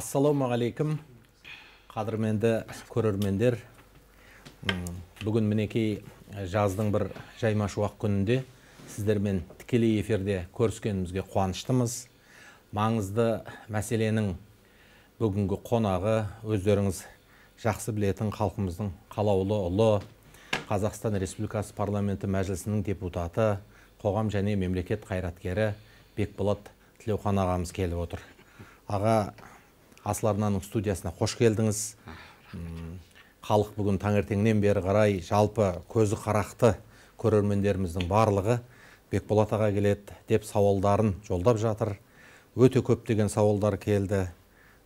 ассалаумағалейкум қадірменді көрермендер бүгін мінекей э, жаздың бір жайма шуақ күнінде сіздермен тікелей эфирде көріскенімізге қуаныштымыз маңызды мәселенің бүгінгі қонағы өздеріңіз жақсы білетін халқымыздың қалаулы ұлы қазақстан республикасы парламенті мәжілісінің депутаты қоғам және мемлекет қайраткері бекболат тілеухан ағамыз келіп отыр аға асыл арнаның студиясына қош келдіңіз халық бүгін таңертеңнен бері қарай жалпы көзі қарақты көрермендеріміздің барлығы бекболат аға келеді деп сауалдарын жолдап жатыр өте көптеген сауалдар келді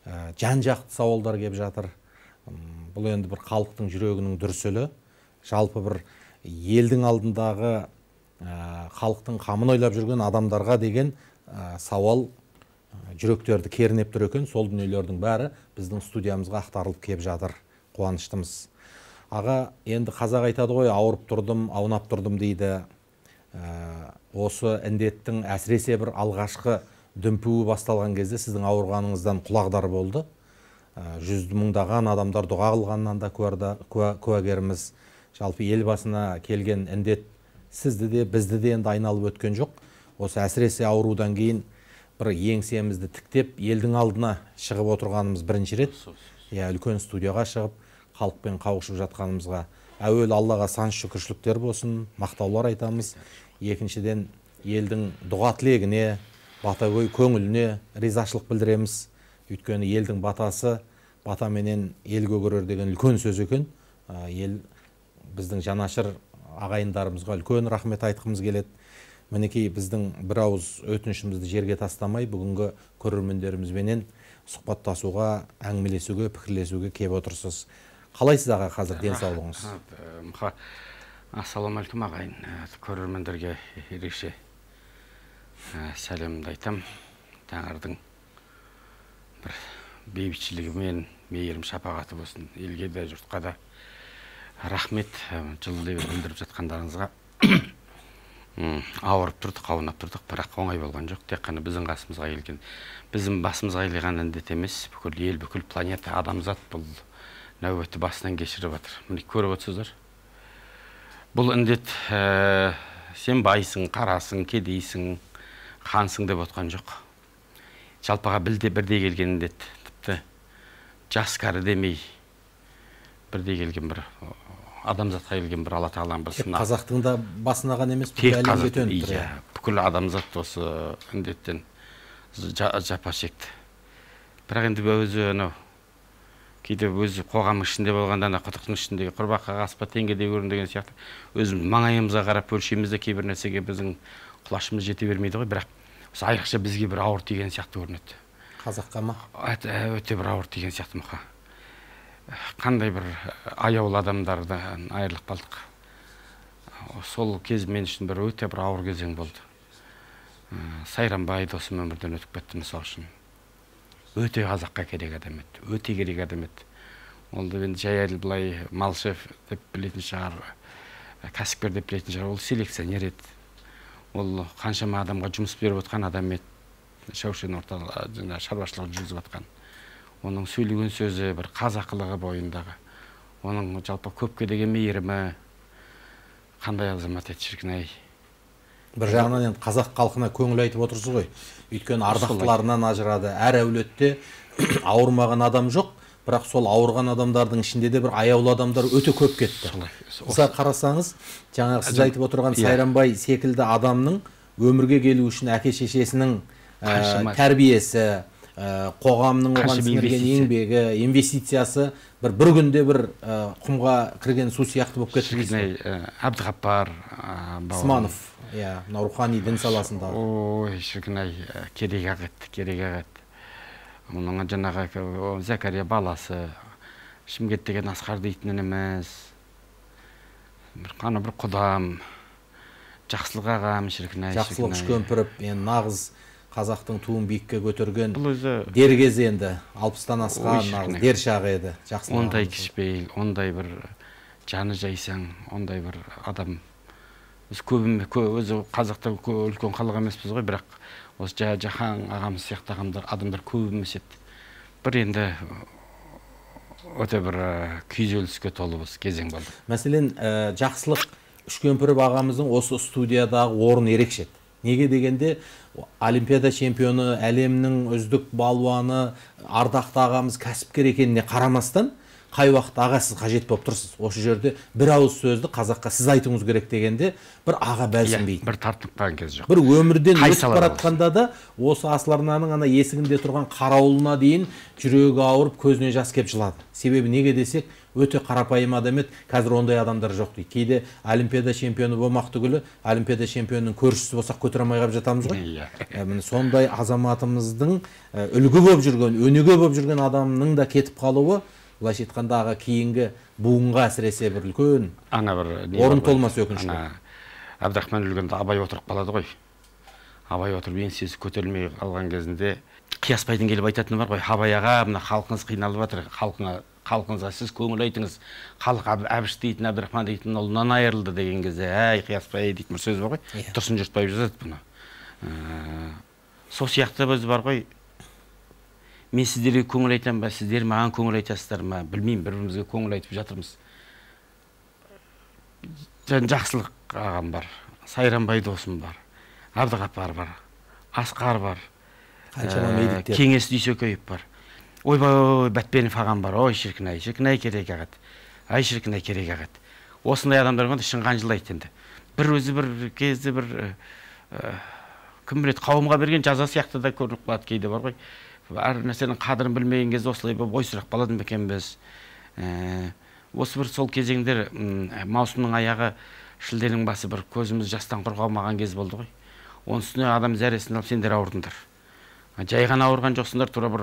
ә, жан жақты сауалдар келіп жатыр бұл енді бір халықтың жүрегінің дүрсілі жалпы бір елдің алдындағы ә, халықтың қамын ойлап жүрген адамдарға деген ә, сауал жүректерді кернеп тұр екен сол дүниелердің бәрі біздің студиямызға ақтарылып кеп жатыр қуаныштымыз аға енді қазақ айтады ғой ауырып тұрдым аунап тұрдым дейді ә, осы індеттің әсіресе бір алғашқы дүмпуі басталған кезде сіздің ауырғаныңыздан құлағдар болды ә, жүз мыңдаған адамдар дұға қылғанынан да куәгерміз жалпы ел басына келген індет сізді де бізді де енді айналып өткен жоқ осы әсіресе аурудан кейін бір еңсемізді тіктеп елдің алдына шығып отырғанымыз бірінші рет иә үлкен студияға шығып халықпен қауышып жатқанымызға Әуел аллаға сан шүкіршіліктер болсын мақтаулар айтамыз екіншіден елдің дұға тілегіне батагөй көңіліне ризашылық білдіреміз өйткені елдің батасы батаменен ел көгерер деген үлкен сөз екен ә, ел біздің жанашыр ағайындарымызға үлкен рахмет айтқымыз келеді мінекей біздің бір ауыз өтінішімізді жерге тастамай бүгінгі көрермендерімізбенен сұхбаттасуға әңгімелесуге пікірлесуге келіп отырсыз қалайсыз аға қазір денсаулығыңыз э, ассалаумағалейкум ағайын э, көрермендерге ерекше э, сәлемімді айтам. тәңірдің бір бейбітшілігі мен мейірім шапағаты болсын елге де жұртқа да рахмет жылы білдіріп жатқандарыңызға ауырып тұрдық аунап тұрдық бірақ оңай болған жоқ тек қана біздің қасымызға келген біздің басымызға келген індет емес бүкіл ел бүкіл планета адамзат бұл нәубетті басынан кешіріп жатыр міне көріп отырсыздар бұл індет ә, сен байсың қарасың кедейсің хансың деп отқан жоқ жалпыға білде бірдей келген індет тіпті жас кәрі демей бірдей келген бір адамзатқа келген бір алла тағаланың бір сынағы қазақтың да басына ғана емес төніп иә, тұр иә бүкіл адамзат осы індеттен жапа шекті бірақ енді өзі анау кейде өзі қоғамның ішінде болғанда ана құдықтың ішіндегі құрбаққа аспа теңгедей көрін деген сияқты өзіміз маңайымызға қарап өлшейміз де кейбір нәрсеге біздің құлашымыз жете бермейді ғой бірақ осы айрықша бізге бір ауыр тиген сияқты көрінеді қазаққа ма ә, өте бір ауыр тиген сияқты мұқа қандай бір э, аяулы адамдардан айырылып қалдық сол кез мен үшін бір өте бір ауыр кезең болды э, сайрамбай досым өмірден өтіп кетті мысалы үшін өте қазаққа керек адам еді өте керек адам еді ол деп енді жай әл былай малшев деп білетін шығар э, кәсіпкер деп білетін шығар ол селекционер еді ол қаншама адамға жұмыс беріп отқан адам еді шәушен орталығы жаңағы шаруашылығын жүргізіп жатқан оның сөйлеген сөзі бір қазақылығы бойындағы оның жалпы көпке деген мейірімі қандай азамат еді шіркін ай бір жағынан енді қазақ халқына көңіл айтып отырсыз ғой өйткені ардақтыларынан ажырады әр әулетте ауырмаған адам жоқ бірақ сол ауырған адамдардың ішінде де бір аяулы адамдар өте көп кетті мысалы қарасаңыз жаңағы сіз айтып отырған иә. сайранбай секілді адамның өмірге келу үшін әке шешесінің ә, тәрбиесі Э, қоғамның оған сіңірген еңбегі инвестициясы бір бір күнде бір э, құмға кірген су сияқты болып кетті дейсіз э, әбдіғаппар сманов иә мынау рухани дін саласында ой шіркін ай керек ақ еді керек ақ еді оның жаңағы зәкәрия баласы шымкент деген асқар дейтін ініміз бір қана бір құдам жақсылық ағам шіркін ай жақсылық үшкемпіров енді нағыз қазақтың туын биікке көтерген бұл өзі дер кез енді алпыстан асқан дер шағы еді жақсы ондай кішіпейіл ондай бір жаны жайсаң ондай бір адам біз көп өзі қазақта үлкен халық емеспіз ғой бірақ осы жа жахан ағамыз сияқты адамдар, адамдар көп емес еді бір енді өте бір күйзеліске толы кезең болды мәселен жақсылық үшкемпіров ағамыздың осы студиядағы орны ерекше еді неге дегенде олимпиада чемпионы әлемнің үздік балуаны ардақты ағамыз кәсіпкер екеніне қарамастан қай уақытта аға сіз қажет болып тұрсыз осы жерде бір ауыз сөзді қазаққа сіз айтуыңыз керек дегенде бір аға бәлсінбейді yeah, иә, бір тартынып кез жоқ бір өмірден өтіп бара жатқанда да осы асыл арнаның ана есігінде тұрған қарауылына дейін жүрегі ауырып көзіне жас келіп жылады себебі неге десек өте қарапайым адам еді қазір ондай адамдар жоқ дейді кейде олимпиада чемпионы болмақ түгілі олимпиада чемпионының көршісі болсақ көтере алмай қалып жатамыз ғой иә ә, сондай азаматымыздың ә, үлгі болып жүрген өнеге болып жүрген адамның да кетіп қалуы былайша айтқандағы кейінгі буынға әсіресе бір үлкен ана бір орын толмас өкініш әбдірахман үлгенде абай отырып қалады ғой абай отырып еңсесі көтерілмей қалған кезінде қиясбайдың келіп айтатыны бар ғой абай аға мына халқыңыз қиналып жатыр халқыңа халқыңызға сіз көңіл айтыңыз халық әбіш дейтін әбдірахман дейтін ұлынан айырылды деген кезде әй қиясбай дейтін бір сөз бар ғой иә. тұрсын жұртбаев жазады бұны ә, сол сияқты біз бар ғой мен сіздерге көңіл айтамын ба сіздер маған көңіл айтасыздар ма білмеймін бір бірімізге көңіл айтып жатырмыз жақсылық ағам бар сайранбай досым бар әбдіғапар бар асқар бар ә, кеңес дүйсекеев бар ойбай бәтпенов фаған бар ой шіркін ай шіркін ай керек ағат ай шіркін ай керек ағат осындай адамдар болғанда ішің жылайды енді бір өзі бір кезде бір кім біледі қауымға берген жаза сияқты да көрініп қалады кейде бар ғой әр нәрсенің қадірін білмеген кезде осылай болып ой қалатын екенбіз ә, осы бір сол кезеңдер маусымның аяғы шілденің басы бір көзіміз жастан құр қалмаған кез болды ғой оның үстіне адам зәресін алып сендер ауырдыңдар жай ғана ауырған жоқсыңдар тура бір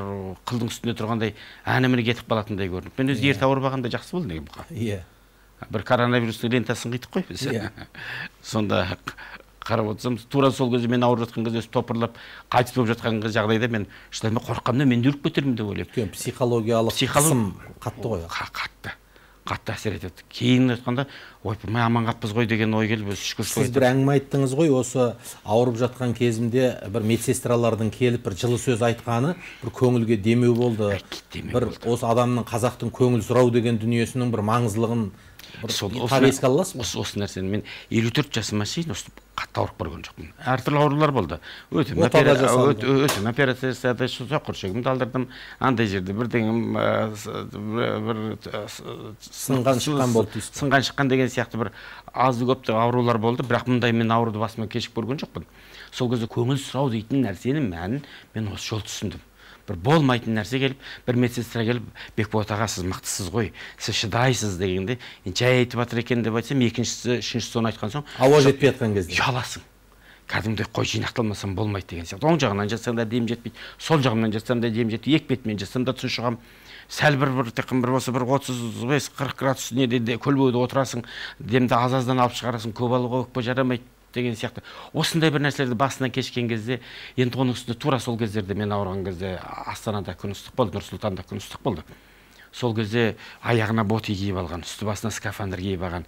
қылдың үстінде тұрғандай әні міне кетіп қалатындай көрініп мен өзі иә. ерте ауырмағанда жақсы болды негізі иә бір коронавирустың лентасын қитып қой біз иә сонда қарап отырсам тура сол кезде мен ауырып жатқан кезде өстіп топырлап қайтыс болып жатқан жағдайда мен шынаймен қорыққанымнан мен де өліп кетермін деп ойлаймын өйткені психологиялық психолог... қатты ғой қатты қатты әсер етеді кейін айтқанда ойпырмай аман қалыппыз ғой деген ой келіп өзі шүкіршілік сіз бір әңгіме айттыңыз ғой осы ауырып жатқан кезімде бір медсестралардың келіп бір жылы сөз айтқаны бір көңілге демеу болды бір осы адамның қазақтың көңіл сұрау деген дүниесінің бір маңыздылығын сол повестка аласыз ба осы осы нәрсені мен елу төрт жасыма шейін осы қатты ауырып көрген жоқпын әртүрлі аурулар болды өтім операция жасады жасап құршегімді алдырдым андай жерде бірдеңем бір сынған шыққан болды сынған шыққан деген сияқты бір азды көпті аурулар болды бірақ мұндай мен ауруды басыма кешіп көрген жоқпын сол кезде көңіл сұрау дейтін нәрсенің мәнін мен осы жолы түсіндім бір болмайтын нәрсе келіп бір медсестра келіп бекболат аға сіз мықтысыз ғой сіз шыдайсыз дегенде жай айтып жатыр екен деп айтсам екіншісі үшіншісі соны айтқан соң ауа жетпей жатқан кезде ұяласың кәдімгідей қой жинақталмасам болмайды деген сияқты оң жағынан жатсаң да дем жетпейді сол жағымнан жатсам да дем жетпейді екі бетімен жатсам да тұншығамын сәл бір бір тек бір болса бір отыз бес қырық градус неде көлбеуде отырасың демді аз аздан алып шығарасың көп алуға өкпе жарамайды деген сияқты осындай бір нәрселерді басынан кешкен кезде енді оның үстіне тура сол кездерде мен ауырған кезде астанада күн ыстық болды нұр сұлтанда күн ыстық болды сол кезде аяғына боти киіп алған үсті басына скафандр киіп алған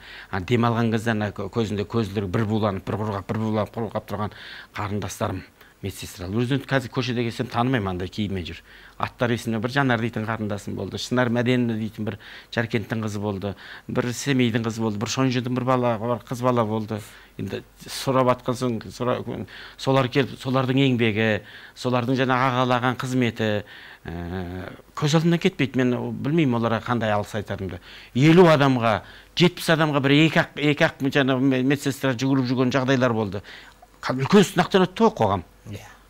демалған кезде ана көзінде көздері бір буланып бір құрғап бір буланып құрғап тұрған қарындастарым медсестралар өзін қазір көшеде келсем танымаймын андай киіммен жүр аттары есімде бір жанар дейтін қарындасым болды шынар мәденова дейтін бір жаркенттің қызы болды бір семейдің қызы болды бір шонжидың бір бала бар қыз бала болды енді сұрап жатқан соң солар келіп солардың еңбегі солардың жаңағы ағалаған қызметі ә, көз алдымнан кетпейді мен білмеймін оларға қандай алғыс айтарымды елу адамға жетпіс адамға бір екі ақ екі ақ жаңағы медсестра жүгіріп жүрген жағдайлар болды үлкен сынақтан өтті ғой қоғам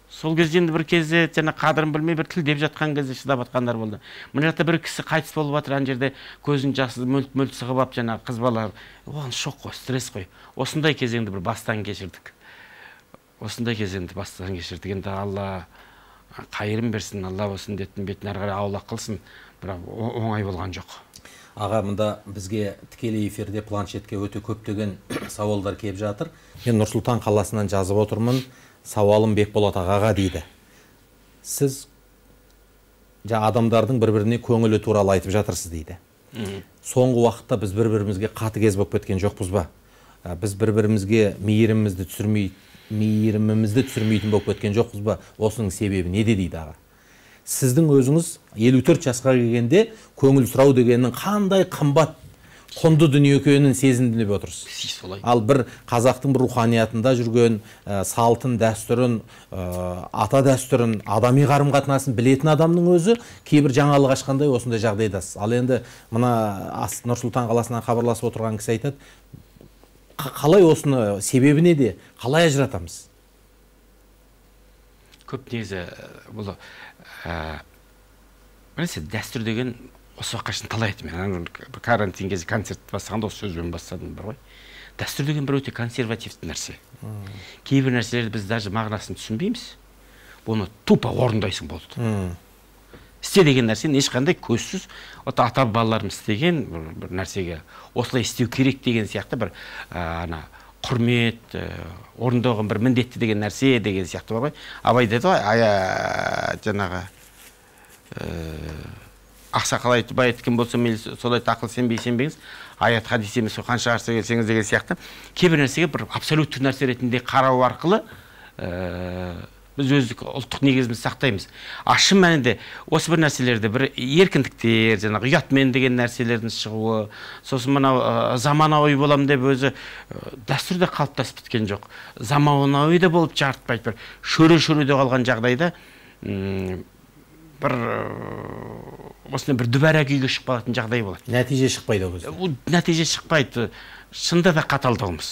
сол кезде енді бір кезде жаңа қадірін білмей бір тілдеп жатқан кезде шыдап жатқандар болды мына жақта бір кісі қайтыс болып жатыр ана жерде көзінің жасы мөлт мөлт сығып алып жаңағы қыз бала оған шок қой стресс қой осындай кезеңді бір бастан кешірдік осындай кезеңді бастан кешірдік енді алла қайырын берсін алла осы індеттің бетін әрі қарай аулақ қылсын бірақ оңай болған жоқ аға мында бізге тікелей эфирде планшетке өте көптеген сауалдар келіп жатыр мен нұр сұлтан қаласынан жазып отырмын сауалым бекболат ағаға дейді сіз жа адамдардың бір біріне көңілі туралы айтып жатырсыз дейді соңғы уақытта біз бір бірімізге қатыгез болып кеткен жоқпыз ба ә, біз бір бірімізге мейірімімізді түсірмей мейірімімізді түсірмейтін болып кеткен жоқпыз ба осының себебі неде дейді аға сіздің өзіңіз төрт жасқа келгенде көңіл сұрау дегеннің қандай қымбат құнды дүние екенін сезіндім деп отырсыз солай ал бір қазақтың бір руханиятында жүрген ә, салтын дәстүрін ә, ата дәстүрін адами қарым қатынасын білетін адамның өзі кейбір жаңалық ашқандай осындай жағдайдасыз ал енді мына нұр қаласынан хабарласып отырған кісі айтады қалай осыны себебіне де қалай ажыратамыз көп негізі бұл ә, дәстүр деген осы уақытқа шейін талай айттым мен карантин кезде концерт бастағанда осы сөзбен бастадым бар ғой дәстүр деген бір өте консервативті нәрсе кейбір нәрселерді біз даже мағынасын түсінбейміз оны тупо орындайсың болды істе деген нәрсені ешқандай көзсіз вот ата бабаларымыз істеген бір, нәрсеге осылай істеу керек деген сияқты бір ана құрмет ә, бір міндетті деген нәрсе деген сияқты бар ғой абай деді ғой жаңағы э, ақсақал айтып бай болса мейлі солай тақыл сенбей сенбеңіз аят хадис емес қанша қарсы келсеңіз деген сияқты кейбір нәрсеге бір абсолюттік нәрсе ретінде қарау арқылы ә, біз өздік ұлттық негізімізді сақтаймыз ал шын мәнінде осы бір нәрселерді бір еркіндіктер жаңағы ұятмен деген нәрселердің шығуы сосын мынау ә, заманауи боламын деп өзі ә, дәстүр де қалыптасып біткен жоқ заманауи да болып жарытпайды бір шөре шөреде қалған жағдайда бір э, осындай бір дүбәрәк күйге шығып қалатын жағдай болады нәтиже шықпайды ол кезде нәтиже шықпайды шынында да қаталдығымыз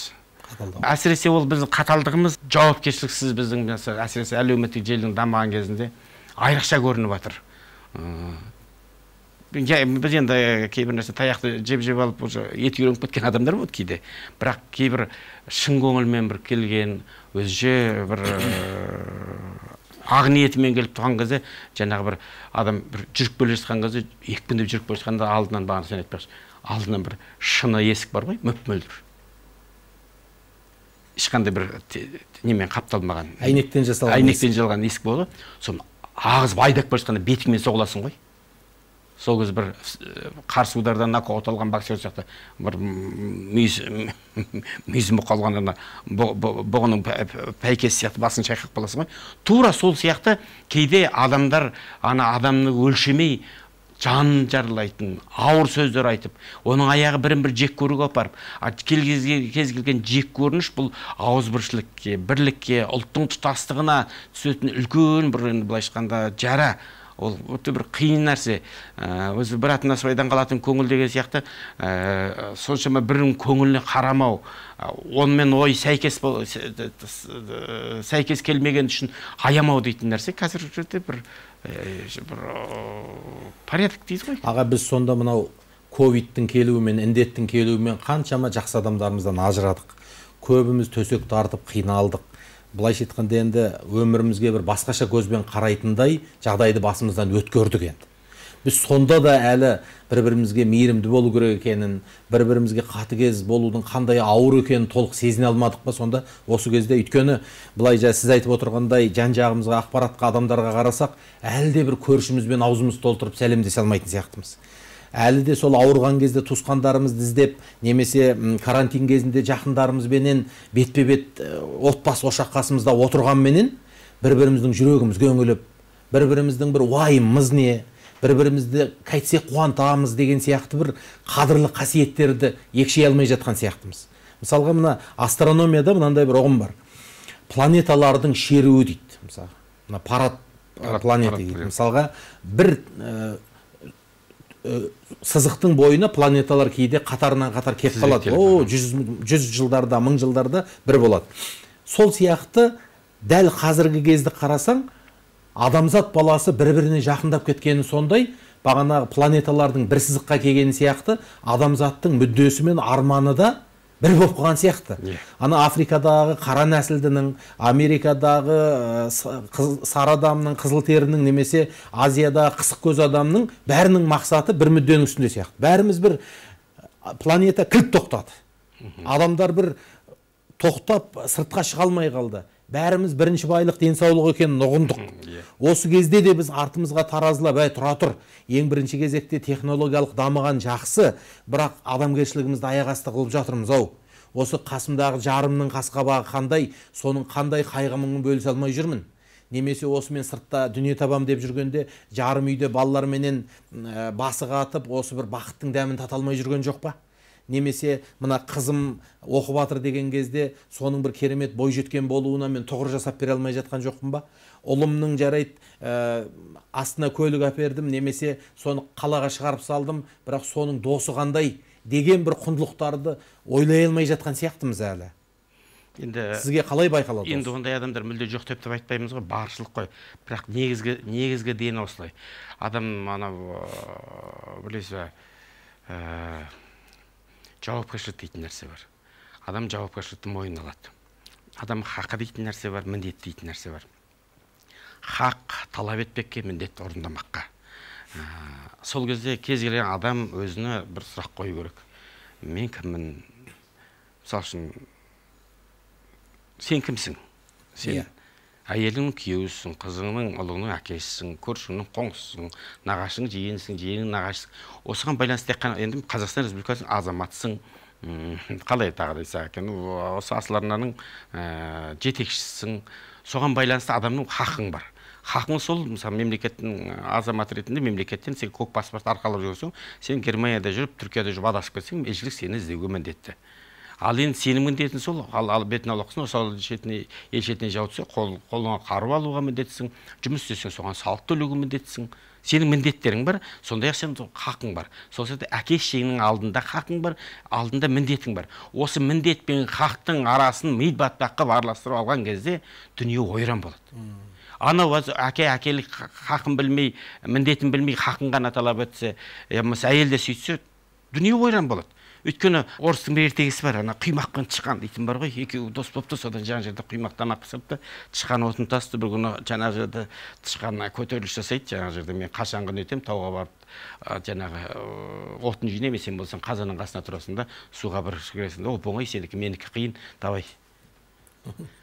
әсіресе ол біздің қаталдығымыз жауапкершіліксіз біздің әсіресе әлеуметтік желінің дамыған кезінде айрықша көрініп жатыр біз енді э, кейбір нәрсе таяқты жеп жеп алып уже еті үйреніп кеткен адамдар болады кейде бірақ кейбір шын көңілмен бір келген өзше бір э, ақ ниетімен келіп тұрған кезде жаңағы бір адам бір жүріп келе жатқан кезде екпіндеп жүріп келе жатқанда алдынан бағана сен айтпақшы алдынан бір шыны есік бар ғой мөп мөлдір ешқандай бір немен қапталмаған әйнектен жасалған әйнектен жасалған есік болады соны ағызып айдап келе жатқанда бетіңмен соғыласың ғой сол кезде бір э, қарсы удардан нокаут алған боксер сияқты бір мүйіз мүйізі мұққа ана бұғының пәйкесі сияқты басын шайқап қаласың ғой тура сол сияқты кейде адамдар ана адамды өлшемей жанын жарылайтын, ауыр сөздер айтып оның аяғы бірін бірі жек көруге апарып кез келген жек көрініш бұл ауызбіршілікке бірлікке ұлттың тұтастығына түсетін үлкен бір енді былайша айтқанда жара ол өте бір қиын нәрсе ә, өзі бір атына қалатын көңіл деген сияқты ә, соншама бірінің көңіліне қарамау ә, онымен ой сәйкес бол, сәйкес келмеген үшін аямау дейтін нәрсе қазіргі жерде бір бір порядок дейді ғой аға біз сонда мынау ковидтің келуімен індеттің келуімен қаншама жақсы адамдарымыздан ажырадық көбіміз төсек тартып қиналдық былайша айтқанда енді өмірімізге бір басқаша көзбен қарайтындай жағдайды басымыздан өткердік енді біз сонда да әлі бір бірімізге мейірімді болу керек екенін бір бірімізге қатыгез болудың қандай ауыр екенін толық сезіне алмадық па сонда осы кезде өйткені былай жа сіз айтып отырғандай жан жағымызға ақпаратқа адамдарға қарасақ әлі де бір көршімізбен аузымызды толтырып сәлемдесе алмайтын сияқтымыз әлі де сол ауырған кезде туысқандарымызды іздеп немесе карантин кезінде жақындарымызбенен бетпе бет э, отбасы қасымызда отырғанменен бір біріміздің жүрегіміз көңіліп бір біріміздің бір уайымымыз не бір бірімізді қайтсе қуантамыз деген сияқты бір қадірлі қасиеттерді екшей алмай жатқан сияқтымыз мысалға мына астрономияда мынандай бір ұғым бар планеталардың шеруі дейді мысалы мына парад планета мысалға бір э, сызықтың бойына планеталар кейде қатарынан қатар кеп қалады о жүз жылдарда мың жылдарда бір болады сол сияқты дәл қазіргі кезді қарасаң адамзат баласы бір біріне жақындап кеткені сондай бағанағы планеталардың бір сызыққа келгені сияқты адамзаттың мүддесі мен арманы да бір болып қалған сияқты Аны иә. ана африкадағы қара нәсілдінің америкадағы сары адамның қызыл терінің немесе азиядағы қысық көз адамның бәрінің мақсаты бір мүдденің үстінде сияқты бәріміз бір планета кілт тоқтады адамдар бір тоқтап сыртқа шыға алмай қалды бәріміз бірінші байлық денсаулық екенін ұғындық иә. осы кезде де біз артымызға таразылап әй тұра тұр ең бірінші кезекте технологиялық дамыған жақсы бірақ адамгершілігімізді аяқ асты қылып жатырмыз ау осы қасымдағы жарымның қас қабағы қандай соның қандай мұңын бөлісе алмай жүрмін немесе осымен сыртта дүние табам деп жүргенде жарым үйде балаларменен ә, басы қатып осы бір бақыттың дәмін тата алмай жүрген жоқ па немесе мына қызым оқып жатыр деген кезде соның бір керемет бойжеткен болуына мен тұғыр жасап бере алмай жатқан жоқпын ба ұлымның жарайды ә, астына көлік әпердім немесе соны қалаға шығарып салдым бірақ соның досы қандай деген бір құндылықтарды ойлай алмай жатқан сияқтымыз әлі енді сізге қалай байқалады енді ондай адамдар мүлде жоқ деп деп айтпаймыз ғой баршылық қой бірақ негізгі негізгі дені осылай адам анау білесіз ба жауапкершілік дейтін нәрсе бар адам жауапкершілікті мойнына алады адам хақы дейтін нәрсе бар міндет дейтін нәрсе бар хақ талап етпекке міндет орындамаққа ә, сол кезде кез келген адам өзіне бір сұрақ қою керек мен кіммін мысалы үшін сен кімсің сен иә әйелің күйеуісің қызыңның ұлыңның әкесісің көршіңнің қоңсысың нағашың жиенісің жиенің нағашысың осыған байланысты тек қана енді қазақстан республикасының азаматысың қалай тағы да айтсақ екен осы асыл арнаның ә, жетекшісісің соған байланысты адамның хақың бар хақың сол мысалы мемлекеттің ә, азаматы ретінде мемлекеттен сен көк паспорт арқалап жүрген соң сен германияда жүріп түркияда жүріп адасып кетсең елшілік сені іздеуге міндетті ал енді сенің міндетің сол ал, ал бетін алақсын сол шетіне ел шетіне жау түссе қол, қолыңа қару алуға міндеттісің жұмыс істесең соған салық төлеуге міндеттісің сенің міндеттерің бар сондай ақ сенің хақың бар сол сияқты әке шешеңнің алдында хақың бар алдында міндетің бар осы міндет пен хақтың арасын ми батпаққа араластырып алған кезде дүние ойран болады анау әке әкелік хақын білмей міндетін білмей хақын ғана талап етсе болмаса әйел де сөйтсе дүние ойран болады өйткені орыстың бір ертегісі бар ана құймақпен тышқан дейтін бар ғой екеуі дос болыпты содан жаңа жерде құймақ тамақ пісіріпті тышқан отын тасты бір күні жаңағы жерде тышқан көтеріліс жасайды жаңағы жерде мен қашанғы нетемін тауға барып жаңағы отын жинаймын сен болсаң қазанның қасына тұрасың да суға бір кіресің да оп оңай сенікі менікі қиын давай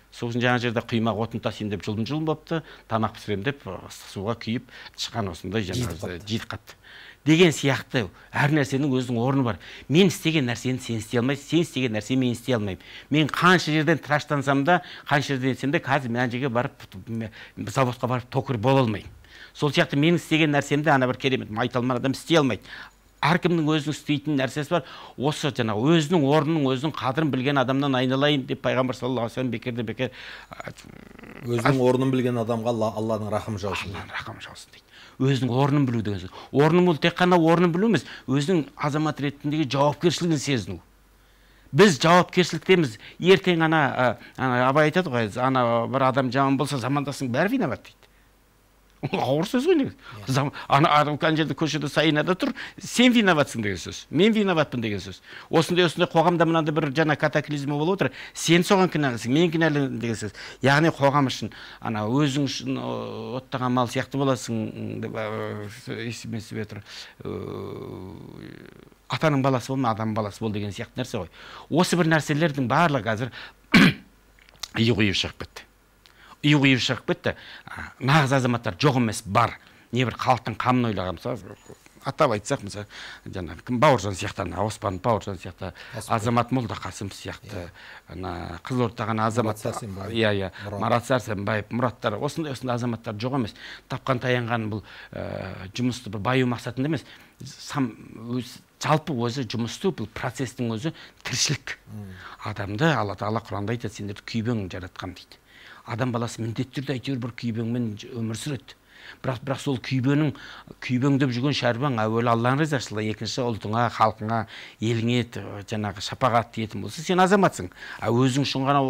Сосын үшін жаңағы жерде құймақ отын тасимын деп жұлым жұлым болыпты тамақ пісіремін деп ыстық суға күйіп тышқан осындай жаңағы жидіп қатты деген сияқты әр нәрсенің өзінің орны бар мен істеген нәрсені сен істей алмайсың сен істеген нәрсені мен істей алмаймын мен қанша жерден траштансам да қанша жерден етсем де қазір мына жерге барып заводқа барып токарь бола алмаймын сол сияқты менің істеген нәрсемді ана бір керемет майталман адам істей алмайды әркімнің өзінің істейтін нәрсесі бар осы жаңағы өзінің орнының өзінің қадірін білген адамнан айналайын деп пайғамбар саллаллаху алейхи вассалам бекерден бекер өзінің орнын білген адамға алланың рахымы жаусын алланың рахымы жаусын дейді өзінің орнын білу деген сөз орнын бұл тек қана орнын білу емес өзінің азамат ретіндегі жауапкершілігін сезіну біз жауапкершіліктеміз ертең ана, ана абай айтады ғой ана бір адам жаман болса замандасың бәрі виноват дейді ауыр сөз ғой негізі иә. ана ана жерде көшеде саинада тұр сен виноватсың деген сөз мен виноватпын деген сөз осындай осындай қоғамда мынандай бір жаңа катаклизма болып отыр сен соған кінәлісің мен кінәлімін деген сөз яғни қоғам үшін ана өзің үшін оттаған мал сияқты боласың деп есіме атаның баласы болма адамның баласы бол деген сияқты нәрсе ғой осы бір нәрселердің барлығы қазір үй қиып шығып кетті үй иіп шығып кетті нағыз азаматтар жоқ емес бар небір халықтың қамын ойлаған мысалы атап айтсақ мысалы жаңағы кім бауыржан сияқты ана оспан бауыржан сияқты азамат молдақасымов сияқты иә. ана қызылордадағы ана азамат иә иә марат сәрсенбаев мұраттар осындай осындай азаматтар жоқ емес тапқан таянған бұл ә, жұмысты бір баю мақсатында емес сам өз жалпы өзі жұмысты бұл процестің өзі тіршілік адамды алла тағала құранда айтады сендерді күйбең жаратқан дейді адам баласы міндетті түрде әйтеуір бір күйбеңмен өмір сүреді бірақ бірақ сол күйбенің күйбең жүрген шаруаң әуелі алланың ризашылығы екінші ұлтыңа халқыңа еліңе жаңағы шапағат тиетін болса сен азаматсың ал өзің үшін ғана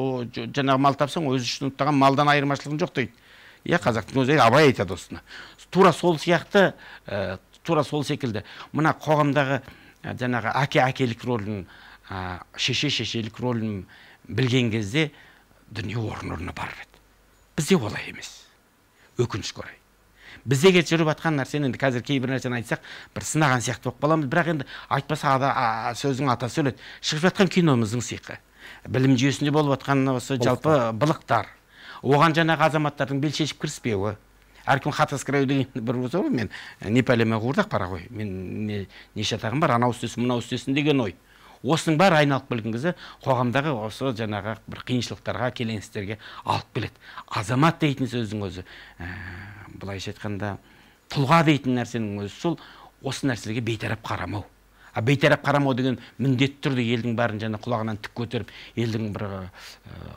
жаңағы мал тапсаң өзі үшін ұттаған малдан айырмашылығың жоқ дейді иә қазақтың өзі абай айтады осыны тура сол сияқты ә, тура сол секілді мына қоғамдағы ә, жаңағы әке әкелік рөлін ә, шеше шешелік рөлін білген кезде дүние орын орны бар бізде олай емес өкінішке орай бізде жүріп жатқан нәрсені енді қазір кейбір нәрсені айтсақ бір сынаған сияқты болып қаламыз бірақ енді айтпаса ада, а, сөздің атасы өледі шығып жатқан киномыздың сиқы білім жүйесінде болып жатқан осы жалпы былықтар оған жаңағы азаматтардың бел шешіп кіріспеуі әркім хат аскраю деген бір осы ғой мен не пәлеме қуырдақ бара ғой мен не, неше атағым бар анау істесін мынау істесін деген ой осының бәрі айналып келген кезде қоғамдағы осы жаңағы бір қиыншылықтарға келеңсіздерге алып келеді азамат дейтін сөздің өзі ә, былайша айтқанда тұлға дейтін нәрсенің өзі сол осы нәрселерге бейтарап қарамау а бейтарап қарамау деген міндетті түрде елдің бәрін жаңа құлағынан тік көтеріп елдің бір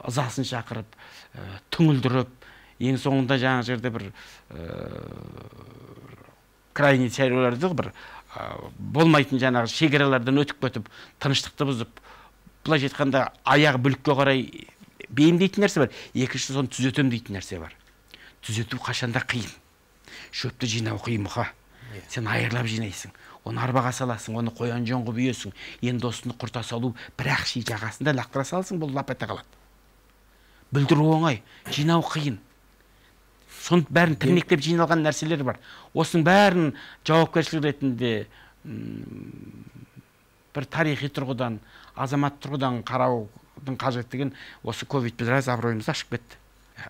ызасын шақырып ә, түңілдіріп ең соңында жаңа жерде бір ә, крайний бір болмайтын жаңағы шекаралардан өтіп кетіп тыныштықты бұзып былайша айтқанда аяғы бүлікке қарай бейімдейтін нәрсе бар екінші соны түзетемін дейтін нәрсе бар түзету қашанда қиын шөпті жинау қиын мұха. Иә. сен айырлап жинайсың оны арбаға саласың оны қоян жон қылып үйесің енді осыны құрта салу бір ақ жағасында лақтыра салсың бұл лапата қалады бүлдіру оңай жинау қиын соның бәрін тірнектеп жиналған нәрселер бар осының бәрін жауапкершілік ретінде бір тарихи тұрғыдан азамат тұрғыдан қараудың қажеттігін осы ковид біраз абыройымызды ашып кетті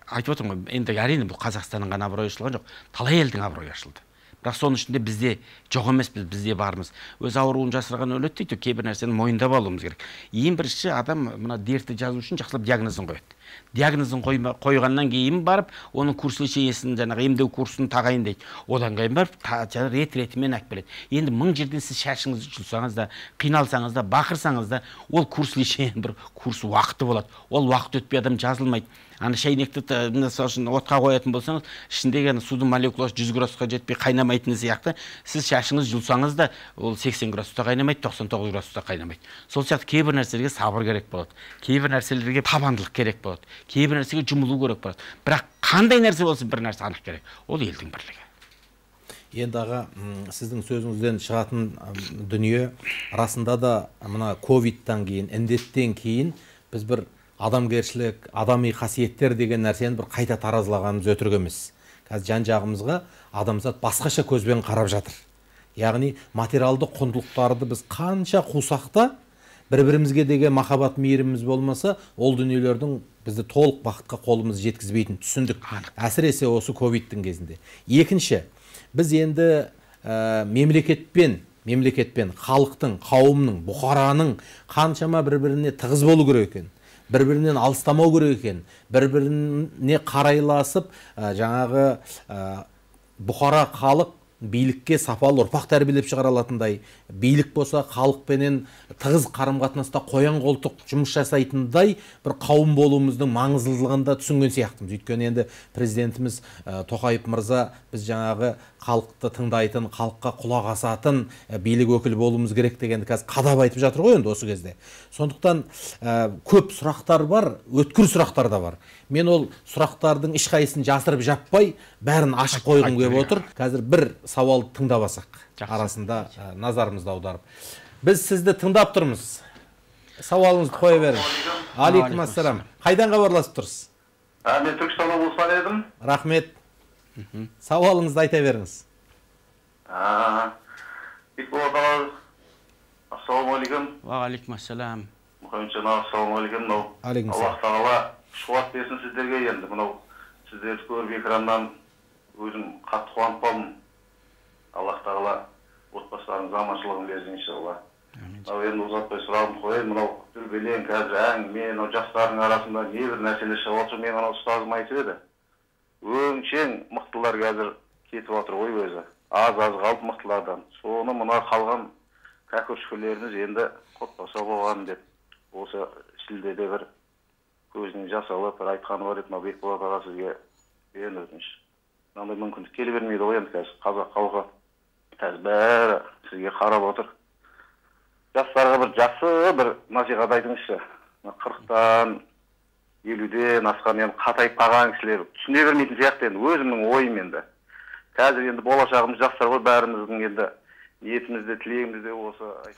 айтып отырмын ғой енді әрине бұл қазақстанның ғана абыройы ашылған жоқ талай елдің абыройы ашылды бірақ соның ішінде бізде жоқ емеспіз бізде бармыз өз ауруын жасырған өледі дейді кейбір нәрсені мойындап алуымыз керек ең бірінші адам мына дертті жазу үшін жақсылап диагнозын қояды диагнозын қойғаннан кейін барып оның курс лечениесін жаңағы емдеу курсын тағайындайды одан кейін барып жаңағы рет ретімен алып келеді енді мың жерден сіз шашыңызды жұлсаңыз да қиналсаңыз да бақырсаңыз да ол курс лечение бір курс уақыты болады ол уақыт өтпей адам жазылмайды ана шәйнекті мысалы үшін отқа қоятын болсаңыз ішіндегі судың молекуласы жүз градусқа жетпей қайнамайтыны сияқты сіз шашыңыз жұлсаңыз да ол сексен градуста қайнамайды тоқсан тоғыз градуста қайнамайды сол сияқты кейбір нәрселерге сабыр керек болады кейбір нәрселерге табандылық керек болады кейбір нәрсеге жұмылу керек болады бірақ қандай нәрсе болсын бір нәрсе анық керек ол елдің бірлігі енді аға сіздің сөзіңізден шығатын дүние расында да мына ковидтан кейін індеттен кейін біз бір адамгершілік адами қасиеттер деген нәрсені бір қайта таразылағанымыз өтірік емес қазір жан жағымызға адамзат басқаша көзбен қарап жатыр яғни материалдық құндылықтарды біз қанша қусақ та бір бірімізге деген махаббат мейіріміміз болмаса ол дүниелердің бізді толық бақытқа қолымыз жеткізбейтінін түсіндік әсіресе осы ковидтің кезінде екінші біз енді ә, мемлекетпен мемлекетпен халықтың қауымның бұқараның қаншама бір біріне тығыз болу керек екен бір бірінен алыстамау керек екен бір біріне қарайласып жаңағы ә, бұқара халық билікке сапалы ұрпақ тәрбиелеп шығара алатындай билік болса халықпенен тығыз қарым қатынаста қоян қолтық жұмыс жасайтындай бір қауым болуымыздың маңыздылығын да түсінген сияқтымыз өйткені енді президентіміз ә, тоқаев мырза біз жаңағы халықты тыңдайтын халыққа құлақ асатын ә, билік өкілі болуымыз керек дегенді қазір қадап айтып жатыр ғой енді осы кезде сондықтан ә, көп сұрақтар бар өткір сұрақтар да бар мен ол сұрақтардың ешқайсысын жасырып жаппай бәрін ашып қойғым келіп отыр қазір бір сауалды тыңдап алсақ арасында ә, назарымызды аударып біз сізді тыңдап тұрмыз сауалыңызды қоя беріңіз алейкум ассалам қайдан хабарласып тұрсыз ә, мен түркістан облысынан едім рахмет сауалыңызды айта беріңіз бекболат аға ассалаумағалейкум уағалейкум ассалам мұхамеджан аға ассалаумағалейкум мынау аллах тағала шуат берсін сіздерге енді мынау сіздерді көріп экраннан өзім қатты қуанып қалдым аллах тағала отбасыларыңызға аманшылығын берсін иншалла ал енді ұзатпай сұрағымды қояйын мынау дүрбелең қазір әңгіме мынау жастардың арасында небір нәрселер шығып жатыр мен анау ұстазым айтып еді өңшең мықтылар қазір кетіп жатыр ғой өзі аз аз қалды мықтылардан соны мына қалған кәкіршікілеріңіз енді құтпаса болған деп осы шілдеде бір көзіне жас алып бір айтқаны бар еді мынау бекболат аға сізге енді өтініш мынандай мүмкіндік келе бермейді ғой енді қазір қазақ халқы қазір бәрі сізге қарап отыр жастарға бір жақсы бір насихат айтыңызшы қырықтан елуден асқан енді қатайып қалған кісілер түсіне бермейтін сияқты енді өзімнің ойым енді қазір енді болашағымыз жастар ғой бәріміздің енді ниетіміз де тілегіміз де осы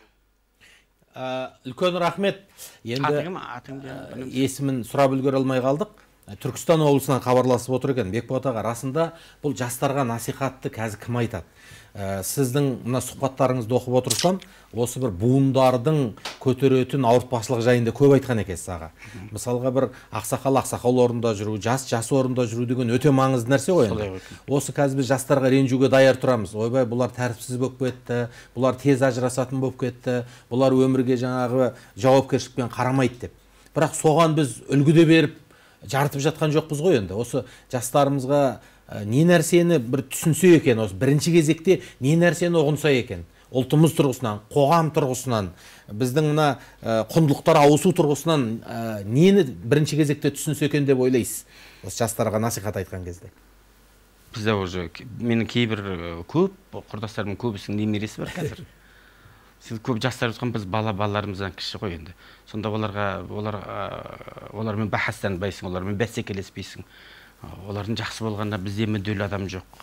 Э, үлкен рахмет енді э, есімін сұрап үлгере алмай қалдық э, түркістан облысынан хабарласып отыр екен бекболат аға расында бұл жастарға насихатты қазір кім айтады ә, сіздің мына сұхбаттарыңызды оқып отырсам осы бір буындардың көтеретін ауыртпашылық жайында көп айтқан екенсіз аға мысалға бір ақсақал ақсақал орнында жүру жас жас орында жүру деген өте маңызды нәрсе ғой енді осы қазір біз жастарға ренжуге даяр тұрамыз ойбай бұлар тәртіпсіз болып кетті бұлар тез ажырасатын болып кетті бұлар өмірге жаңағы жауапкершілікпен қарамайды деп бірақ соған біз үлгі де беріп жарытып жатқан жоқпыз ғой енді осы жастарымызға Э, не нәрсені бір түсінсе екен осы бірінші кезекте не нәрсені ұғынса екен ұлтымыз тұрғысынан қоғам тұрғысынан біздің мына э, құндылықтар ауысу тұрғысынан ә, нені бірінші кезекте түсінсе екен деп ойлайсыз осы жастарға насихат айтқан кезде бізде уже менің кейбір көп құрдастарымның көбісінің немересі бар қазір сен көп жастар жатқан біз бала балаларымыздан кіші ғой енді сонда оларға олар олармен бахастанбайсың олармен бәсекелеспейсің олардың жақсы болғанда бізде мүдделі адам жоқ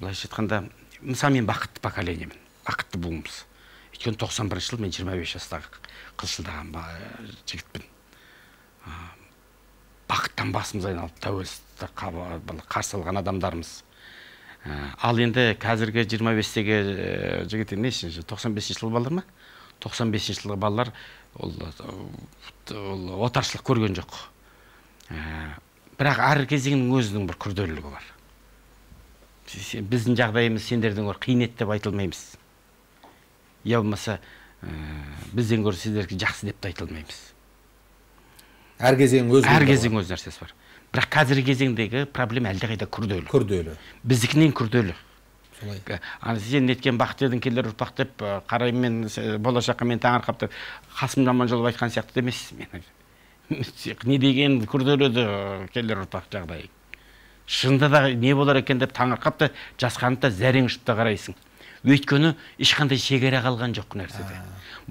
былайша айтқанда мысалы мен бақытты поколениемін бақытты буынбыз өйткені тоқсан бірінші жылы мен жиырма бес жастағы қылшылдаған жігітпін бақыттан басымыз айналып тәуелсіздікті қарсы алған адамдармыз ал енді қазіргі 25 ә, э, жігіт нешінші тоқсан бесінші жылғы балалар ма тоқсан бесінші жылғы балалар ол, э, отаршылық көрген жоқ э, бірақ әр кезеңнің өзінің бір күрделілігі бар біздің жағдайымыз сендердің ор қиын еді деп айтылмаймыз я болмаса ә, бізден гөрі сіздердікі жақсы деп те айтылмаймыз әр кезең өз әр кезең өз нәрсесі бар бірақ қазіргі кезеңдегі проблема әлдеқайда күрделі күрделі біздікінен күрделі солай ә, сен неткен бақыт едің келер ұрпақ деп ә, қараймын мен болашаққа мен таңырқап деп қасым жаманжолов айтқан сияқты емес мен не деген күрделі еді келер ұрпақ жағдайы шынында да не болар екен деп таңырқап та жасқанып та зәрең ұшып та қарайсың өйткені ешқандай шекара қалған жоқ нәрседе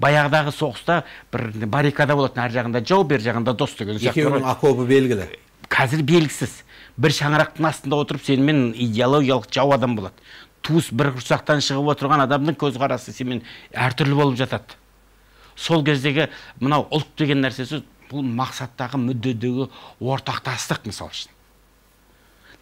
баяғыдағы соғыста бір баррикада болатын ар жағында жау бер жағында дос деген сияқты екеуінің окопы белгілі қазір белгісіз бір шаңырақтың астында отырып сенімен идеологиялық жау адам болады туыс бір құрсақтан шығып отырған адамның көзқарасы сенімен әртүрлі болып жатады сол кездегі мынау ұлт деген нәрсесі бұл мақсаттағы мүддедегі ортақтастық мысалы үшін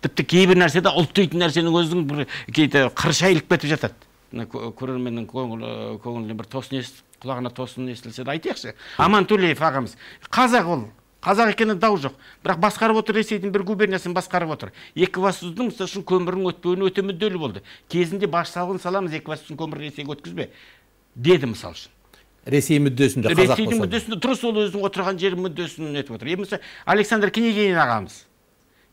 тіпті кейбір нәрседе ұлт дейтін нәрсенің өзінің бір кейде қыры шайылып кетіп жатады мына көрерменнің көңілі көңіліне бір тосын естіп құлағына тосын естілсе де айтайықшы амантулеев ағамыз қазақ ол қазақ екені дау жоқ бірақ басқарып отыр ресейдің бір губерниясын басқарып отыр екібастұздың мысалы үшін көмірінің өтпеуіне өте мүдделі болды кезінде баж салығын саламыз екібастұздың көмірін ресейге өткізбе деді мысалы үшін ресей мүддесінде қазақ ресейдің мүддесінде дұрыс ол өзінің отырған жерінің мүддесін нетіп отыр енді александр княгин ағамыз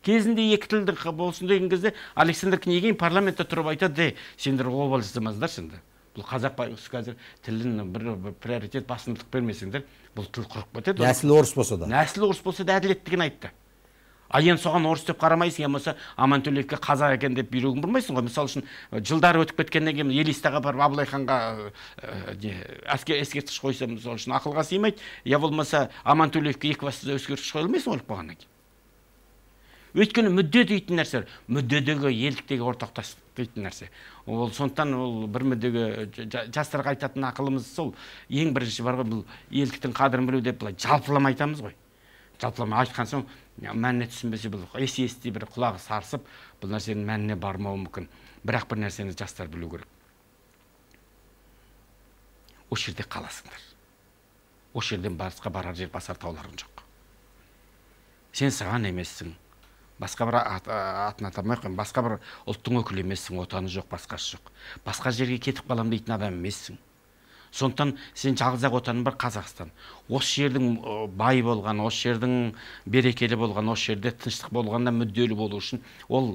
кезінде екі тілді болсын деген кезде александр княгин парламентте тұрып айтады Сендер сендер жасамаңдаршы енді бұл қазақ қазір тілін бір, приоритет басымдық бермесеңдер бұл тіл құрып кетеді нәсіл орыс болса да нәсіл орыс болса да әділеттігін айтты ал енді соған орыс деп қарамайсың я иә, болмаса амантөлеевке қазақ екен деп бүйрегін бұрмайсың ғой мысалы үшін жылдар өтіп кеткеннен кейін елистаға барып абылай ханға не ескерткіш қойса мысалы үшін ақылға сыймайды я болмаса амантөлеевке екібастұзда ескерткіш қоя алмайсың ғой өліп қалғаннан кейін өйткені мүдде дейтін нәрсе бар мүддедегі елдіктегі ортақтастық дейтін нәрсе ол сондықтан ол бір мүддеге жастарға айтатын ақылымыз сол ең бірінші бар ғой бұл елдіктің қадірін білу деп былай жалпылама айтамыз ғой жалпылама айтқан соң мәніне түсінбесе бұл ести ести бір құлағы сарсып бұл нәрсенің мәніне бармауы мүмкін бірақ бір нәрсені жастар білу керек осы жерде қаласыңдар осы жерден басқа барар жер басар тауларың жоқ сен саған емессің басқа бір атын атамай ақ басқа бір ұлттың өкілі емессің отаны жоқ басқасы жоқ басқа жерге кетіп қалам дейтін адам емессің сондықтан сен жалғыз ақ отаның бар қазақстан осы жердің бай болған осы жердің берекелі болған осы жерде тыныштық болғанына мүдделі болу үшін ол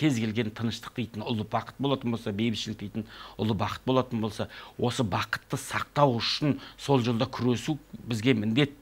кез келген тыныштық дейтін ұлы бақыт болатын болса бейбітшілік дейтін ұлы бақыт болатын болса осы бақытты сақтау үшін сол жолда күресу бізге міндет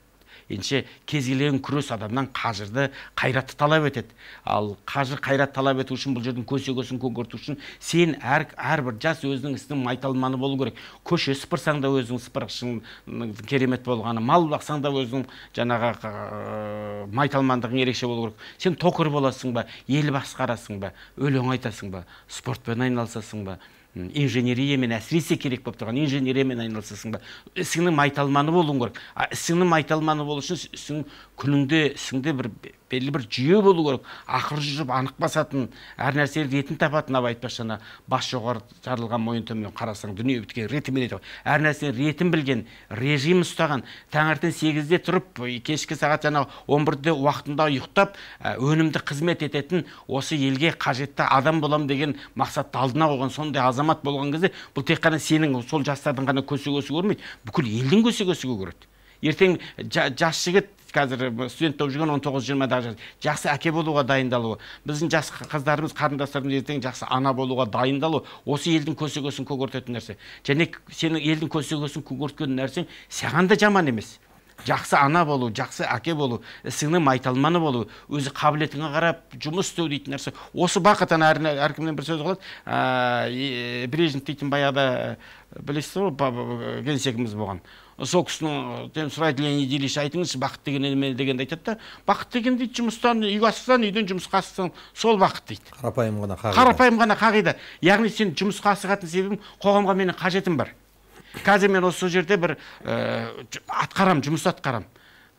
енші кез келген күрес адамнан қажырды қайратты талап етеді ал қажыр қайрат талап ету үшін бұл жердің көсегесін көгерту үшін сен әр әрбір жас өзінің ісінің майталманы болу керек көше сыпырсаң да өзің сыпырғышың керемет болғаны мал бақсаң да өзің жаңағы майталмандығың ерекше болу керек сен токыр боласың ба ел басқарасың ба өлең айтасың ба спортпен айналысасың ба инженериямен әсіресе керек болып тұрған инженериямен айналысасың ба ісіңнің майталманы болуың керек ісіңнің майталманы болу үшін ісің күніңде ісіңде бір белгілі бір жүйе болу керек Ақыр жүріп анық басатын әр нәрсе ретін табатын абай айтпақшы ана бас жоғары жарылған мойын төмен қарасаң дүние біткен ретімен әр нәрсенің ретін білген режим ұстаған таңертең сегізде тұрып кешкі сағат жаңағы он бірде уақытында ұйықтап ә, өнімді қызмет ететін осы елге қажетті адам боламын деген мақсатты алдына қойған сондай азамат болған кезде бұл тек қана сенің сол жастардың ғана көсегесі көрмейді бүкіл елдің көсегесі көреді ертең жа, жас жігіт қазір студент болып жүрген он тоғыз жиырмадағы жас жақсы әке болуға дайындалуы біздің жас қыздарымыз қарындастарымыз ертең жақсы ана болуға дайындалу осы елдің көсегесін көгертетін нәрсе және сенің елдің көсегесін көгерткен нәрсең саған да жаман емес жақсы ана болу жақсы әке болу ісіңнің майталманы болу өзі қабілетіңе қарап жұмыс істеу дейтін нәрсе осы бақыт әр, әркімнен бір сөз қалады ә, брежнев дейтін баяғыда білесіз ғой генсегіміз болған сол кісінің сұрайды неделище айтыңызшы бақыт деген неме дегенде айтады да бақыт деген дейді жұмыстан үйге асықсаң үйден жұмысқа асықсаң сол бақыт дейді қарапайым ғана қағида қарапайым ғана қағида яғни сен жұмысқа асығатын себебім қоғамға менің қажетім бар қазір мен осы жерде бір ә, атқарам, жұмыс атқарамын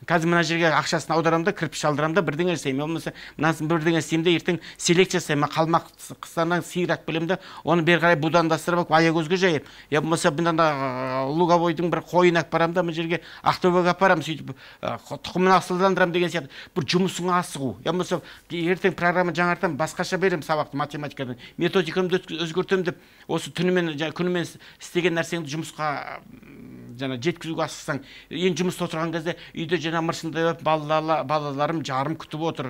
қазір мына жерге ақшасын аударамын да кірпіш алдырамын да бірдеңе жасаймын я болмаса мынасын бірдеңе істеймін де ертең селекция жасаймын қалмақ қалмақстаннан сиыр алып келемін да оны бері қарай будандастырып алып аягөзге жайып я болмаса мына луговойдың бір қойын алып барамын да мына жерге ақтөбеге апарамын сөйтіп тұқымын асылдандырамын деген сияқты бір жұмысыңа асығу я болмаса ертең программа жаңартамын басқаша беремін сабақты математикадан методикамды өзгертемін деп осы түнімен күнімен істеген нәрсеңді жұмысқа жана жеткізуге асықсаң енді жұмыста отырған кезде үйде жана мырсыңдап балаларым жарым күтіп отыр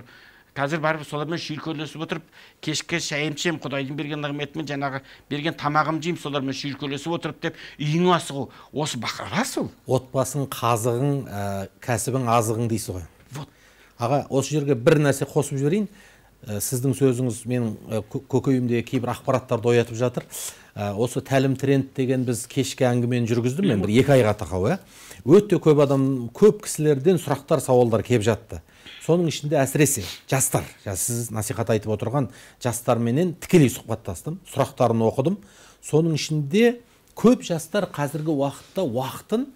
қазір барып солармен шүйіркелесіп отырып кешкі шайым ішемін құдайдың берген нығметімен жаңағы берген тамағымды жеймін солармен шүйіркелесіп отырып деп үйіңе асығу осы рас ол отбасың қазығың кәсибиң кәсібің азығың дейсіз ғой вот аға осы жерге бір нәрсе қосып жіберейін Э, сіздің сөзіңіз менің э, көкейімде кейбір ақпараттарды оятып жатыр э, осы тәлім тренд деген біз кешкі әңгімені жүргіздім мен бір екі айға тақау иә өте көп адам көп кісілерден сұрақтар сауалдар келіп жатты соның ішінде әсіресе жастар сіз насихат айтып отырған жастарменен тікелей сұхбаттастым сұрақтарын оқыдым соның ішінде көп жастар қазіргі уақытта уақытын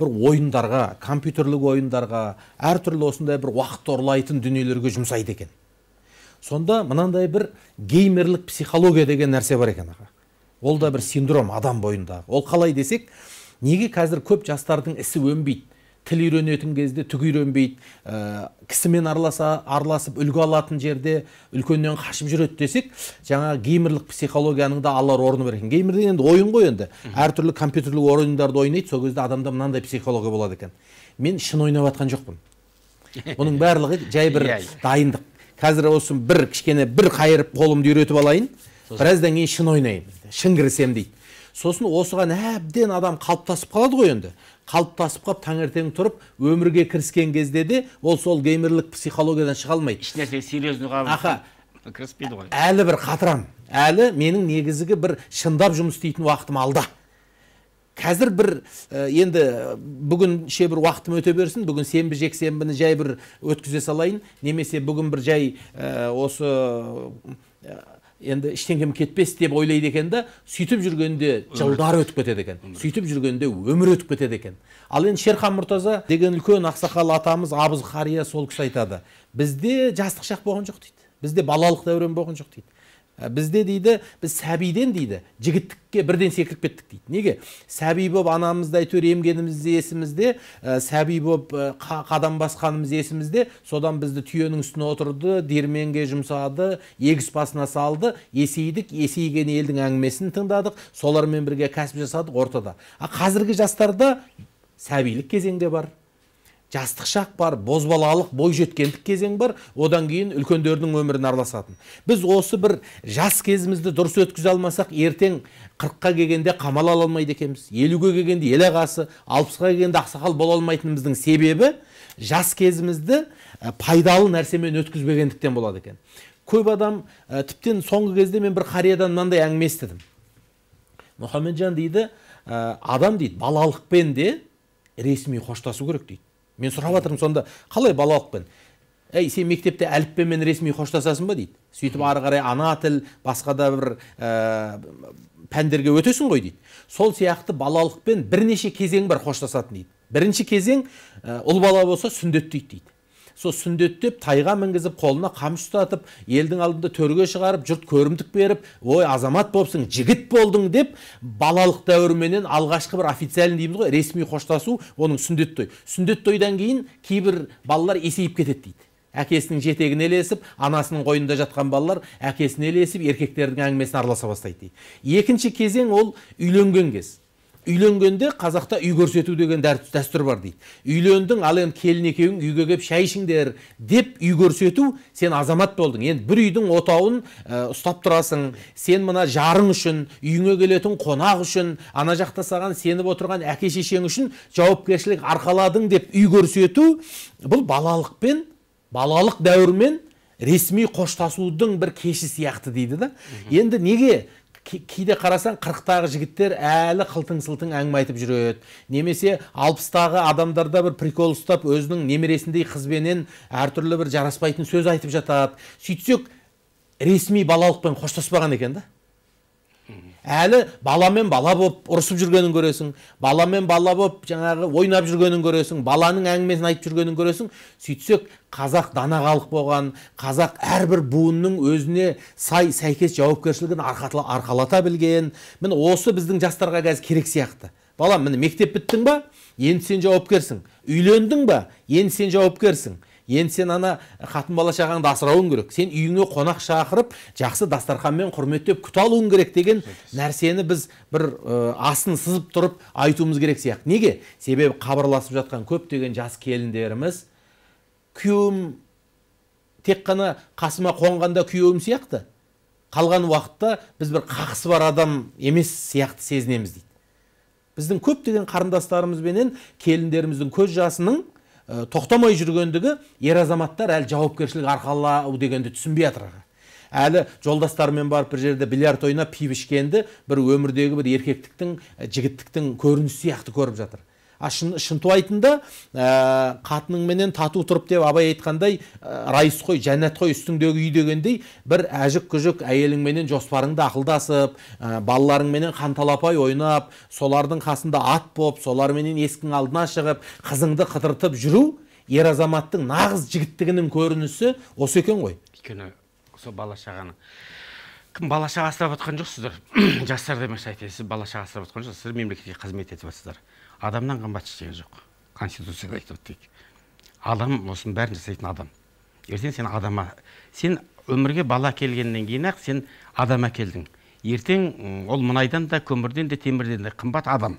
бір ойындарға компьютерлік ойындарға әртүрлі осындай бір уақытты ұрлайтын дүниелерге жұмсайды екен сонда мынандай бір геймерлік психология деген нәрсе бар екен аға ол да бір синдром адам бойындағы ол қалай десек неге қазір көп жастардың ісі өнбейді тіл үйренетін кезде түк үйренбейді ә, кісімен араласа араласып үлгі алатын жерде үлкеннен қашып жүреді десек жаңа геймерлік психологияның да алар орны бар екен геймер деген енді ойын ғой енді әртүрлі компьютерлік ойындарды ойнайды сол кезде адамда мынандай психология болады екен мен шын ойнап жатқан жоқпын бұның барлығы жай бір иә, иә. дайындық қазір осы бір кішкене бір қайырып қолымды үйретіп алайын біраздан кейін шын ойнаймын шын кірісемін дейді сосын осыған әбден адам қалыптасып қалады ғой енді қалыптасып қалып таңертең тұрып өмірге кіріскен кезде де ол сол геймерлік психологиядан шыға алмайды ешнәрсеге серьезно аха кіріспейді ғой әлі бір қатырам әлі менің негізігі бір шындап жұмыс істейтін уақытым алда қазір бір енді бүгінше бір уақытым өте берсін бүгін сенбі жексенбіні жай бір өткізе салайын немесе бүгін бір жай осы ә, енді ештеңем кетпес деп ойлайды екен да сөйтіп жүргенде жылдар өтіп кетеді екен сөйтіп жүргенде өмір өтіп кетеді екен ал енді шерхан мұртаза деген үлкен ақсақал атамыз абыз қария сол кісі айтады бізде жастық шақ болған жоқ дейді бізде балалық дәурен болған жоқ дейді Ә, бізде дейді біз сәбиден дейді жігіттікке бірден секіріп кеттік дейді неге сәби болып анамызды әйтеуір емгеніміз есімізде ә, сәби болып ә, қадам басқанымыз есімізде содан бізді түйенің үстіне отырды дерменге жұмсады егіс басына салды есейдік есейген елдің әңгімесін тыңдадық солармен бірге кәсіп жасадық ортада а қазіргі жастарда сәбилік кезеңде бар жастық шақ бар бозбалалық бойжеткендік кезең бар одан кейін үлкендердің өмірін араласатын біз осы бір жас кезімізді дұрыс өткізе алмасақ ертең қырыққа келгенде қамал ала алмайды екенбіз елуге келгенде ел ағасы алпысқа келгенде ақсақал бола алмайтынымыздың себебі жас кезімізді пайдалы нәрсемен өткізбегендіктен болады екен көп адам ә, тіптен соңғы кезде мен бір қариядан мынандай әңгіме естідім мұхамеджан дейді адам дейді балалықпен де ресми қоштасу керек дейді мен сұрап жатырмын сонда қалай балалықпен ей сен мектепте әліппемен ресми қоштасасың ба дейді сөйтіп ары қарай ана тіл басқа да бір ә, пәндерге өтесің ғой дейді сол сияқты балалықпен бірнеше кезең бар қоштасатын дейді бірінші кезең ә, ұл бала болса сүндет дейді сол сүндеттеп тайға мінгізіп қолына қамшы ұстатып елдің алдында төрге шығарып жұрт көрімдік беріп ой азамат болыпсың жігіт болдың деп балалық дәуірменен алғашқы бір официальный дейміз ғой ресми қоштасу оның сүндет той сүндет тойдан кейін кейбір балалар есейіп кетеді дейді әкесінің жетегіне ілесіп анасының қойнында жатқан балалар әкесіне ілесіп еркектердің әңгімесіне араласа бастайды дейді екінші кезең ол үйленген кез үйленгенде қазақта үй көрсету деген дәстүр бар дейді үйлендің ал енді келін екеуің үйге келіп шай ішіңдер деп үй көрсету сен азамат болдың енді бір үйдің отауын ә, ұстап тұрасың сен мына жарың үшін үйіңе келетін қонақ үшін ана жақта саған сеніп отырған әке шешең үшін жауапкершілік арқаладың деп үй көрсету бұл балалықпен балалық дәуірмен ресми қоштасудың бір кеші сияқты дейді да енді неге кейде қарасаң қырықтағы жігіттер әлі қылтың сылтың әңгіме айтып жүреді немесе алпыстағы адамдарда бір прикол ұстап өзінің немересіндей қызбенен әртүрлі бір жараспайтын сөз айтып жатады сөйтсек ресми балалықпен қоштаспаған екен да әлі баламен бала болып ұрысып жүргенін көресің баламен бала болып жаңағы ойнап жүргенін көресің баланың әңгімесін айтып жүргенін көресің сөйтсек қазақ дана халық болған қазақ әрбір буынның өзіне сай сәйкес жауапкершілігін арқалата білген міне осы біздің жастарға қазір керек сияқты балам міне мектеп біттің ба енді сен жауапкерсің үйлендің ба енді сен жауапкерсің енді сен ана қатын бала шағаңды асырауың керек сен үйіңе қонақ шақырып жақсы дастарханмен құрметтеп күте алуың керек деген нәрсені біз бір ә, асын сызып тұрып айтуымыз керек сияқты неге себебі қабырласып жатқан көптеген жас келіндеріміз күйеуім тек қана қасыма қонғанда күйеуім сияқты қалған уақытта біз бір қақысы бар адам емес сияқты сезінеміз дейді біздің көптеген қарындастарымыз келіндеріміздің көз жасының ә, тоқтамай жүргендігі ер азаматтар әлі жауапкершілік арқалау дегенді түсінбей жатыр әлі жолдастарымен барып бір жерде бильярд ойнап пиво ішкенді бір өмірдегі бір еркектіктің жігіттіктің көрінісі сияқты көріп жатыр а шынтуайтында ә, э, қатыныңменен тату тұрып деп абай айтқандай ә, райыс қой жәннат қой үстіңдегі үй дегендей бір әжік күжік әйеліңменен жоспарыңды ақылдасып ә, э, балаларыңменен қанталапай ойнап солардың қасында ат болып соларменен есіктің алдына шығып қызыңды қыдыртып жүру ер азаматтың нағыз жігіттігінің көрінісі осы екен ғой өйткені сол бала шағаны кім бала шаға асырап жатқан жоқсыздар жастар емес айтайын сіз бала шаға асырап жатқан жоқсыз сіздер мемлекетке қызмет етіп жатсыздар адамнан қымбат ештеңе жоқ конституцияда айтып дейді адам осының бәрін жасайтын адам ертең сен адама сен өмірге бала келгеннен кейін ақ сен адам әкелдің ертең ол мұнайдан да көмірден де темірден де қымбат адам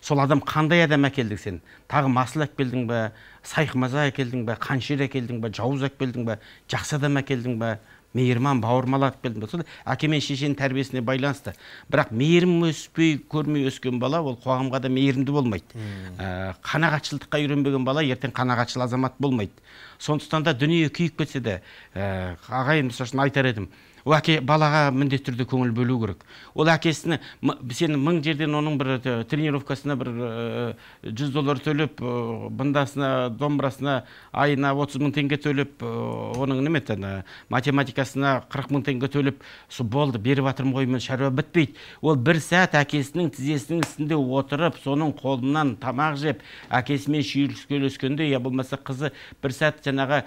сол адам қандай адам әкелдің сен тағы масыл әкелдің ба сайқымаза әкелдің ба қаншер әкелдің ба жауыз әкелдің ба жақсы адам әкелдің ба мейірман бауырмалап келдім сол әке мен шешенің тәрбиесіне байланысты бірақ мейірім өспей көрмей өскен бала ол қоғамға да мейірімді болмайды ә, қанағатшылдыққа үйренбеген бала ертең қанағатшыл азамат болмайды сондықтан да дүние күйіп кетсе де ә, ағайын мысалы айтар едім ол әке балаға міндетті түрде көңіл бөлу керек ол әкесіне сен мың жерден оның бір тренировкасына бір жүз доллар төлеп бындасына домбырасына айына отыз мың теңге төлеп оның неме математикасына қырық мың теңге төлеп сол болды беріп жатырмын ғой мен шаруа бітпейді ол бір сәт әкесінің тізесінің үстінде отырып соның қолынан тамақ жеп әкесімен сөйлескенде я болмаса қызы бір сәт жаңағы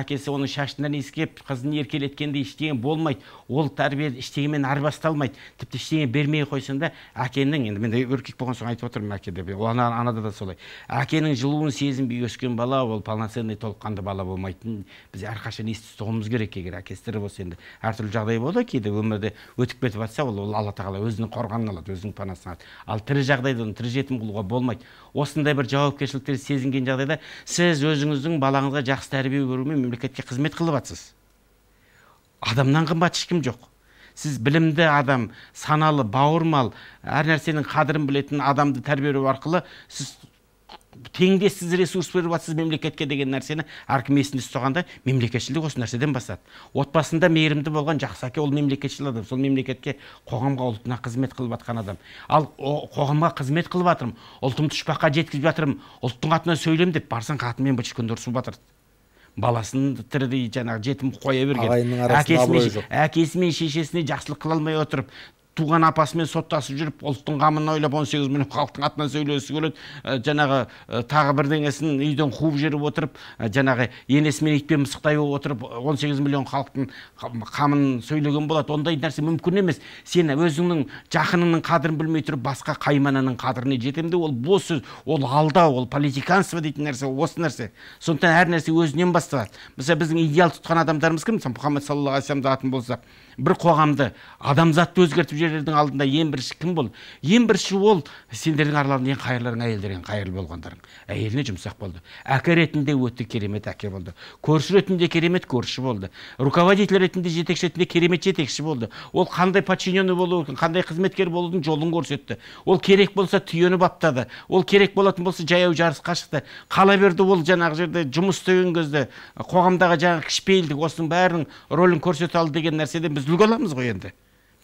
әкесі оның шашынан иіскеп қызын еркелеткенде ештеңе болмайды алмайды ол тәрбие ештеңемен арбасталмайды тіпті ештеңе бермей қойсаң да әкенің енді мен еркек болған соң айтып отырмын әке деп анада да солай әкенің жылуын сезінбей өскен бала ол полноценный толыққанды бала болмайтынын біз әрқашан есте ұстауымыз керек егер тірі болса енді әртүрлі жағдай болады кейде өмірде өтіп кетіп жатса ол ол алла тағала өзінің қорғанын алады өзінің панасын алады ал тірі жағдайда оны тірі жетім қылуға болмайды осындай бір жауапкершіліктер сезінген жағдайда сіз өзіңіздің балаңызға жақсы тәрбие берумен мемлекетке қызмет қылып жатсыз адамнан қымбат ешкім жоқ сіз білімді адам саналы бауырмал әр нәрсенің қадірін білетін адамды тәрбиелеу арқылы сіз теңдессіз ресурс беріп жатсыз мемлекетке деген нәрсені әркім есінде ұстағанда мемлекетшілдік осы нәрседен бастады отбасында мейірімді болған жақсы әке ол мемлекетшіл адам сол мемлекетке қоғамға ұлтына қызмет қылып жатқан адам ал қоғамға қызмет қылып жатырмын ұлтымды ұшпаққа жеткізіп жатырмын ұлттың атынан сөйлем деп барсаң қатынмен быт ұрысып жатыр баласын тірідей жаңағы жетім қоя берген әкесі мен шешесіне жақсылық қыла алмай отырып туған апасымен соттасып жүріп ұлттың қамын ойлап сегіз миллион халықтың атынан сөйлегісі келеді жаңағы тағы бірдеңесін үйден қуып жіберіп отырып жаңағы енесімен мен итпен мысықтай болып отырып 18 миллион халықтың қамын сөйлеген болады ондай нәрсе мүмкін емес сен өзіңнің жақыныңның қадірін білмей тұрып басқа қаймананың қадіріне жетемін ол бос сөз ол алдау ол политиканство дейтін нәрсе осы нәрсе сондықтан әр нәрсе өзінен басталады мысалы біздің идеал тұтқан адамдарымыз кім мысалы мұхаммед саллаллаху алейхи атын болсақ бір қоғамды адамзатты өзгертіп жерлердің алдында ең бірінші кім бол ең бірінші ол сендердің араларыңда ең әйелдер әйелдерің қайырлы болғандарың әйеліне жұмсақ болды әке ретінде өте керемет әке болды көрші ретінде керемет көрші болды руководитель ретінде жетекші ретінде керемет жетекші болды ол қандай подчиненный болу қандай қызметкер болудың жолын көрсетті ол керек болса түйені баптады ол керек болатын болса жаяу жарысқа шықты қала берді ол жаңағы жерде жұмыс істеген кезде қоғамдағы жаңағы кішіпейілдік осының бәрінің рөлін көрсете алды деген нәрседен біз үлгі аламыз ғой енді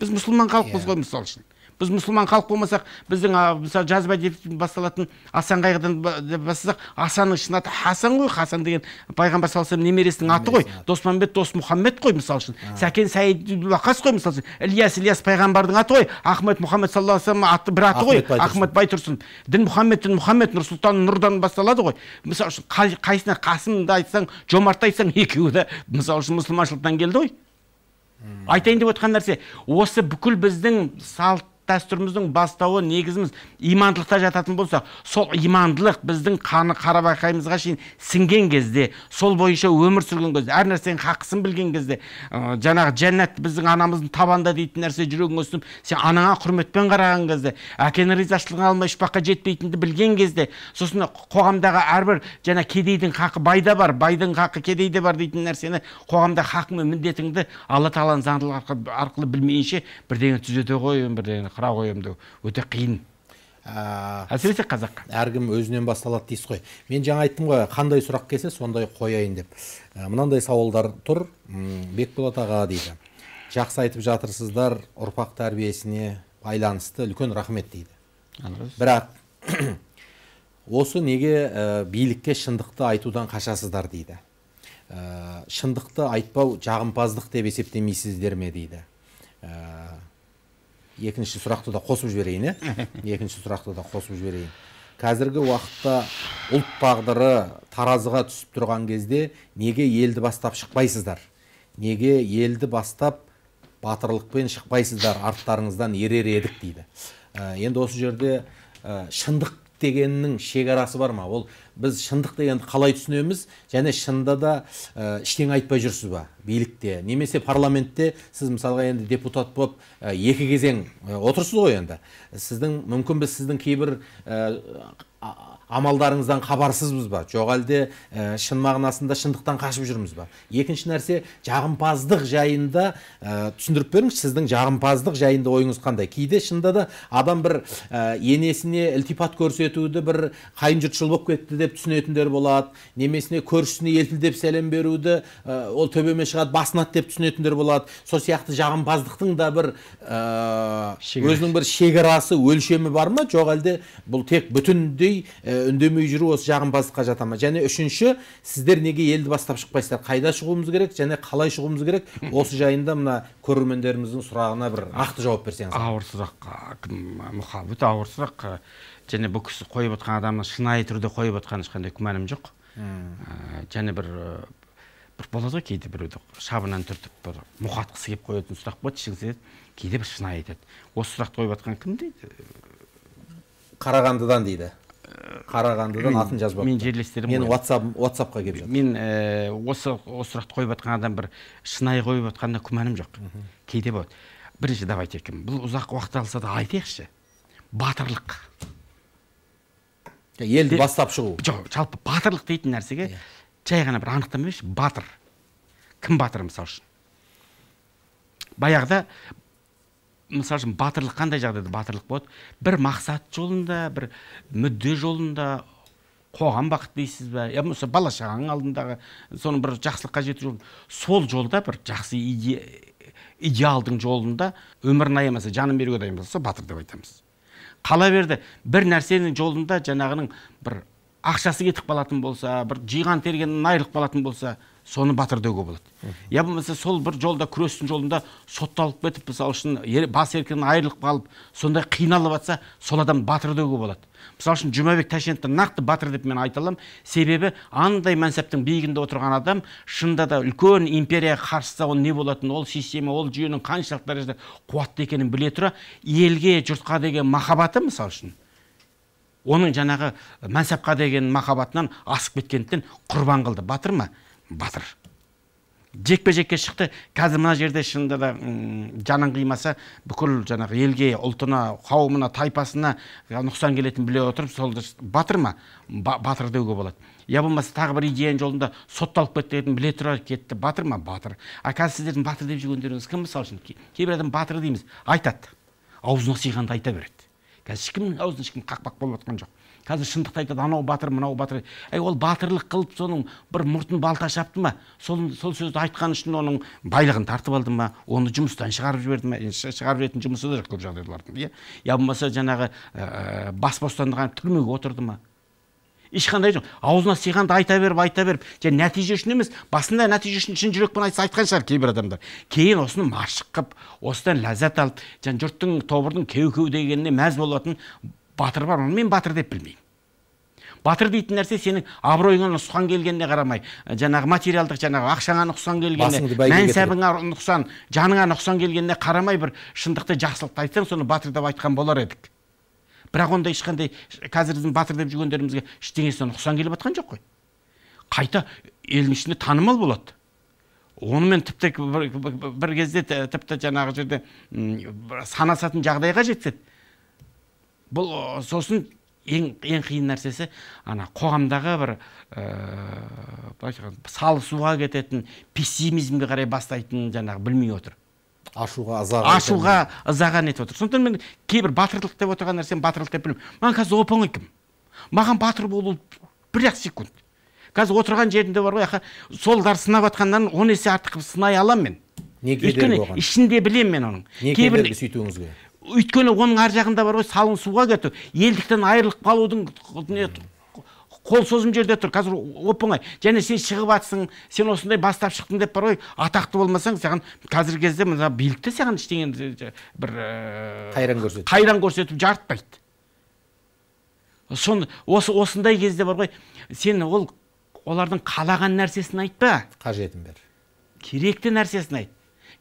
біз мұсылман халықпыз иә. ғой мысалы үшін біз мұсылман халық болмасақ біздің мысалы жазба әдебиетіміз басталатын асан қайғыдан бастасақ асанның шын аты хасан ғой хасан деген пайғамбар саллаллаху немересінің аты ғой досмамбет досмұхаммед қой мысалы үшін сәкен уақас қой мысалы үшін ілияс ілияс пайғамбардың аты ғой ахмет мұхаммед саллаллаху алейhi аты бір аты ғой ахмет байтұрсын дін мұхаммед дін мұхаммед нұрсұлтан нұрдан басталады ғой мысалы үшін қайсына қасымды айтсаң жомартты айтсаң екеуі де мысалы үшін мұсылманшылықтан келді ғой айтайын деп отқан нәрсе осы бүкіл біздің салт дәстүріміздің бастауы негізіміз имандылықта жататын болсақ сол имандылық біздің қаны қарабақайымызға шейін сіңген кезде сол бойынша өмір сүрген кезде әр нәрсенің хақысын білген кезде ә, жаңағы жәннат біздің анамыздың табанда дейтін нәрсе жүрегіңе ұсынып сен анаңа құрметпен қараған кезде әкенің ризашылығын алмай ұшпаққа жетпейтінді білген кезде сосын қоғамдағы әрбір жаңа кедейдің хақы байда бар байдың хақы кедейде бар дейтін нәрсені қоғамда хақың мен міндетіңді алла тағаланың заңдылығы арқылы, арқылы білмейінше бірдеңе түзете қой бірдеңе қарау қоямын деу өте қиын ә... әсіресе қазаққа әркім өзінен басталады дейсіз ғой мен жаңа айттым ғой қандай сұрақ келсе сондай қояйын деп мынандай сауалдар тұр бекболат аға дейді жақсы айтып жатырсыздар ұрпақ тәрбиесіне байланысты үлкен рахмет дейді бірақ осы неге ә, билікке шындықты айтудан қашасыздар дейді шындықты айтпау жағымпаздық деп есептемейсіздер ме дейді екінші сұрақты да қосып жіберейін иә екінші сұрақты да қосып жіберейін қазіргі уақытта ұлт тағдыры таразыға түсіп тұрған кезде неге елді бастап шықпайсыздар неге елді бастап батырлықпен шықпайсыздар арттарыңыздан ерер едік дейді енді осы жерде шындық дегеннің шекарасы бар ма ол біз шындық дегенді қалай түсінеміз және шынында да іштен айтпай жүрсіз ба билікте немесе парламентте сіз мысалға енді депутат болып екі кезең отырсыз ғой енді сіздің мүмкін біз сіздің кейбір амалдарыңыздан хабарсызбыз ба жоқ әлде ә, шын мағынасында шындықтан қашып жүрміз ба екінші нәрсе жағымпаздық жайында ә, түсіндіріп беріңізші сіздің жағымпаздық жайында ойыңыз қандай кейде шынында да адам бір ә, енесіне ілтипат көрсетуді бір қайын жұртшыл болып кетті деп түсінетіндер болады немесіне көршісіне елпілдеп сәлем беруді ә, ол төбеме шығады басынады деп түсінетіндер болады сол сияқты жағымпаздықтың да бір ә, өзінің бір шекарасы өлшемі бар ма жоқ әлде бұл тек бүтіндей үндемей жүру осы жағымпаздыққа жата ма және үшінші сіздер неге елді бастап шықпайсыздар қайда шығуымыз керек және қалай шығуымыз керек осы жайында мына көрермендеріміздің сұрағына бір нақты жауап берсеңіз ауыр сұрақ өте ауыр сұрақ және бұл кісі қойып отқан адамның шынайы түрде қойып отқан ешқандай күмәнім жоқ және бір бір болады ғой кейде біреуді шабынан түртіп бір мұқатқысы келіп қоятын сұрақ болады шынысы кейде бір шынайы айтады осы сұрақты қойып жатқан кім дейді қарағандыдан дейді қарағандыдан атын жазбапты мен жерлестерім менің ватсабым ватсапқа келіп жатыр мен э, осы осы сұрақты қойып жатқан адам бір шынайы қойып жатқанына күмәнім жоқ кейде болады бірінші давайте кім бұл ұзақ уақыт алса да айтайықшы батырлық елді бастап шығу жоқ жалпы батырлық дейтін нәрсеге иә. жай ғана бір анықтама берші батыр кім батыр мысалы үшін баяғыда мысалы үшін батырлық қандай жағдайда батырлық болады бір мақсат жолында бір мүдде жолында қоғам бақыт дейсіз ба я болмаса бала шағаның алдындағы соның бір жақсылыққа жету жолы сол жолда бір жақсы иде, идеалдың жолында өмірін аямаса жанын беруге дайын болса батыр деп айтамыз қала берді бір нәрсенің жолында жаңағының бір ақшасы кетіп қалатын болса бір жиған тергенінен айырылып қалатын болса соны батыр деуге болады я болмаса сол бір жолда күрестің жолында сотталып кетіп мысалы үшін бас еркінен айырылып қалып сондай қиналып жатса сол адам батыр деуге болады мысалы үшін жұмабек тәшеновті нақты батыр деп мен айта аламын себебі андай мәнсәптің биігінде отырған адам шынында да үлкен империяға қарсы ол не болатынын ол система ол жүйенің қаншалықты дәрежеде қуатты екенін біле тұра елге жұртқа деген махаббаты мысалы үшін оның жаңағы мәнсапқа деген махаббатынан асып кеткендіктен құрбан қылды батыр ма батыр жекпе жекке шықты қазір мына жерде шынында да жанын қимаса бүкіл жаңағы елге ұлтына қауымына тайпасына нұқсан келетінін біле отырып сол батыр ма ба, батыр деуге болады я болмаса тағы бір идеяның жолында сотталып кететінін біле тұра кетті батыр ма батыр а қазір сіздердің батыр деп жүргендеріңіз кім мысалы үшін кейбір адам батыр дейміз айтады аузына сыйғанды айта береді қазір ешкімнің аузын ешкім қақпақ болып жатқан жоқ қазір шындықты айтады анау батыр мынау батыр әй ол батырлық қылып соның бір мұртын балта шапты ма сол, сол сөзді айтқаны үшін оның байлығын тартып алды ма оны жұмыстан шығарып жіберді ма шығарып жіберетін жұмысы да жоқ көп олардың иә я болмаса жаңағы ә, бас бостандығы түрмеге отырды ма ешқандай жоқ аузына сиғанды айта беріп айта беріп және нәтиже үшін емес басында нәтиже үшін шын жүрекпен айтса айтқан шығар кейбір адамдар кейін осыны машық қылып осыдан ләззат алып жаңағы жұрттың тобырдың кеу кеу дегеніне мәз болатын батыр бар мен батыр деп білмеймін батыр дейтін нәрсе сенің абыройыңа нұқсан келгеніне қарамай жаңағы материалдық жаңағы ақшаңа нұқсан келгеніне мәнсәбіңе нұқсан жаныңа нұқсан келгеніне қарамай бір шындықты жақсылықты айтсаң соны батыр деп айтқан болар едік бірақ ондай ешқандай қазір біздің батыр деп жүргендерімізге ештеңесіне нұқсан келіп жатқан жоқ қой қайта елдің ішінде танымал болады онымен тіпті бір, бір кезде тіпті жаңағы жерде санасатын жағдайға жетеді бұл сосын ең ең қиын нәрсесі ана қоғамдағы бір э, ыыы ә, салысуға кететін пессимизмге қарай бастайтын жаңағы білмей отыр ашуға ызаға ашуға ызаға нетіп отыр сондықтан мен кейбір батырлық деп отырған нәрсені батырлық деп білмеймін маған қазір оп кім маған батыр болу бір ақ секунд қазір отырған жерінде бар ғой солдар сынап жатқаннан он есе артық сынай аламын мен неге өйткені ішінде білемін мен оның кейбір өйткені оның ар жағында бар ғой салың суға кету елдіктен айырылып қалудың қол созым жерде тұр қазір оп оңай және сен шығып жатсың сен осындай бастап шықтың деп бар ғой атақты болмасаң саған қазіргі кезде мына билік те саған ештеңе бір э, қайран көрсетіп қайран көрсетіп жарытпайды сон осы осындай кезде бар ғой сен ол олардың қалаған нәрсесін айтпа қажетін бер керекті нәрсесін айт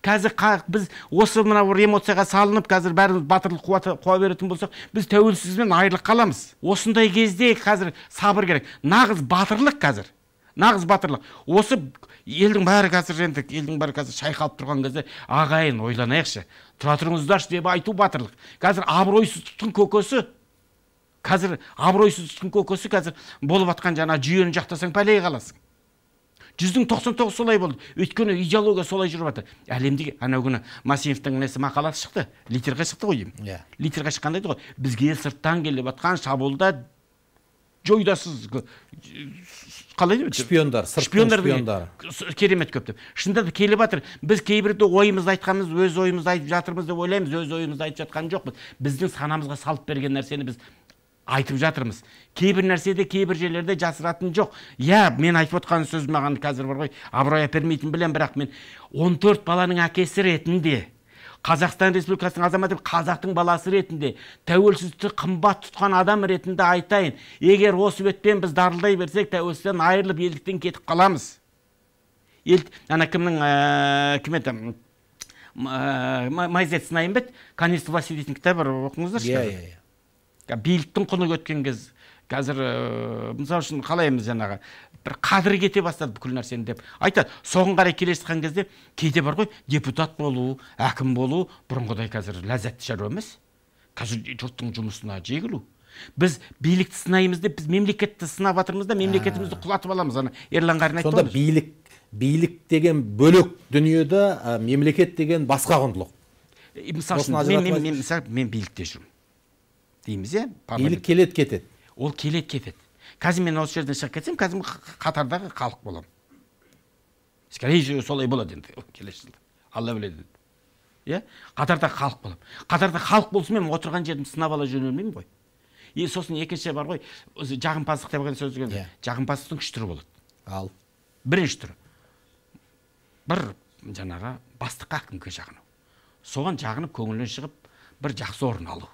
қазір қа, біз осы мынау эмоцияға салынып қазір бәріміз батырлық қуа, қуа беретін болсақ біз тәуелсіздігімізден айырылып қаламыз осындай кезде қазір сабыр керек нағыз батырлық қазір нағыз батырлық осы елдің бәрі қазір енді елдің бәрі қазір шайқалып тұрған кезде ағайын ойланайықшы тұра тұрыңыздаршы деп айту батырлық қазір абыройсыздықтың көкесі қазір абыройсыздықтың көкесі қазір болып жатқан жаңағы жүйені жақтасаң пәлей қаласың жүздің тоқсан тоғызы солай болды өйткені идеология солай жүріп жатыр әлемде анау күні масеновтың несі мақаласы шықты литерға шықты ғой деймін иә yeah. литерға шыққанда айтты ғой бізге сырттан келіп жатқан шабуылда жойдасыз қалай деп шпиондар шпиондар керемет көп деп шынында да келіп жатыр біз кейбірде ойымызды айтқанбыз өз ойымызды айтып жатырмыз деп ойлаймыз өз ойымызды айтып жатқан жоқпыз біздің санамызға салып берген нәрсені біз айтып жатырмыз кейбір нәрседе кейбір жерлерде жасыратын жоқ иә мен айтып отқан сөз маған қазір бар ғой абырой әпермейтінін білемін бірақ мен 14 баланың әкесі ретінде қазақстан республикасының азаматы қазақтың баласы ретінде тәуелсіздікті қымбат тұтқан адам ретінде айтайын егер осы бетпен біз дарылдай берсек тәуелсіздіктен айырылып елдіктен кетіп қаламыз ел ана кімнің ә, кім еді ә, майзет конец власти дейтін кітабы бар оқыңыздаршы иә иә биліктің құны өткен кез қазір э, мысалы үшін қалаймыз жаңағы бір қадірі кете бастады бүкіл нәрсені деп айтады соған қарай келе жатқан кезде кейде бар ғой депутат болу әкім болу бұрынғыдай қазір ләззатты шаруа емес қазір жұрттың жұмысына жегілу біз билікті сынаймыз деп біз мемлекетті сынап жатырмыз да мемлекетімізді ә. құлатып аламыз ана ерлан қарин айтты сонда билік билік деген бөлек дүниеде ә, мемлекет деген басқа құндылық мысалы үшін мен, мен, мен, мен билікте жүрмін дейміз иә билік келеді кетеді ол келеді кетеді қазір мен осы жерден шығып кетсем қазір қатардағы халық боламын скорее всего солай болады енді келесі жылы алла біледі иә қатарда халық боламын қатарда халық болсымен мен отырған жерімді сынап ала жөнелмеймін ғой и сосын екінші бар ғой жағымпаздық деп деген сөз yeah. жағымпаздықтың үш түрі болады ал бірінші түрі бір жаңағы бастыққа әкімге жағыну соған жағынып көңілінен шығып бір жақсы орын алу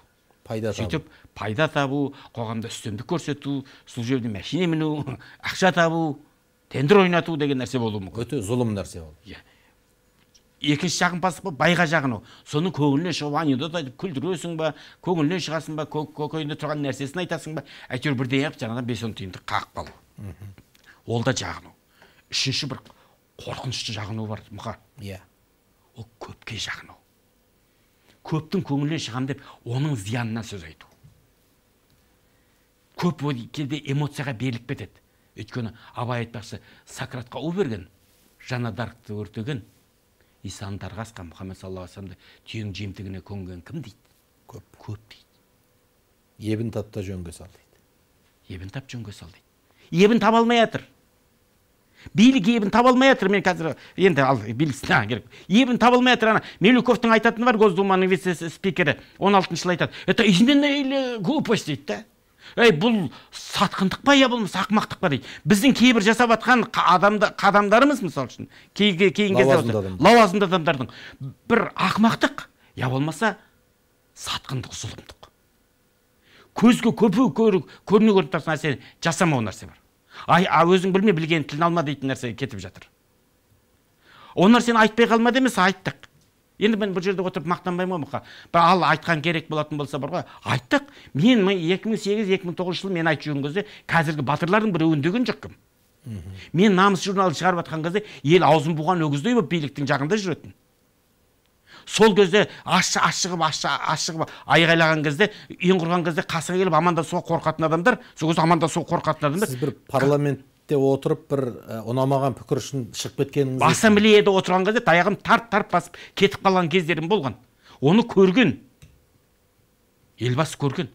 пайда табу сөйтіп пайда табу қоғамда үстемдік көрсету сол жерде машина міну ақша табу тендер ойнату деген нәрсе болуы мүмкін өте зұлым нәрсе ол иә екінші жағын бастық па байға жағыну соның көңілінен шығып анекдот айтып күлдіресің ба көңілінен шығасың ба көкейінде тұрған нәрсесін айтасың ба әйтеуір бірдеңе қылып жаңадан бес он тиынды қағып қалу ол да жағыну үшінші бір қорқынышты жағыну бар мұқа иә ол көпке жағыну көптің көңілінен шығам деп оның зиянына сөз айту көп ол кезде эмоцияға беріліп кетеді өйткені абай айтпақшы сократқа у берген жаңа дарқты өртеген исаны дарға асқан мұхаммед саллаллаху алейhi түйенің жемтігіне көнген кім дейді көп көп дейді ебін тап та жөнге сал дейді ебін тап жөнге сал дейді ебін таба алмай жатыр билік ебін таба алмай жатыр мен қазір енді ал білгісін керек ебін таба алмай жатыр ана мелюковтың айтатыны бар госдуманың вице спикері он алтыншы жылы айтады это или глупость дейді да ей бұл сатқындық па я иә, болмаса ақымақтық па дейді біздің кейбір жасап жатқан адамды қадамдарымыз мысалы үшін кейінгі кезде лауазымды адамдардың бір ақымақтық я иә, болмаса сатқындық зұлымдық көзге көпе көріне көрініп тұрған нәрсені жасамау нәрсе бар а өзің білме білгенін тілін алма дейтін нәрсе кетіп жатыр ол нәрсені айтпай қалмады емес айттық енді мен бұл жерде отырып мақтанбаймын ғой ал айтқан керек болатын болса бар ғой айттық мен 2008-2009 жылы мен айтып жүрген кезде қазіргі батырлардың біреуі үндеген жоқпын мен намыс журналын шығарып жатқан кезде ел аузын буған өгіздей болып биліктің жағында жүретін сол кезде ашы ашығып ащы ашығып айғайлаған кезде үйін құрған кезде қасыңа келіп амандасуға қорқатын адамдар сол кезде амандасуға қорқатын адамдар сіз бір парламентте отырып бір ұнамаған пікір үшін шығып кеткеніңіз ассамблеяда отырған кезде таяғым тарт тарт басып кетіп қалған кездерім болған оны көрген елбасы көрген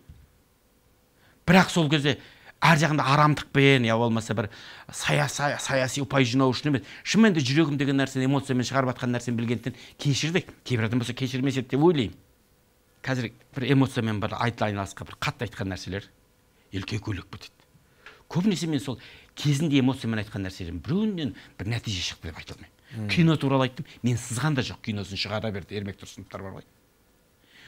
бірақ сол кезде ар жағында арамдықпен я болмаса бір саяси саяси ұпай жинау үшін емес шынымен де жүрегім деген нәрсені эмоциямен шығарып жатқан нәрсені білгендіктен кешірдік кейбір адам болса кешірмес еді деп ойлаймын қазір бір эмоциямен бір айт айналысқан бір қатты айтқан нәрселер елке көйлек бітеді көбінесе мен сол кезінде эмоциямен айтқан нәрселердің біреуінен бір нәтиже шықты деп айта алмаймын кино туралы айттым мен сызған да жоқ киносын шығара берді ермек тұрсыновтар бар ғой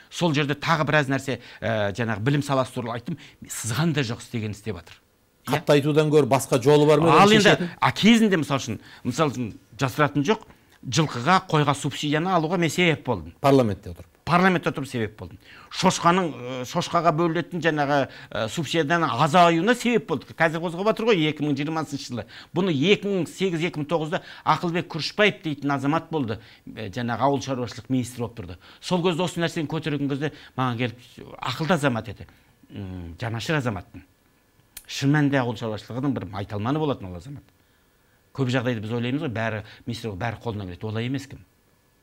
сол жерде тағы біраз нәрсе ә, жаңағы білім саласы туралы айттым сызған да жоқ істеген істеп жатыр иә? қатты айтудан гөрі басқа жолы бар ма ал енді а кезінде мысалы үшін мысалы үшін жоқ жылқыға қойға субсидияны алуға мен себеп болдым парламентте отырып парламент тұрып себеп болдым шошқаның э, шошқаға бөлінетін жаңағы э, субсидияның азаюына себеп болды қазір қозғап жатыр ғой екі мың жиырмасыншы жылы бұны екі мың сегіз екі мың тоғызда ақылбек күрішбаев дейтін азамат болды э, жаңағы ауыл шаруашылық министрі болып тұрды сол кезде осы нәрсені көтерген кезде маған келіп ақылды азамат еді жанашыр азаматтың шын мәнінде ауыл шаруашылығының бір майталманы болатын ол азамат көп жағдайда біз ойлаймыз ғой бәрі министр бәрі қолынан келеді олай емес кім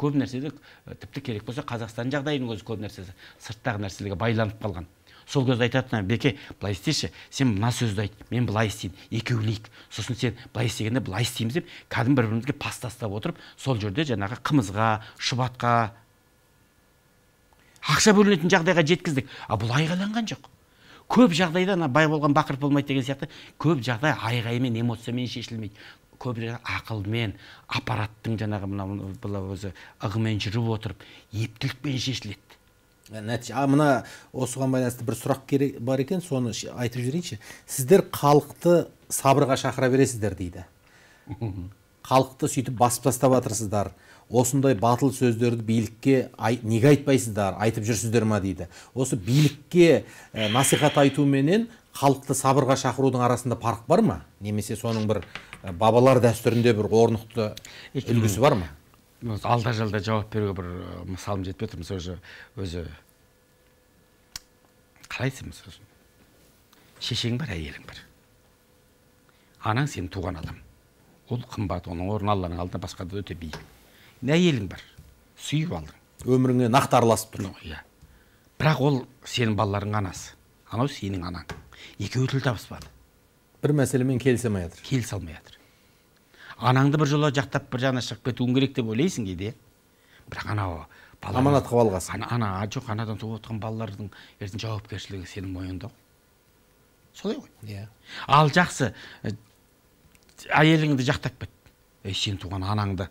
көп нәрседе э, тіпті керек болса қазақстан жағдайының өзі көп нәрсесі сырттағы нәрселерге байланып қалған сол кезде айтады беке былай істеші сен мына сөзді айт мен былай істейін екеулейік сосын сен былай істегенде былай істейміз деп кәдімгі бір бірімізге пас тастап отырып сол жерде жаңағы қымызға шұбатқа ақша бөлінетін жағдайға жеткіздік а бұл айғайланған жоқ көп жағдайда ана бай болған бақыр болмайды деген сияқты көп жағдай айғаймен эмоциямен шешілмейді көбірек ақылмен аппараттың жаңағы мына бұл өзі ығымен жүріп отырып ептілікпен шешіледі ә, нәтиже а мына осыған байланысты бір сұрақ керек бар екен соны айтып жіберейінші сіздер халықты сабырға шақыра бересіздер дейді халықты сөйтіп басып тастап жатырсыздар осындай батыл сөздерді билікке ай, неге айтпайсыздар айтып жүрсіздер ма дейді осы билікке ә, насихат айту халықты сабырға шақырудың арасында парық бар ма немесе соның бір Э, бабалар дәстүрінде бір орнықты үлгісі бар ма алда жалда жауап беруге бір мысалым жетпей тұр мысалы өзі қалай айтсам мысалы шешең бар әйелің бар анаң сенің туған адам ол қымбат оның орны алланың алдында басқа да өте биік әйелің бар сүйіп алдың өміріңе нақты араласып тұр иә бірақ ол сенің балаларыңның анасы анау сенің анаң екеуі тіл табыспады бір мәселемен келісе алмай жатыр келісе алмай жатыр анаңды бір жола жақтап бір жағына шығып кетуің керек деп ойлайсың кейде бірақ анау бала аманат қылып алғансың ана, ана жоқ анадан туып отқан балалардың ертең жауапкершілігі сенің мойныңда ғой солай ғой иә ал жақсы э, әйеліңді жақтап кет ей сен туған анаңды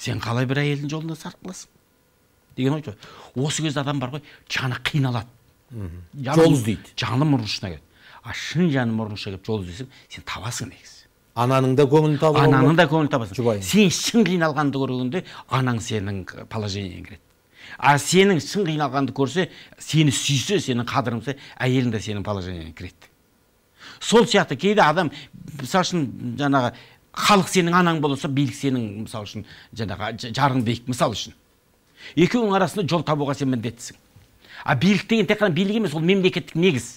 сен қалай бір әйелдің жолында сарқыласың деген ой осы кезде адам бар ғой жаны қиналады жол іздейді жаны мұрын ұшына келеді а шын жаны мұрын ұшына келіп жол іздесең сен табасың негізі ананың да көңілін табу ананың да көңілін табасың жұбайың сен шын қиналғанды көргенде анаң сенің положениеңе кіреді а сенің шын қиналғанды көрсе сені сүйсе сенің қадірін білсе әйелің де сенің положениеңе кіреді сол сияқты кейде адам мысалы үшін жаңағы халық сенің анаң болса билік сенің мысалы үшін жаңағы жарың биік мысалы үшін екеуінің арасында жол табуға сен міндеттісің а билік деген тек қана билік емес ол мемлекеттік негіз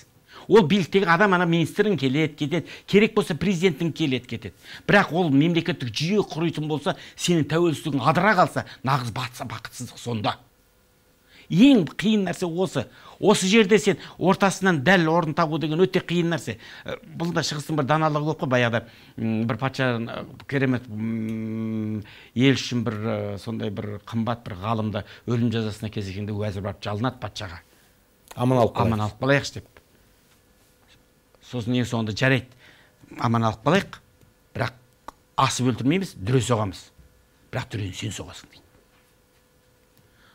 ол биліктегі адам ана министрің келет кетеді керек болса президенттің келет кетеді бірақ ол мемлекеттік жүйе құритын болса сенің тәуелсіздігің адыра қалса нағыз бақытсыздық сонда ең қиын нәрсе осы осы жерде сен ортасынан дәл орын табу деген өте қиын нәрсе э, бұл да шығыстың бір даналығы көп қой баяғыда бір патша керемет ел үшін бір э, сондай бір қымбат бір ғалымды өлім жазасына кезегенде уәзір барып жалынады патшаға аман алып қалайықшы деп сосын ең соңында жарайды аман алып қалайық бірақ асып өлтірмейміз дүре соғамыз бірақ дүрені сен соғасың дейді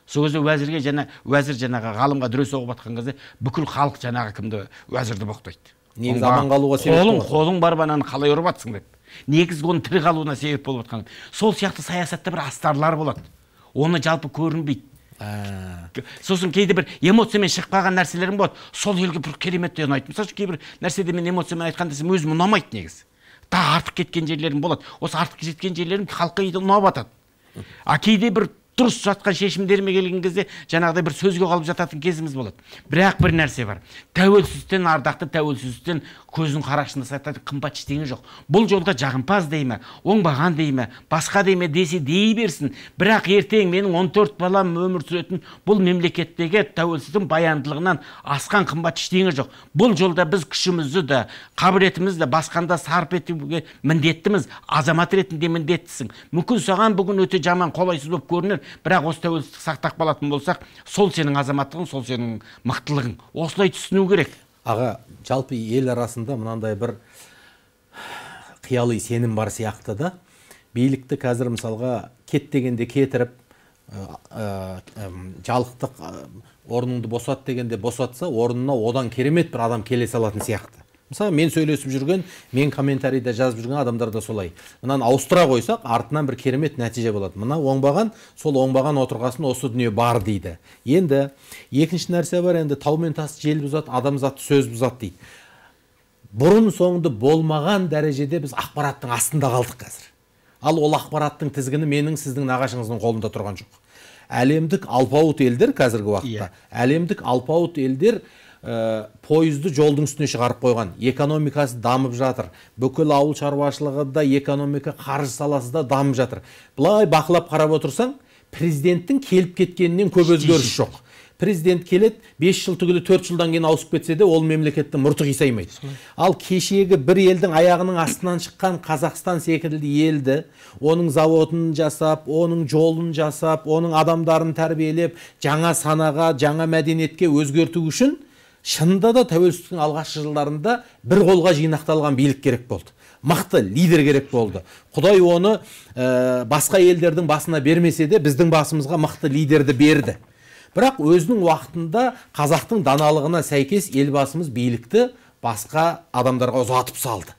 сол кезде уәзірге жаңа уәзір жаңағы ғалымға дүре соғып жатқан кезде бүкіл халық жаңағы кімді уәзірді боқтайды негізі аман қалуға себеп қолың қолың барып ананы қалай ұрып жатсың деп негізі оның тірі қалуына себеп болып жатқан сол сияқты саясатта бір астарлар болады оны жалпы көрінбейді Э. сосын кейде бір эмоциямен шықпаған нәрселерім болады сол елге бір кереметтей ұнайды мысалы үшін кейбір нәрседе мен эмоциямен айтқан десем өзім ұнамайды негізі Та артық кеткен жерлерім болады осы артық кеткен жерлерім халыққа үйде ұнап жатады а кейде бір дұрыс жатқан шешімдеріме келген кезде жаңағыдай бір сөзге қалып жататын кезіміз болады бірақ бір нәрсе бар тәуелсіздіктен ардақты тәуелсіздіктен көзің қарақшыны сатады қымбат ештеңе жоқ бұл жолда жағымпаз дей ме оңбаған дей ме басқа дей ме десе дей берсін бірақ ертең менің 14 балам өмір сүретін бұл мемлекеттегі тәуелсіздіктің баяндылығынан асқан қымбат ештеңе жоқ бұл жолда біз күшімізді де қабілетімізді басқанда сарп етуге міндеттіміз азамат ретінде міндеттісің мүмкін саған бүгін өте жаман қолайсыз болып көрінер бірақ осы тәуелсіздікті сақтап қалатын болсақ сол сенің азаматтығың сол сенің мықтылығың осылай түсіну керек аға жалпы ел арасында мынандай бір қиялы сенім бар сияқты да билікті қазір мысалға кет дегенде кетіріп жалықтық орныңды босат дегенде босатса орнына одан керемет бір адам келе салатын сияқты мысалы мен сөйлесіп жүрген мен комментарийде жазып жүрген адамдар да солай мынаны ауыстыра қойсақ артынан бір керемет нәтиже болады мына оңбаған сол оңбаған отырғасын осы дүние бар дейді енді екінші нәрсе бар енді тау мен тас жел бұзады адамзат сөз бұзады дейді бұрын соңды болмаған дәрежеде біз ақпараттың астында қалдық қазір ал ол ақпараттың тізгіні менің сіздің нағашыңыздың қолында тұрған жоқ әлемдік алпауыт елдер қазіргі уақытта иә. әлемдік алпауыт елдер ә, пойызды жолдың үстіне шығарып қойған экономикасы дамып жатыр бүкіл ауыл шаруашылығы да экономика қаржы саласы да дамып жатыр былай бақылап қарап отырсаң президенттің келіп кеткенінен көп өзгеріс жоқ президент келет 5 жыл түгілі 4 жылдан кейін ауысып кетсе де ол мемлекеттің мұрты қисаймайды ал кешегі бір елдің аяғының астынан шыққан қазақстан секілді елді оның заводын жасап оның жолын жасап оның адамдарын тәрбиелеп жаңа санаға жаңа мәдениетке өзгерту үшін шынында да тәуелсіздіктің алғашқы жылдарында бір қолға жинақталған билік керек болды мықты лидер керек болды құдай оны э, басқа елдердің басына бермесе де біздің басымызға мықты лидерді берді бірақ өзінің уақытында қазақтың даналығына сәйкес елбасымыз билікті басқа адамдарға ұзатып салды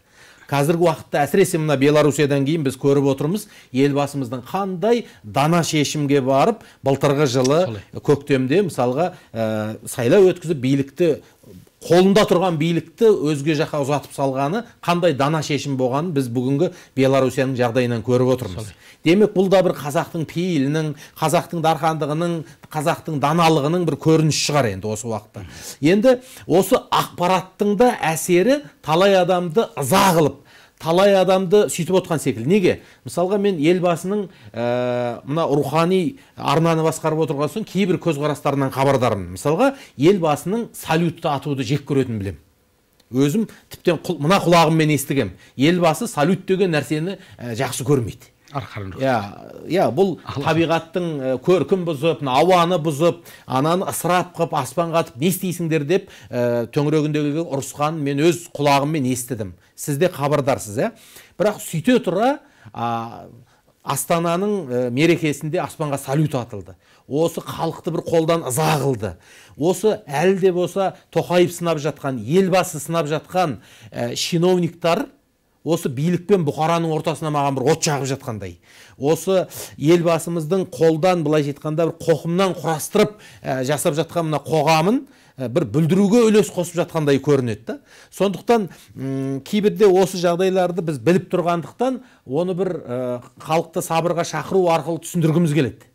қазіргі уақытта әсіресе мына беларусиядан кейін біз көріп отырмыз елбасымыздың қандай дана шешімге барып былтырғы жылы көктемде мысалға ә, сайлау өткізіп билікті қолында тұрған билікті өзге жаққа ұзатып салғаны қандай дана шешім болғанын біз бүгінгі беларусияның жағдайынан көріп отырмыз демек бұл да бір қазақтың пейілінің қазақтың дархандығының қазақтың даналығының бір көрінісі шығар енді осы уақытта енді осы ақпараттың да әсері талай адамды ыза қылып талай адамды сөйтіп отқан секілді неге мысалға мен елбасының ә, мына рухани арнаны басқарып отырған соң кейбір көзқарастарынан хабардармын мысалға елбасының салютты атуды жек көретінін білемін өзім тіптен құл, мына құлағыммен естігем елбасы салют деген нәрсені э, жақсы көрмейді арқарын иә иә бұл табиғаттың көркін бұзып ауаны бұзып ананы ысырап қылып аспанға атып не істейсіңдер деп ә, төңірегіндегі ұрысқан мен өз құлағыммен естідім сіз де хабардарсыз иә бірақ сөйте тұра ә, астананың мерекесінде аспанға салют атылды осы халықты бір қолдан ыза қылды осы әлі де болса тоқаев сынап жатқан елбасы сынап жатқан ә, осы билік пен бұқараның ортасына маған бір от жағып жатқандай осы елбасымыздың қолдан былай айтқанда бір қоқымнан құрастырып ә, жасап жатқан мына қоғамын ә, бір бүлдіруге үлес қосып жатқандай көрінеді да сондықтан кейбірде осы жағдайларды біз біліп тұрғандықтан оны бір ә, халықты ә, сабырға шақыру арқылы түсіндіргіміз келеді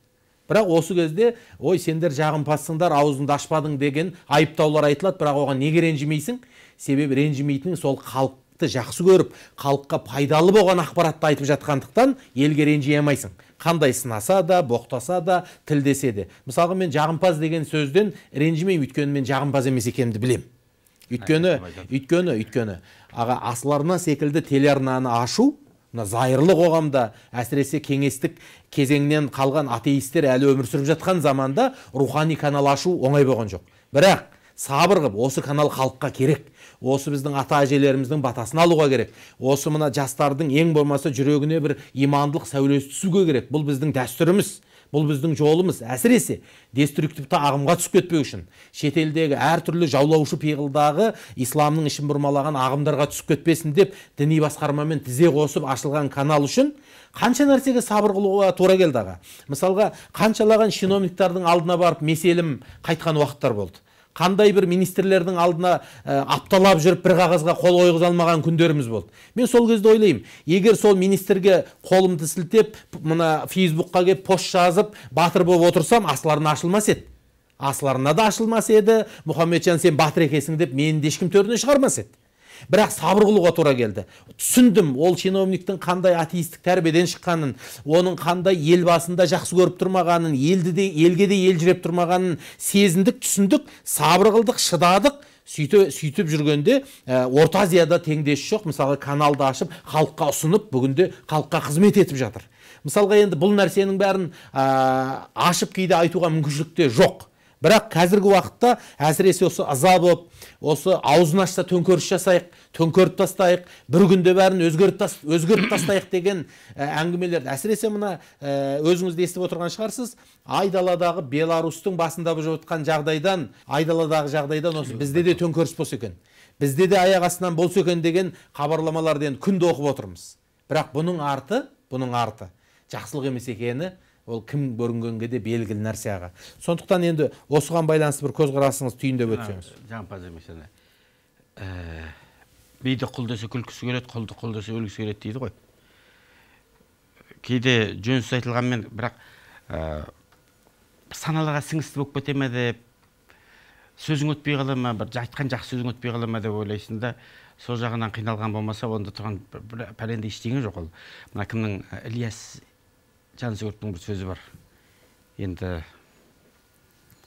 бірақ осы кезде ой сендер жағымпазсыңдар аузыңды ашпадың деген айыптаулар айтылады бірақ оған неге ренжімейсің себебі ренжімейтінің сол халық жақсы көріп халыққа пайдалы болған ақпаратты айтып жатқандықтан елге ренжи алмайсың қандай сынаса да боқтаса да тілдесе де мысалға мен жағымпаз деген сөзден ренжімеймін өйткені мен жағымпаз емес екенімді білемін өйткені өйткені өйткені аға арна секілді телеарнаны ашу мына зайырлы қоғамда әсіресе кеңестік кезеңнен қалған атеистер әлі өмір сүріп жатқан заманда рухани канал ашу оңай болған жоқ бірақ сабыр қылып осы канал халыққа керек осы біздің ата әжелеріміздің батасын алуға керек осы мына жастардың ең болмаса жүрегіне бір имандылық сәулесі түсуге керек бұл біздің дәстүріміз бұл біздің жолымыз әсіресе деструктивті ағымға түсіп кетпеу үшін шетелдегі әртүрлі жаулаушы пиғылдағы исламның ішін бұрмалаған ағымдарға түсіп кетпесін деп діни басқармамен тізе қосып ашылған канал үшін қанша нәрсеге сабыр қылуға тура келді аға мысалға қаншалаған чиновниктардың алдына барып меселім қайтқан уақыттар болды қандай бір министрлердің алдына э, апталап жүріп бір қағазға қол қойғыза алмаған күндеріміз болды мен сол кезде ойлаймын егер сол министрге қолымды сілтеп мына фейсбукқа келіп пост жазып батыр болып отырсам асыларына ашылмас еді асыларына да ашылмас еді мұхамеджан сен батыр екенсің деп мені де ешкім төріне шығармас еді бірақ сабыр қылуға тура келді түсіндім ол чиновниктің қандай атеистік тәрбиеден шыққанын оның қандай ел басында жақсы көріп тұрмағанын елді де елге де елжіреп тұрмағанын сезіндік түсіндік сабыр қылдық шыдадық сөйтіп сөйтіп жүргенде ә, орта азияда теңдесі жоқ мысалы каналды ашып халыққа ұсынып бүгінде халыққа қызмет етіп жатыр мысалға енді бұл нәрсенің бәрін ә, ашып кейде айтуға мүмкіншілік те жоқ бірақ қазіргі уақытта әсіресе осы ыза болып осы аузын ашса төңкеріс жасайық төңкеріп тастайық бір күнде бәрін өзгертіп өзгеріп тастайық деген ә, әңгімелерді әсіресе мына ә, өзіңіз де естіп отырған шығарсыз айдаладағы беларусьтың басында болып жатқан жағдайдан айдаладағы жағдайдан осы бізде де төңкеріс болса екен бізде де аяқ астынан болса екен деген хабарламаларды енді күнде оқып отырмыз бірақ бұның арты бұның арты жақсылық емес екені ол кім көрінгенге де белгілі нәрсе аға сондықтан енді осыған байланысты бір көзқарасыңызды түйіндеп өтсеңіз жаңпаз емес ана э, ә, биді құл десе күлкісі келеді құлды құл десе өлгісі келеді дейді ғой кейде жөнсіз айтылғанмен бірақ ә, саналарға сіңісті болып кете ме деп сөзің өтпей қала ма бір айтқан жақсы сөзің өтпей қала ма деп ойлайсың да сол жағынан қиналған болмаса онда тұрған пәлендей ештеңе жоқ ол мына кімнің э, ілияс жансүгірттің бір сөзі бар енді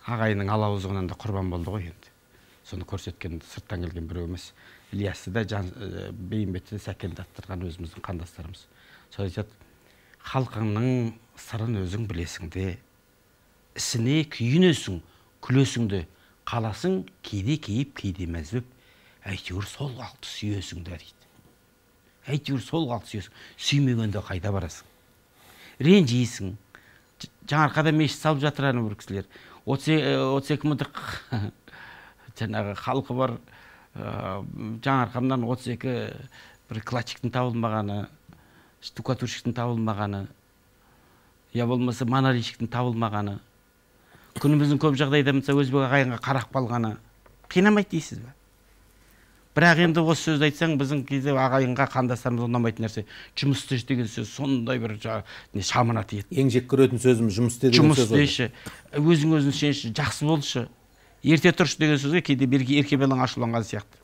ағайынның алауыздығынан да құрбан болды ғой енді соны көрсеткен сырттан келген біреу емес ілиясты да э, бейімбетті де сәкенді аттырған өзіміздің қандастарымыз сол айтады халқыңның сырын өзің білесің де ісіне күйінесің күлесің де қаласың кейде кейіп кейде болып әйтеуір сол халықты сүйесің да дейді әйтеуір сол халықты сүйесің сүймегенде қайда барасың ренжисің жаңаарқада мешіт салып жатыр ана бір кісілер отыз екі мыңдық жаңағы халқы бар ә, отыз бір кладчиктің табылмағаны штукатурщиктің табылмағаны я болмаса монолитчиктің табылмағаны күніміздің көп жағдайда мысалы өзбек ағайынға қарап қалғаны қинамайды дейсіз бірақ енді осы сөзді айтсаң біздің кезде ағайынға қандастарымыз ұнамайтын нәрсе жұмыс істеші деген сөз сондай бір не шамына тиеді ең жек көретін сөзіміз жұмыс істе деген жұмыс істеші өзің өзің сенші жақсы болшы ерте тұршы деген сөзге кейде ерке балаң ашуланған сияқты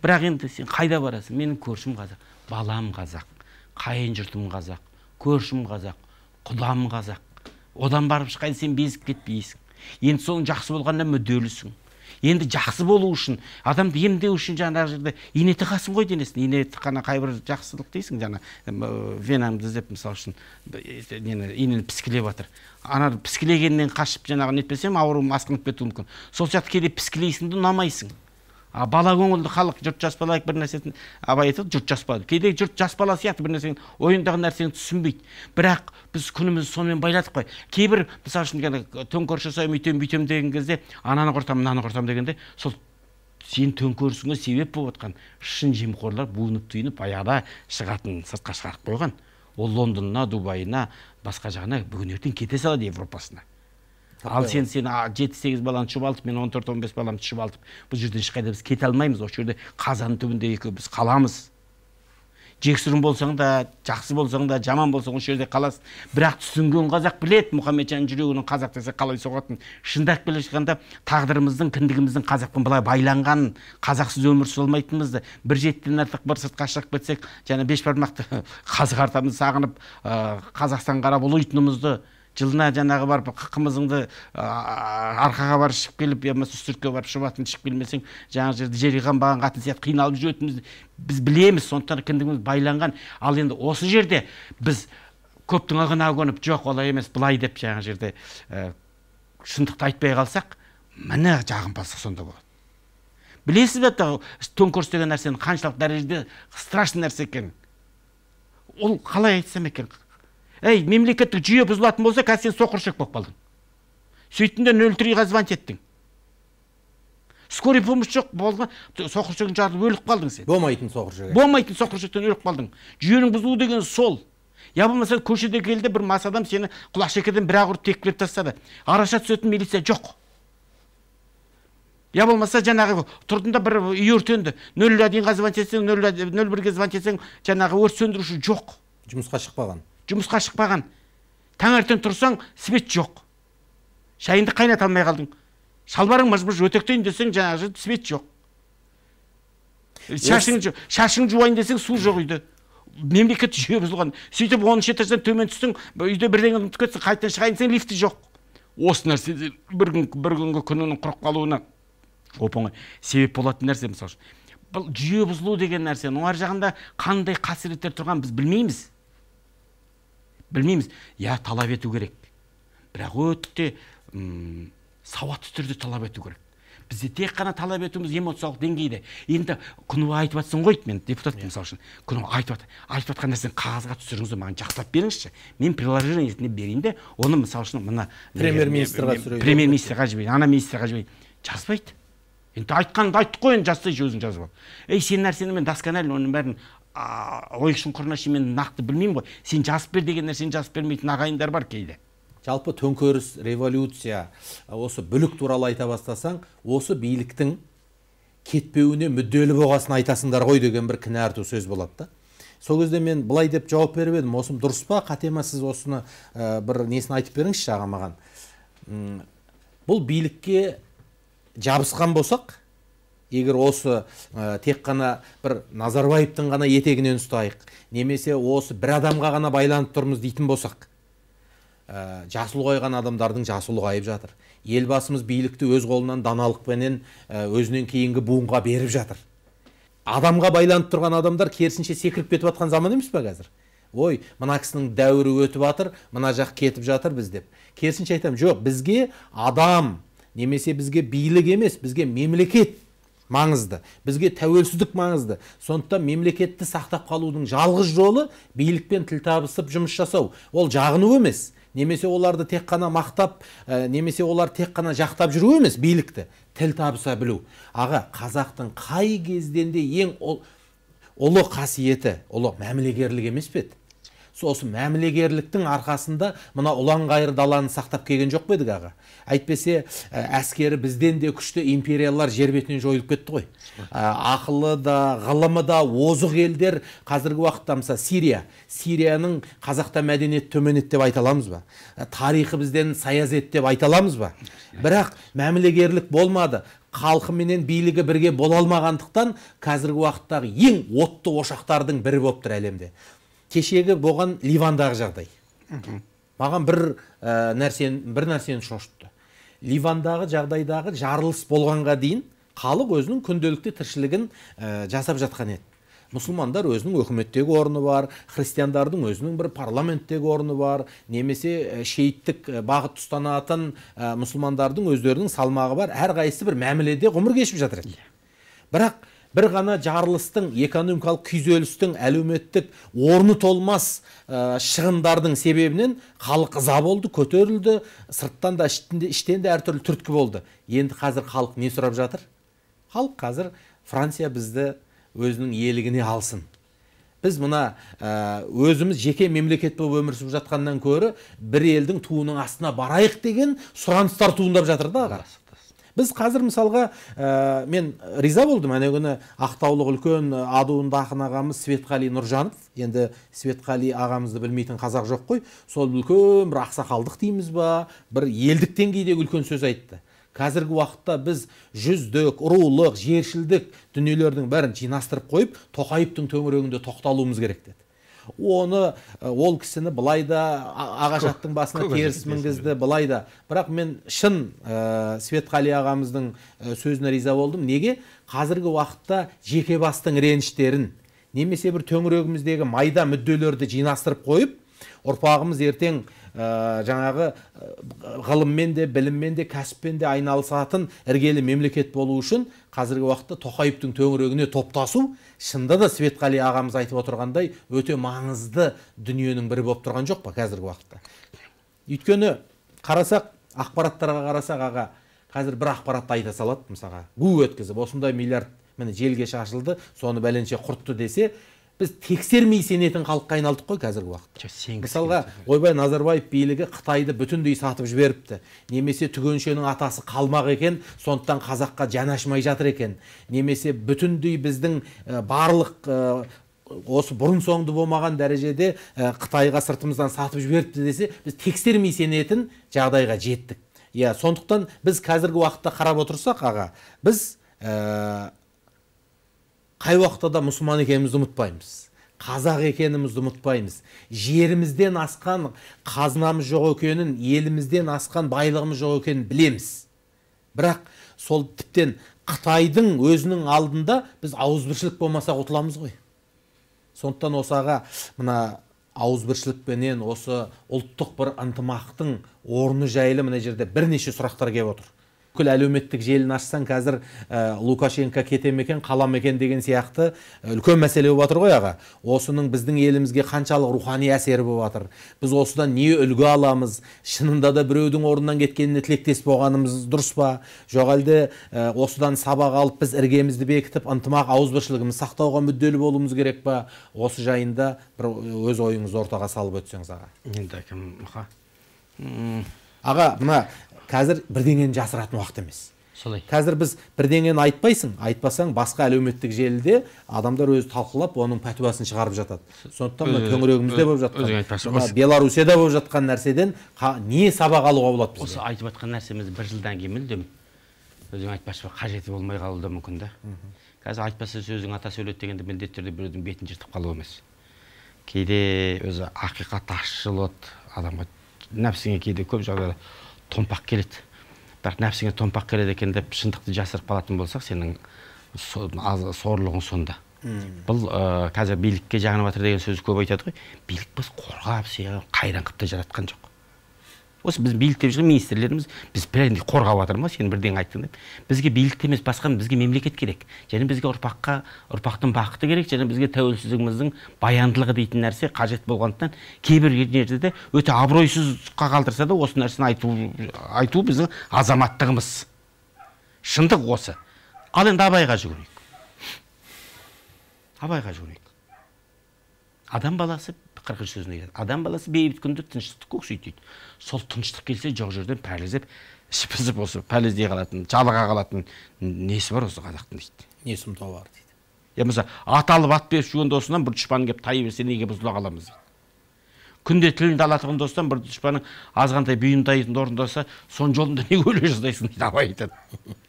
бірақ енді сен қайда барасың менің көршім қазақ балам қазақ қайын жұртым қазақ көршім қазақ құдам қазақ одан барып шыққан сен безіп кетпейсің енді соның жақсы болғанына мүдделісің енді жақсы болу үшін адамды емдеу үшін жаңағы жерде ине тығасың ғой денесіне ине тыққаннан қайбір жақсылық дейсің жаңа венаңды іздеп мысалы үшін нені инені піскілеп жатыр ана піскілегеннен қашып жаңағы нетпесем ауруым асқынып кетуі мүмкін сол сияқты кейде піскілейсің де ұнамайсың а бала көңілді халық жұрт жас бала бір нәрсесін абай айтады жұрт жас бала кейде жұрт жас бала сияқты бір нәрсені ойындағы нәрсені түсінбейді бірақ біз күнімізді сонымен байладық қой кейбір мысалы үшін төңкеріс жасаймын үйтемін бүйтемін деген кезде ананы құртамын мынаны құртамын дегенде сол сенің төңкерісіңе себеп болып жатқан шын жемқорлар буынып түйініп баяғыда шығатын сыртқа шығарып қойған ол лондонына дубайына басқа жағына бүгін ертең кете салады европасына ал сен сен жеті сегіз баланы шұбалтып мен он төрт он бес баламды шұбалтып бұл жерден ешқайда біз кете алмаймыз осы жерде қазан түбінде біз қаламыз жексұрын болсаң да жақсы болсаң да жаман болсаң осы жерде қаласың бірақ түсінген қазақ білет мұхаммеджан жүрегінің қазақ десе қалай соғатынын шындап келе жатқанда тағдырымыздың кіндігіміздің қазақпен былай байланғанын қазақсыз өмір сүре алмайтынымызды бір жетіден артық бір сыртқа шығып кетсек жаңа беш бармақты қазы қартамызды сағынып ә, қазақстанға қарап ұлитынымызды жылына жаңағы барып қымызыңды арқаға барып ішіп келіп я болмаса үстіртке барып шұбатын ішіп келмесең жаңағы жерде жериған баған қатын сияқты қиналып жүретінімізді біз білеміз сондықтан кіндігіміз байланған ал енді осы жерде біз көптің ығына көніп жоқ олай емес былай деп жаңағы жерде ә, шындықты айтпай қалсақ міне жағымпаздық сонда болады білесіз бе төңкеріс деген нәрсенің қаншалық дәрежеде страшный нәрсе екенін ол қалай айтсам екен әй мемлекеттік жүйе бұзылатын болса қазір сен соқыршық болып қалдың сөйттің де нөл триға звонить еттің скорый помощь жоқ болған соқыршегін жарылып өліп қалдың сен болмайтын соқыршек болмайтын соқыршықтан өліп қалдың жүйенің бұзылуы деген сол я болмаса көшеде келді бір мас адам сені құлақшекеден бір ақ ұрып текпілеп тастады араша түсетін милиция жоқ я болмаса жаңағы тұрдың да бір үй өртенді нөл дейін звонить етсең нөл бірге звонить етсең жаңағы өрт сөндіруші жоқ жұмысқа шықпаған жұмысқа шықпаған таңертең тұрсаң свет жоқ шайыңды қайната алмай қалдың шалбарың мыж мыж өтектейін десең жаңағы свет жоқ шашың шашың жуайын десең су жоқ үйде мемлекет жүйе бұзылған сөйтіп оныншы этаждан төмен түстің үйде бірдеңе ұмытып кетсің қайтадан шығайын десең лифті жоқ осы нәрсе бір күн бір күнгі күнінің құрып қалуына оп оңай себеп болатын нәрсе мысалы үшін бұл жүйе бұзылу деген нәрсенің ар жағында қандай қасіреттер тұрғанын біз білмейміз білмейміз иә талап ету керек бірақ өте сауатты түрде талап ету керек бізде тек қана талап етуіміз эмоциялық деңгейде енді бойы айтып жатсың ғой мен депутатпын иә. мысалы үшін күнібай айтып айтып жатқан нәрсені қағазға түсіріңіз маған жақсылап беріңізші мен приложение ретінде берейін де оны мысалы үшін мына премьер министрға түсірейін премьер министрға жіберейін ана министрға жіберейін жазбайды енді айтқаныңды айттық қой енді жазсайшы өзің жазып ал ей сен нәрсені мен досконально оның бәрін ойшын құрнашы мен нақты білмеймін ғой сен жазып бер деген нәрсені жазып бермейтін ағайындар бар кейде жалпы төңкеріс революция осы бүлік туралы айта бастасаң осы биліктің кетпеуіне мүдделі болғасын айтасыңдар ғой деген бір кінә арту сөз болады да сол кезде мен былай деп жауап беріп едім осым дұрыс па қате ма сіз осыны бір несін айтып беріңізші аға маған бұл билікке жабысқан болсақ егер осы ә, тек қана бір назарбаевтың ғана етегінен ұстайық немесе осы бір адамға ғана байланып тұрмыз дейтін болсақ ә, жасыл ұлғайған адамдардың жасы ұлғайып жатыр елбасымыз билікті өз қолынан даналықпенен э, өзінен кейінгі буынға беріп жатыр адамға байланып тұрған адамдар керісінше секіріп кетіп жатқан заман емес пе қазір ой мына кісінің дәуірі өтіп жатыр мына жақ кетіп жатыр біз деп керісінше айтамын жоқ бізге адам немесе бізге билік емес бізге мемлекет маңызды бізге тәуелсіздік маңызды сондықтан мемлекетті сақтап қалудың жалғыз жолы билікпен тіл табысып жұмыс жасау ол жағыну емес немесе оларды тек қана мақтап э, немесе олар тек қана жақтап жүру емес билікті тіл табыса білу аға қазақтың қай кезден де ең ұлы қасиеті ұлы мәмілегерлік емес пе еді осы мәмілегерліктің арқасында мына ұлан ғайыр даланы сақтап келген жоқ па едік аға әйтпесе ә, әскері бізден де күшті империялар жер бетінен жойылып кетті ғой ә, ақылы да ғылымы да озық елдер қазіргі уақытта мысалы сирия сирияның қазақта мәдениет төмен еді деп айта аламыз ба ә, тарихы бізден саязет деп айта аламыз ба бірақ мәмілегерлік болмады халқы менен билігі бірге бола алмағандықтан қазіргі уақыттағы ең отты ошақтардың бірі болып тұр әлемде кешегі болған ливандағы жағдай маған бір ә, нәрсен, бір нәрсені шошытты ливандағы жағдайдағы жарылыс болғанға дейін халық өзінің күнделікті тіршілігін ә, жасап жатқан еді мұсылмандар өзінің өкіметтегі орны бар христиандардың өзінің бір парламенттегі орны бар немесе э, шейіттік бағыт ұстанатын ә, мұсылмандардың өздерінің салмағы бар әрқайсысы бір мәміледе ғұмыр кешіп жатыр еді иә. бірақ бір ғана жарылыстың экономикалық күйзелістің әлеуметтік орны толмас э, шығындардың себебінен халық ыза болды көтерілді сырттан да іштен де әртүрлі түрткі болды енді қазір халық не сұрап жатыр халық қазір франция бізді өзінің елігіне алсын біз мына э, өзіміз жеке мемлекет болып өмір сүріп жатқаннан көрі бір елдің туының астына барайық деген сұраныстар туындап жатыр да біз қазір мысалға э, мен риза болдым әне күні ақтаулық үлкен э, адуынды ақын ағамыз светқали нұржанов енді светқали ағамызды білмейтін қазақ жоқ қой сол үлкен бір ақсақалдық дейміз ба бір елдік деңгейдегі үлкен сөз айтты қазіргі уақытта біз жүздік рулық жершілдік дүниелердің бәрін жинастырып қойып тоқаевтың төңірегінде тоқталуымыз керек деді оны ол кісіні былай да ағаш аттың басына теріс мінгізді былай да бірақ мен шын ә, светқали ағамыздың сөзіне риза болдым неге қазіргі уақытта жеке бастың реніштерін немесе бір төңірегіміздегі майда мүдделерді жинастырып қойып ұрпағымыз ертең ә, жаңағы ғылыммен де біліммен де кәсіппен де айналысатын іргелі мемлекет болу үшін қазіргі уақытта тоқаевтың төңірегіне топтасу шынында да светқали ағамыз айтып отырғандай өте маңызды дүниенің бірі болып тұрған жоқ па қазіргі уақытта өйткені қарасақ ақпараттарға қарасақ аға қазір бір ақпаратты айта салады мысалға гу өткізіп осындай миллиард міне желге шашылды соны бәленше құртты десе біз тексермей сенетін халыққа айналдық қой қазіргі уақытта мысалға ойбай назарбаев билігі қытайды бүтіндей сатып жіберіпті немесе түгеншенің атасы қалмақ екен сондықтан қазаққа жаны ашымай жатыр екен немесе бүтіндей біздің барлық осы бұрын соңды болмаған дәрежеде қытайға сыртымыздан сатып жіберіпті десе біз тексермей сенетін жағдайға жеттік иә сондықтан біз қазіргі уақытта қарап отырсақ аға біз қай уақытта да мұсылман екенімізді ұмытпаймыз қазақ екенімізді ұмытпаймыз жерімізден асқан қазынамыз жоқ екенін елімізден асқан байлығымыз жоқ екенін білеміз бірақ сол тіптен қытайдың өзінің алдында біз ауызбіршілік болмаса құтыламыз ғой сондықтан аға, мына ауызбіршілікпенен осы ұлттық бір ынтымақтың орны жайлы мына жерде бірнеше сұрақтар келіп отыр бүткіл әлеуметтік желіні ашсаң қазір ә, лукашенко кете ме екен қала ма екен деген сияқты э, үлкен мәселе болып жатыр ғой аға осының біздің елімізге қаншалық рухани әсері болып жатыр біз осыдан не үлгі аламыз шынында да біреудің орнынан кеткеніне тілектес болғанымыз дұрыс па жоқ әлде ә, осыдан сабақ алып біз іргемізді бекітіп ынтымақ ауызбіршілігімізді сақтауға мүдделі болуымыз керек па осы жайында бір өз ойыңызды ортаға салып өтсеңіз аға енді мұқа аға мына қазір бірдеңені жасыратын уақыт емес солай қазір біз бірдеңені айтпайсың айтпасаң басқа әлеуметтік желіде адамдар өзі талқылап оның пәтуасын шығарып жатады сондықтан мына төңірегімізде болып жатқан беларусияда болып жатқан нәрседен қа, не сабақ алуға болады бізге осы айтып жатқан нәрсеміз бір жылдан кейін мүлдем өзің айтпақшы қажеті болмай қалуы да мүмкін да қазір айтпаса сөзің ата сөйледі дегенде міндетті түрде біреудің бетін жыртып қалу емес кейде өзі ақиқат ашылады адамға нәпсіңе кейде көп жағдайда томпақ келеді бірақ нәпсіңе томпақ келеді екен деп шындықты жасырып қалатын болсақ сенің сорлығың сонда бұл ә, қазір билікке жағынып жатыр деген сөзді көп айтады ғой билік біз қорғап сыйғап қайран қылып та жаратқан жоқ осы біз билікте жүрген министрлеріміз біз бірдеңе қорғап жатыр ма сен бірдеңе айттың деп бізге билікті емес басқа бізге мемлекет керек және бізге ұрпаққа ұрпақтың бақыты керек және бізге тәуелсіздігіміздің баяндылығы дейтін нәрсе қажет болғандықтан кейбір жерде өте абыройсыздыққа қалдырса да осы нәрсені айту айту біздің азаматтығымыз шындық осы ал енді абайға жүгінейік абайға жүгінейік адам баласы қырқыншы сөзіне келеді адам баласы бейбіт күнде тыныштықты көксейді дейді сол тыныштық келсе жоқ жерден пәліздеп іші пысып осы пәлездей қалатын жалыға қалатын несі бар осы қазақтың дейді не сұмдығы бар дейді е мысалы аталып ат беріп жүрген досынан бір дұшпан келіп тай берсе неге бұзыла қаламыз дейді күнде тіліңді алатұғын достан бір дұшпаның азғантай бұйымтайыңды орындаса соның жолында неге өле жаздайсың дейді абай айтады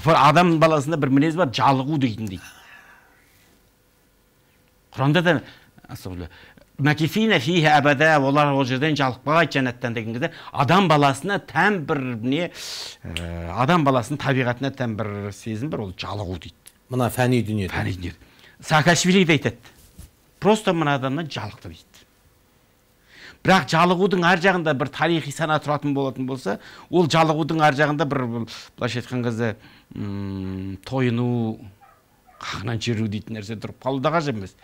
апа адам баласында бір мінез бар жалығу дейтін дейді құранда да мәкифина фиха әбәдә олар ол жерден жалықпайды жәннаттан деген кезде адам баласына тән бір не адам баласының табиғатына тән бір сезім бар ол жалығу дейді мына фәни дүние фәни дүние саакашвили де айтады просто мына адамнан жалықты дейді бірақ жалығудың ар жағында бір тарихи сана тұратын болатын болса ол жалығудың ар жағында бір былайша айтқан кезде тойыну қағынан жүру дейтін нәрсе тұрып қалу да ғажап емес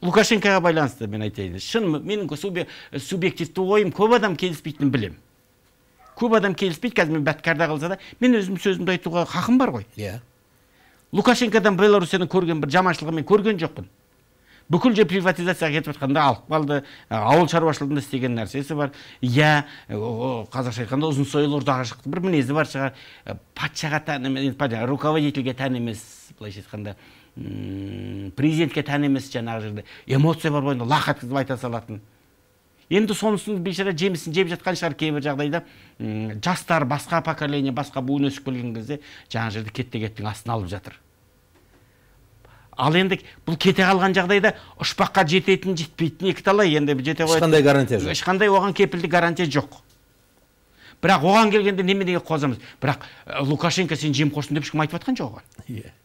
лукашенкоға байланысты мен айтайын шын менің субъективті ойым көп адам келіспейтінін білем. көп адам келіспейді қазір мен бәткарда қалса да мен өзім сөзімді айтуға хақым бар ғой иә лукашенкодан беларусиядан көрген бір жаманшылығын мен көрген жоқпын бүкіл жер приватизацияға кетіп жатқанда алып қалды ә, ауыл шаруашылығында істеген нәрсесі бар иә қазақша айтқанда ұзын сойыл ұрдаға шықты бір мінезі бар шығар ә, патшаға тән руководительге тән емес былайша айтқанда президентке тән емес жаңағы жерде эмоция бар бойында лақ еткізіп айта салатын енді сонысын бейшара жемісін жеп жатқан шығар кейбір жағдайда жастар басқа поколение басқа буын өсіп келген кезде жаңағы жерде кетте кеттің астына алып жатыр ал енді бұл кете қалған жағдайда ұшпаққа жететін жетпейтін екі талай енді жете қояды ешқандай гарантия жоқ ешқандай оған кепілдік гарантия жоқ бірақ оған келгенде неменеге қозамыз бірақ э, лукашенко сен жемқорсың деп ешкім айтып жатқан жоқ оған иә yeah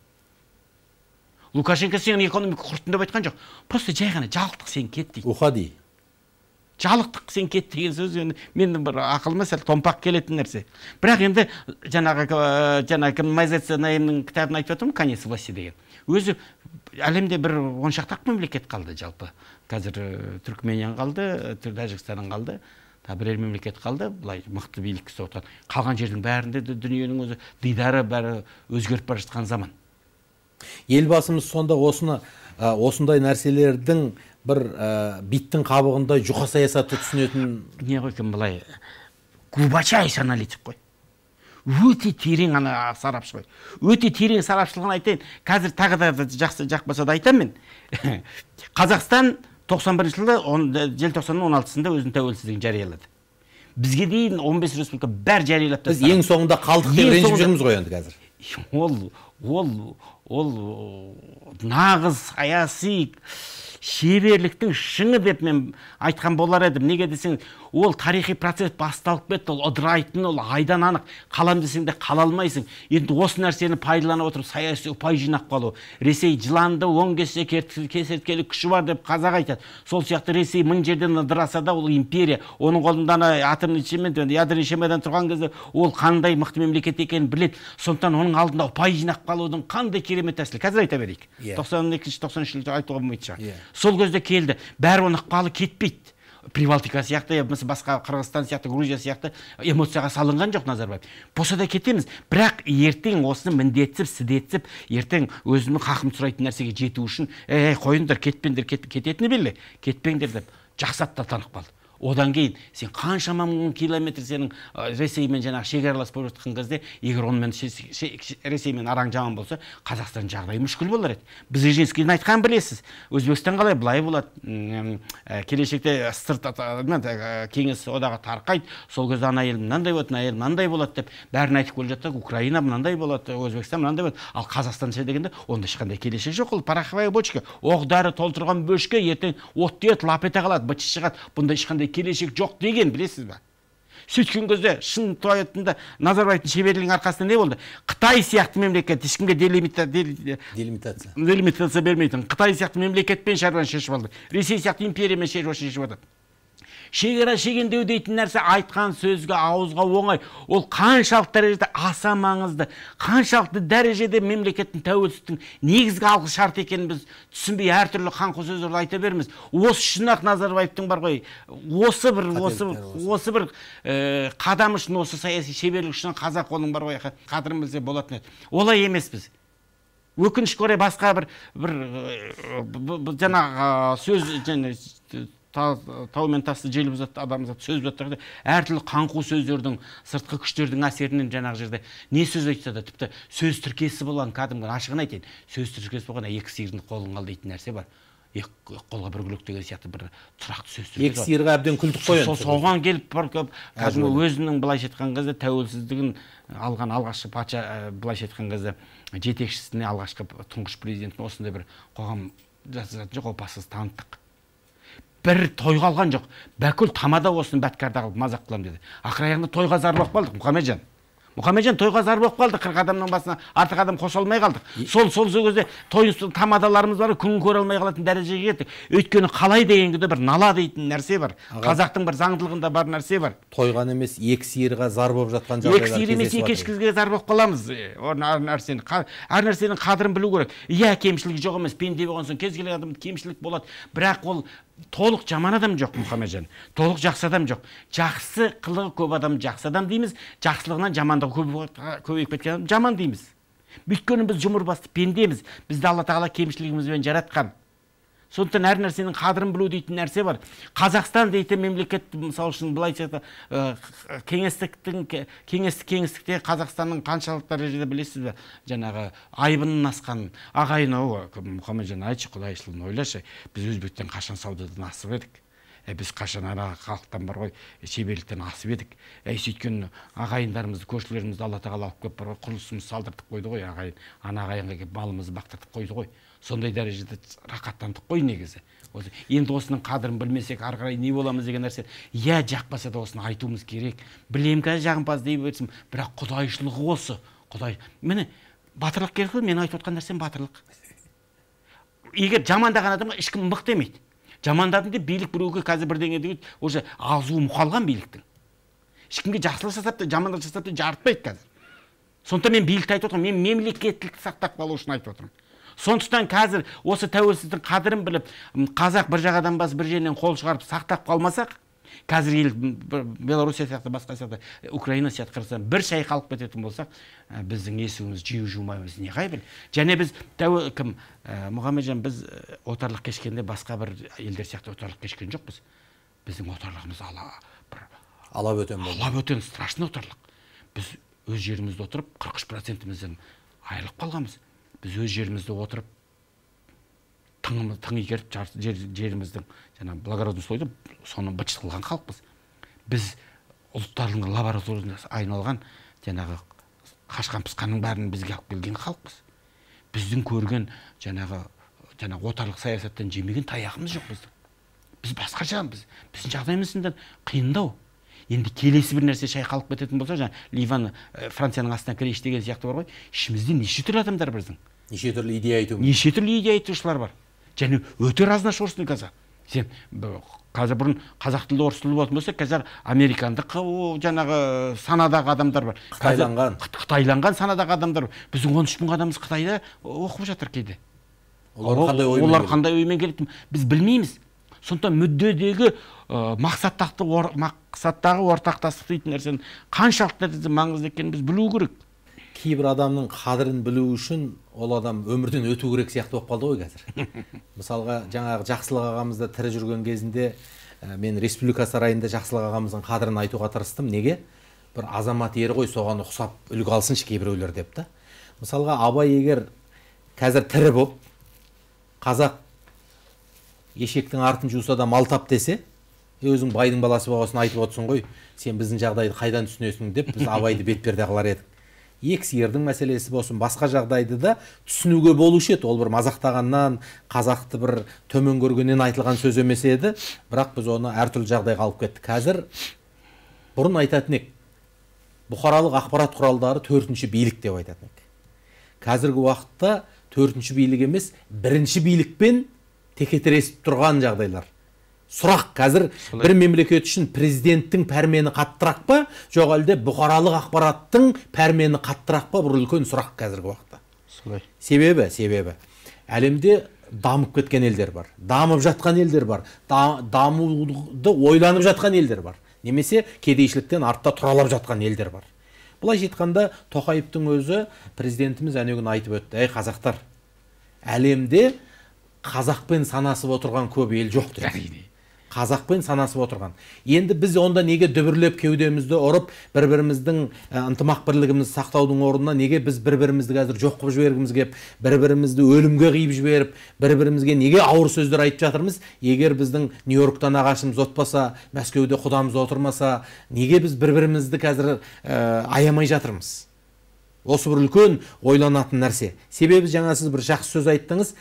лукашенко сенің экономика құрттың деп айтқан жоқ просто жай ғана жалықтық сен кет дейді уходи жалықтық сен кет деген сөз енді менің бір ақылыма сәл томпақ келетін нәрсе бірақ енді жаңағы жаңағы кіммазация наимның кітабын айтып жатырмын конец власти деген өзі әлемде бір он шақты ақ мемлекет қалды жалпы қазір түркменияң қалды тәжікстан қалды тағы бірер мемлекет қалды былай мықты билік ұстап отырған қалған жердің бәрінде де дүниенің өзі дидары бәрі өзгеріп бара жатқан заман елбасымыз сонда осыны ә, осындай нәрселердің бір ә, биттің қабығында жұқа саясатты түсінетін не ғой екен былай глубочайший аналитик қой өте терең ана сарапшы ғой өте терең сарапшылығын айтайын қазір тағы да жақсы жақпаса да айтамын мен қазақстан 91 жылы желтоқсанның он алтысында өзінің тәуелсіздігін жариялады бізге дейін 15 республика бәрі жариялап тастады біз ең соңында қалдық деп ренжіп жүрміз ғой енді қазір ол ол ол нағыз саяси шеберліктің шыңы деп мен айтқан болар едім неге десеңіз ол тарихи процесс басталып кетті ол ыдырайтын ол айдан анық қалам десең де қала алмайсың енді осы нәрсені пайдалана отырып саяси ұпай жинап қалу ресей жыланды оң кессе кесірткелі күші бар деп қазақ айтады сол сияқты ресей мың жерден ыдыраса да ол империя оның қолында ана атомный чемен ядерный чемодан тұрған кезде ол қандай мықты мемлекет екенін біледі сондықтан оның алдында ұпай жинап қалудың қандай керемет тәсілі қазір айта берейік иә. тоқсан екінші тоқсан үшінші айтуға болмайтын шығар иә сол кезде келді бәрі оның ықпалы кетпейді прибалтика сияқты мысалы басқа қырғызстан сияқты грузия сияқты эмоцияға салынған жоқ назарбаев болса да кетеміз бірақ ертең осыны міндетсіп сідетсіп ертең өзімнің хақымды сұрайтын нәрсеге жету үшін ей қойыңдар кетпеңдер кет, кететіні белгілі кетпеңдер деп жақсы танып қалды одан кейін сен қаншама мың километр сенің ресеймен жаңағы шекаралас болып жатқан кезде егер онымен ресеймен араң жаман болса қазақстан жағдайы мүшкіл болар еді бзыжинскийдің айтқанын білесіз өзбекстан қалай былай болады келешекте сырт кеңес одағы тарқайды сол кезде ана ел мынандай болады мына ел мынандай болады деп бәрін айтып келе жатсақ украина мынандай болады өзбекстан мынандай болады ал қазақстан ше дегенде онда ешқандай келешек жоқ ол пороховая бочка оқ дәрі толтырған бөшке ертең от тиеді лап ете қалады быт шығады бұнда ешқандай келешек жоқ деген білесіз ба сөйткен кезде шын айтқанда назарбаевтың шеберлігінің арқасында не болды қытай сияқты мемлекет ешкімге делимитация бермейтін қытай сияқты мемлекетпен шаруаны шешіп алды ресей сияқты империямен шаруаны шешіп жатады шекара шегендеу дейтін нәрсе айтқан сөзге ауызға оңай ол қаншалықты дәрежеде аса маңызды қаншалықты дәрежеде мемлекеттің тәуелсіздіктің негізгі алғы шарты екенін біз түсінбей әртүрлі қаңқу сөздерді айта берміз осы үшін ақ назарбаевтың бар ғой осы бір осы осы бір ә, қадам үшін осы саяси шеберлік үшін қазақ оның бар ғой қадірін білсе болатын еді олай емеспіз өкінішке орай басқа бір бір э, жаңағы сөз тау мен тасты желіп жатты адам зат әртүрлі қаңқу сөздердің сыртқы күштердің әсерінен жаңағы жерде не сөз айтса да тіпті сөз тіркесі болған кәдімгі ашығын айтайын сөз тіркесі болған екі сиырдың қолын қал дейтін нәрсе бар екі қолға бір күлік деген сияқты бір тұрақты сөз екі сиырға әбден күлдік қой енді соған келіп барып кәдімгі өзінің былайша айтқан кезде тәуелсіздігін алған алғашқы патша ә, былайша айтқан кезде жетекшісіне алғашқы тұңғыш президентін осындай бір қоғам жасатын жоқ опасыз таныттық бір той қалған жоқ бәкіл тамада осыны бәткарда қылып мазақ қыламын деді ақыр аяғында тойға зар болып қалдық мұхамеджан мұхамеджан тойға зар болып қалды қырық адамның басына артық адам қоса алмай қалдық сол сол сол кезде той тамадаларымыз бар күн көре алмай қалатын дәрежеге жеттік өйткені қалай деген күнде бір нала дейтін нәрсе бар қазақтың бір заңдылығында бар нәрсе бар тойған емес екі сиырға зар болып жатқан екі сиыр емес екі ешкіге зар болып қаламыз әр нәрсені әр нәрсенің қадірін білу керек иә кемшілігі жоқ емес пенде болған соң кез келген адамда кемшілік болады бірақ ол толық жаман адам жоқ мұхаммеджан толық жақсы адам жоқ жақсы қылығы көп адам жақсы адам дейміз жақсылығынан жамандығы көп көбейіп кеткен адам жаман дейміз өйткені біз жұмыр басты пендеміз бізді алла тағала кемшілігімізбен жаратқан сондықтан әр нәрсенің қадірін білу дейтін нәрсе бар қазақстан дейтін мемлекет мысалы үшін былай айтсақ ә, кеңестіктің кеңестік кеңістікте қазақстанның қаншалықты дәрежеде білесіз ба жаңағы айбынын асқанын ағайын ау мұхаммеджан айтшы құдайшылын ойлашы біз өзбектен қашан саудадан асып едік ә, біз қашан ана халықтан бар ғой шеберліктен асып едік әй сөйткен ағайындарымызды көршілерімізді алла тағала алып келіп бар ғой құрылысымызды салдыртып қойды ғой ағайын ана ағайынға келіп малымызды бақтыртып қойды ғой сондай дәрежеде рақаттандық қой негізі Осы, енді осының қадірін білмесек ары қарай не боламыз деген нәрсе иә жақпаса да осыны айтуымыз керек білемін қазір жағымпаз дей берсін бірақ құдайшылығы осы құдай міне батырлық керек қой мен айтып отқан нәрсем батырлық егер жамандаған адамға ешкім мық демейді жамандадым деп билік біреуге қазір бірдеңе дейді уже азуы мұқалған биліктің ешкімге жақсылық жасап та жамандық жасап та жарытпайды қазір сондықтан мен билікті айтып отырмын мен мемлекеттілікті сақтап қалу үшін айтып отырмын сондықтан қазір осы тәуелсіздіктің қадірін біліп қазақ бір жағадан бас бір жерінен қол шығарып сақтап қалмасақ қазір ел белоруссия сияқты басқа сияқты украина сияқты қырғызстан бір шайқалып кететін болсақ ә, біздің есігіміз жию жумаймыз неғайбіл және біз тәу кім ә, біз отарлық кешкенде басқа бір елдер сияқты отарлық кешкен жоқпыз біздің отарлығымыз ала бір ала бөтен страшный отарлық біз өз жерімізде отырып 43 процентімізден айырылып қалғанбыз біз өз жерімізде отырып тың, тың игеріп жеріміздің жаңағы благородный слойды соны быт қылған халықпыз біз ұлттардың лабораториясына айналған жаңағы қашқан пысқанның бәрін бізге алып келген халықпыз біздің көрген жаңағы жаңағы отарлық саясаттан жемеген таяғымыз жоқ біздің біз басқашамыз біздің жағдайымыз сонда қиындау енді келесі бір нәрсе шайқалып кететін болса жаңағы ливан э, францияның астына кірейінші деген сияқты бар ғой ішімізде неше түрлі адамдар біздің неше түрлі идея айту неше түрлі идея айтушылар бар және өте разношерстный қазақ сен қазір бұрын қазақ тілді орыс тілі болатын болса қазір американдық жаңағы санадағы адамдар бар қытайланған қытайланған санадағы адамдар бар біздің он үш мың адамымыз қытайда оқып жатыр кейде олар қандай оймен олар қандай оймен келеді біз білмейміз сондықтан мүддедегі мақсаттақты мақсаттағы ортақтастық дейтін нәрсенің қаншалықты маңызды екенін біз білу керек кейбір адамның қадірін білу үшін ол адам өмірден өту керек сияқты болып қалды ғой қазір мысалға жаңағы жақсылық ағамыз тірі жүрген кезінде ә, мен республика сарайында жақсылық ағамыздың қадірін айтуға тырыстым неге бір азамат ер ғой соған ұқсап үлгі алсыншы кейбіреулер деп та мысалға абай егер қазір тірі болып қазақ ешектің артын жуса да мал тап десе өзің байдың баласы болғасын айтып отырсың ғой сен біздің жағдайды қайдан түсінесің деп біз абайды бетперде қылар едік сиырдың мәселесі болсын басқа жағдайды да түсінуге болушы еді ол бір мазақтағаннан қазақты бір төмен көргеннен айтылған сөз емес еді бірақ біз оны әртүрлі жағдайға алып кеттік қазір бұрын айтатын едік бұқаралық ақпарат құралдары төртінші билік деп айтатын едік қазіргі уақытта төртінші билік емес бірінші билікпен текетіресіп тұрған жағдайлар сұрақ қазір бір мемлекет үшін президенттің пәрмені қаттырақ па жоқ әлде бұқаралық ақпараттың пәрмені қаттырақ па бұл үлкен сұрақ қазіргі уақытта солай себебі себебі әлемде дамып кеткен елдер бар дамып жатқан елдер бар да, дамуды ойланып жатқан елдер бар немесе кедейшіліктен артта тұралап жатқан елдер бар былайша айтқанда тоқаевтың өзі президентіміз әнеугүні айтып өтті ей қазақтар әлемде қазақпен санасып отырған көп ел жоқ деді қазақпен санасып отырған енді біз онда неге дүбірлеп кеудемізді ұрып бір біріміздің ынтымақ бірлігімізді сақтаудың орнына неге біз бір бірімізді қазір жоқ қылып жібергіміз келіп бір бірімізді өлімге қиып жіберіп бір бірімізге неге ауыр сөздер айтып жатырмыз егер біздің нью йоркта нағашымыз отпаса мәскеуде құдамыз отырмаса неге біз бір бірімізді қазір ә, аямай жатырмыз осы бір үлкен ойланатын нәрсе себебі жаңа сіз бір жақсы сөз айттыңыз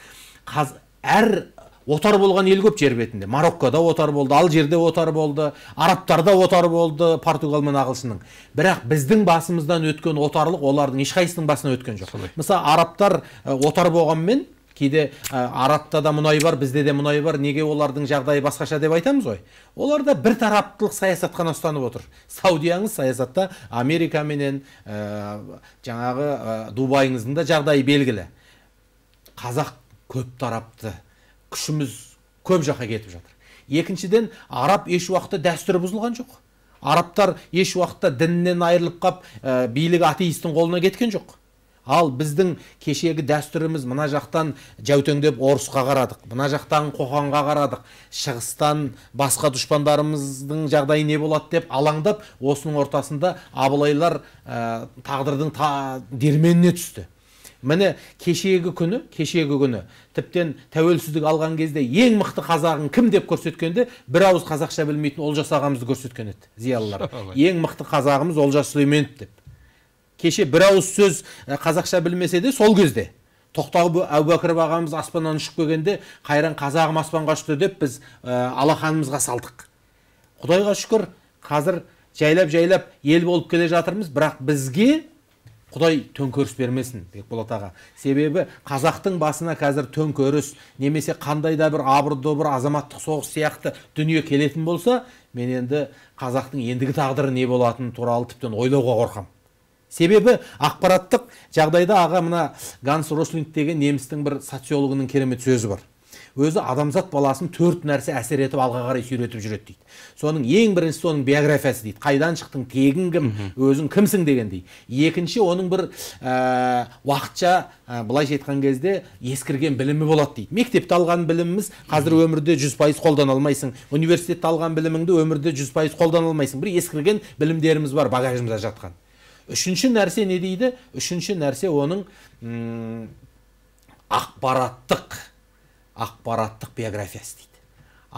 қаз, әр отар болған ел көп жер бетінде мароккода отар болды алжирде отар болды арабтарда отар болды португал мен ағылшынның бірақ біздің басымыздан өткен отарлық олардың ешқайсысының басынан өткен жоқ мысалы арабтар отар болғанмен кейде ә, арабта да мұнай бар бізде де мұнай бар неге олардың жағдайы басқаша деп айтамыз ғой оларда бір тараптылық саясат қана ұстанып отыр саудияңыз саясатта америкаменен жаңағы ә, дубайыңыздың да жағдайы белгілі қазақ көп тарапты күшіміз көп жаққа кетіп жатыр екіншіден араб еш уақытта дәстүрі бұзылған жоқ арабтар еш уақытта дінінен айырылып қап ә, билік атеистің қолына кеткен жоқ ал біздің кешегі дәстүріміз мына жақтан жәутеңдеп орысқа қарадық мына жақтан қоқанға қарадық шығыстан басқа дұшпандарымыздың жағдайы не болады деп алаңдап осының ортасында абылайлар ә, тағдырдың та, дерменіне түсті міне кешегі күні кешегі күні тіптен тәуелсіздік алған кезде ең мықты қазағын кім деп көрсеткенде бір ауыз қазақша білмейтін олжас ағамызды көрсеткен еді зиялылар ең мықты қазағымыз олжас сүлейменов деп кеше бір ауыз сөз ә, қазақша білмесе де сол кезде тоқтау әубәкіров ағамыз аспаннан ұшып келгенде қайран қазағым аспанға ұшты деп біз ә, алақанымызға салдық құдайға шүкір қазір жайлап жайлап ел болып келе жатырмыз бірақ бізге құдай төңкеріс бермесін бекболат аға себебі қазақтың басына қазір төңкеріс немесе қандай да бір абыр добыр азаматтық соғыс сияқты дүние келетін болса мен енді қазақтың ендігі тағдыры не болатыны туралы тіптен ойлауға қорқам. себебі ақпараттық жағдайда аға мына ганс рослинг деген немістің бір социологының керемет сөзі бар өзі адамзат баласын төрт нәрсе әсер етіп алға қарай сүйретіп жүреді дейді соның ең біріншісі оның биографиясы дейді қайдан шықтың тегің кім өзің кімсің дегендей екінші оның бір ә, уақытша ә, былайша айтқан кезде ескірген білімі болады дейді мектепте алған біліміміз қазір өмірде жүз пайыз қолдана алмайсың университетте алған біліміңді өмірде жүз пайыз қолдана алмайсың бір ескірген білімдеріміз бар багажымызда жатқан үшінші нәрсе не дейді үшінші нәрсе оның ақпараттық ақпараттық биографиясы дейді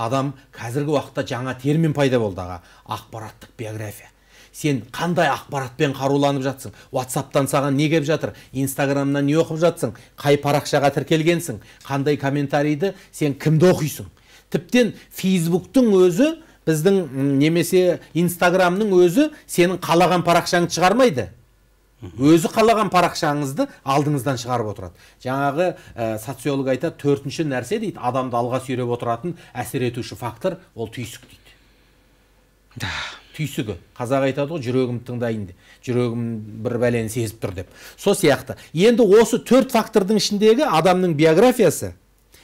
адам қазіргі уақытта жаңа термин пайда болды аға ақпараттық биография сен қандай ақпаратпен қаруланып жатсың ватсаптан саған не келіп жатыр инстаграмнан не оқып жатсың қай парақшаға тіркелгенсің қандай комментарийді сен кімді оқисың тіптен фейсбуктың өзі біздің немесе инстаграмның өзі сенің қалаған парақшаңды шығармайды өзі қалаған парақшаңызды алдыңыздан шығарып отырады жаңағы ә, социолог айтады төртінші нәрсе дейді адамды алға сүйреп отыратын әсер етуші фактор ол түйсік дейді да түйсігі қазақ айтады ғой жүрегімді тыңдайын жүрегім бір бәлені сезіп тұр деп сол сияқты енді осы төрт фактордың ішіндегі адамның биографиясы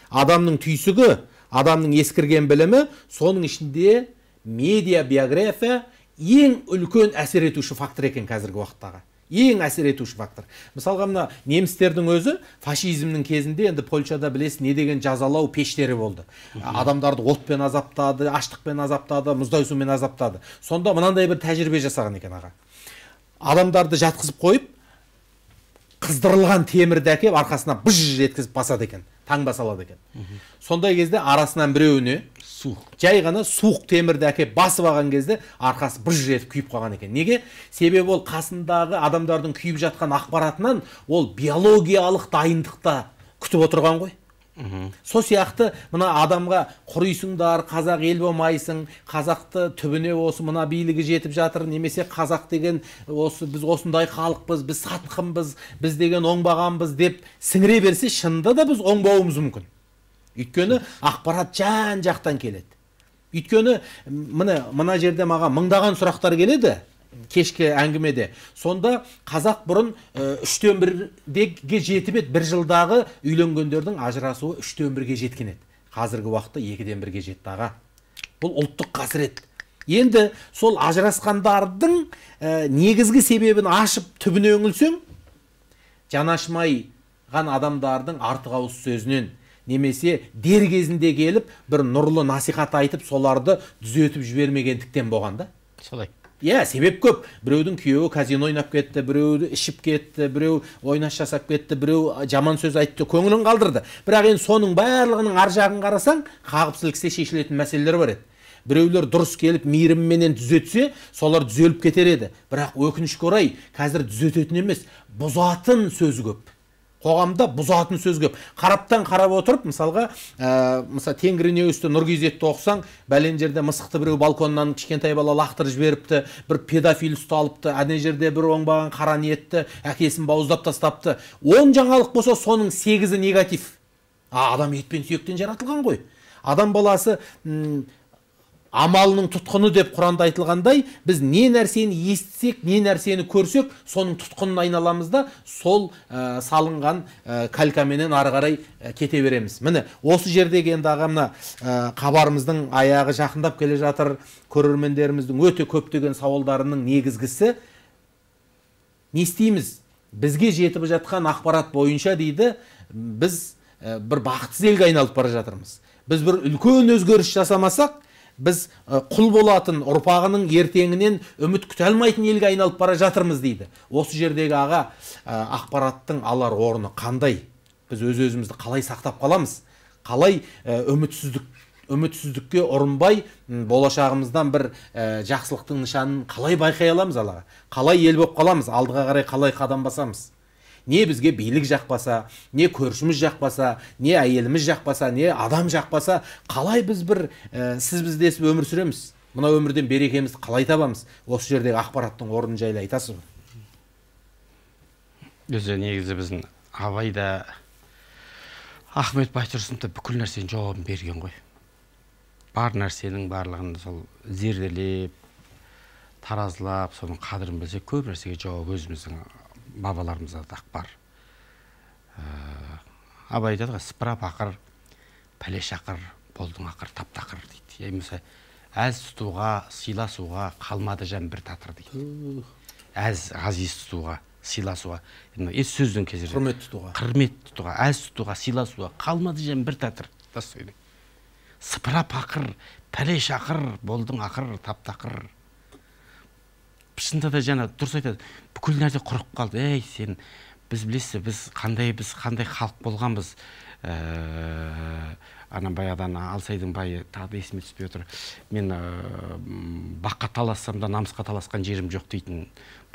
адамның түйсігі адамның ескірген білімі соның ішінде медиа биография ең үлкен әсер етуші фактор екен қазіргі уақыттағы ең әсер етуші фактор мысалға мына немістердің өзі фашизмнің кезінде енді польшада білесің не деген жазалау пештері болды адамдарды отпен азаптады аштықпен азаптады мұздай сумен азаптады сонда мынандай бір тәжірибе жасаған екен аға адамдарды жатқызып қойып қыздырылған темірді әкеліп арқасына быж еткізіп басады екен таңба салады екен сондай кезде арасынан біреуіне су жай ғана суық темірді әкеліп басып алған кезде арқасы бір етіп күйіп қалған екен неге себебі ол қасындағы адамдардың күйіп жатқан ақпаратынан ол биологиялық дайындықта күтіп отырған ғой сол сияқты мына адамға құрисыңдар қазақ ел болмайсың қазақты түбіне осы мына билігі жетіп жатыр немесе қазақ деген осы біз осындай халықпыз біз сатқынбыз біз деген оңбағанбыз деп сіңіре берсе шынында да біз оңбауымыз мүмкін өйткені ақпарат жан жақтан келеді өйткені міне мына жерде маған мыңдаған сұрақтар келеді кешкі әңгімеде сонда қазақ бұрын үштен бірге жетіп еді бір жылдағы үйленгендердің ажырасуы үштен бірге жеткен еді қазіргі уақытта екіден бірге жетті аға бұл ұлттық қасірет енді сол ажырасқандардың ә, негізгі себебін ашып түбіне үңілсең жанашмай адамдардың артық ауыз сөзінен немесе дер кезінде келіп бір нұрлы насихат айтып соларды түзетіп жібермегендіктен болған да солай иә себеп көп біреудің күйеуі казино ойнап кетті біреу ішіп кетті біреу ойнас жасап кетті біреу жаман сөз айтты көңілін қалдырды бірақ енді соның барлығының ар жағын қарасаң қағып сілкісе шешілетін мәселелер бар еді біреулер дұрыс келіп мейірімменен түзетсе солар түзеліп кетер еді бірақ өкінішке орай қазір түзететін емес бұзатын сөз көп қоғамда бұзатын сөз көп қараптан қарап отырып мысалға ә, мысалы тенгри ньюсты нұр кизетті оқысаң бәлен жерде мысықты біреу балконнан кішкентай бала лақтырып жіберіпті бір педофил ұсталыпты ана жерде бір оңбаған қара ниетті әкесін бауыздап тастапты он жаңалық болса соның сегізі негатив а адам ет пен сүйектен жаратылған ғой адам баласы амалының тұтқыны деп құранда айтылғандай біз не нәрсені естісек не нәрсені көрсек соның тұтқынына айналамыз да сол ә, салынған ә, калькаменен ары қарай ә, кете береміз міне осы жердегі енді аға мына ә, хабарымыздың аяғы жақындап келе жатыр көрермендеріміздің өте көптеген сауалдарының негізгісі не істейміз бізге жетіп жатқан ақпарат бойынша дейді біз ә, бір бақытсыз елге айналып бара жатырмыз біз бір үлкен өзгеріс жасамасақ біз құл болатын ұрпағының ертеңінен үміт күте алмайтын елге айналып бара жатырмыз дейді осы жердегі аға ақпараттың алар орны қандай біз өз өзімізді қалай сақтап қаламыз қалай үмітсіздік үмітсіздікке ұрынбай болашағымыздан бір ә, жақсылықтың нышанын қалай байқай аламыз алаға, қалай ел болып қаламыз алдыға қарай қалай қадам басамыз не бізге билік жақпаса не көршіміз жақпаса не әйеліміз жақпаса не адам жақпаса қалай біз бір ә, сіз біздесіп өмір сүреміз мына өмірден берекемізді қалай табамыз осы жердегі ақпараттың орнын жайлы айтасыз ба өзі негізі біздің абайда ахмет та бүкіл нәрсенің жауабын берген ғой бар нәрсенің барлығын сол зерделеп таразылап соның қадірін білсек көп нәрсеге жауап өзіміздің бабаларымызда дақ бар ә, абай айтады ғой сыпыра пақыр пәле шақыр болдың ақыр тап тақыр дейді я болмаса әз тұтуға сыйласуға қалмады жан бір татыр дейді әз ғазиз тұтуға сыйласуға ес сөздің кезінде құрмет тұтуға құрмет тұтуға әз тұтуға сыйласуға қалмады жан бір татыр достойный сыпыра пақыр пәле шақыр болдың ақыр тап тақыр шынында да жаңа дұрыс айтады бүкіл нәрсе құрып қалды ей сен біз білесіз біз қандай біз қандай халық болғанбыз ә, э, ана баяғыдан алсайдың байы тағы да есіме түспей отыр мен ә, баққа талассам да намысқа таласқан жерім жоқ дейтін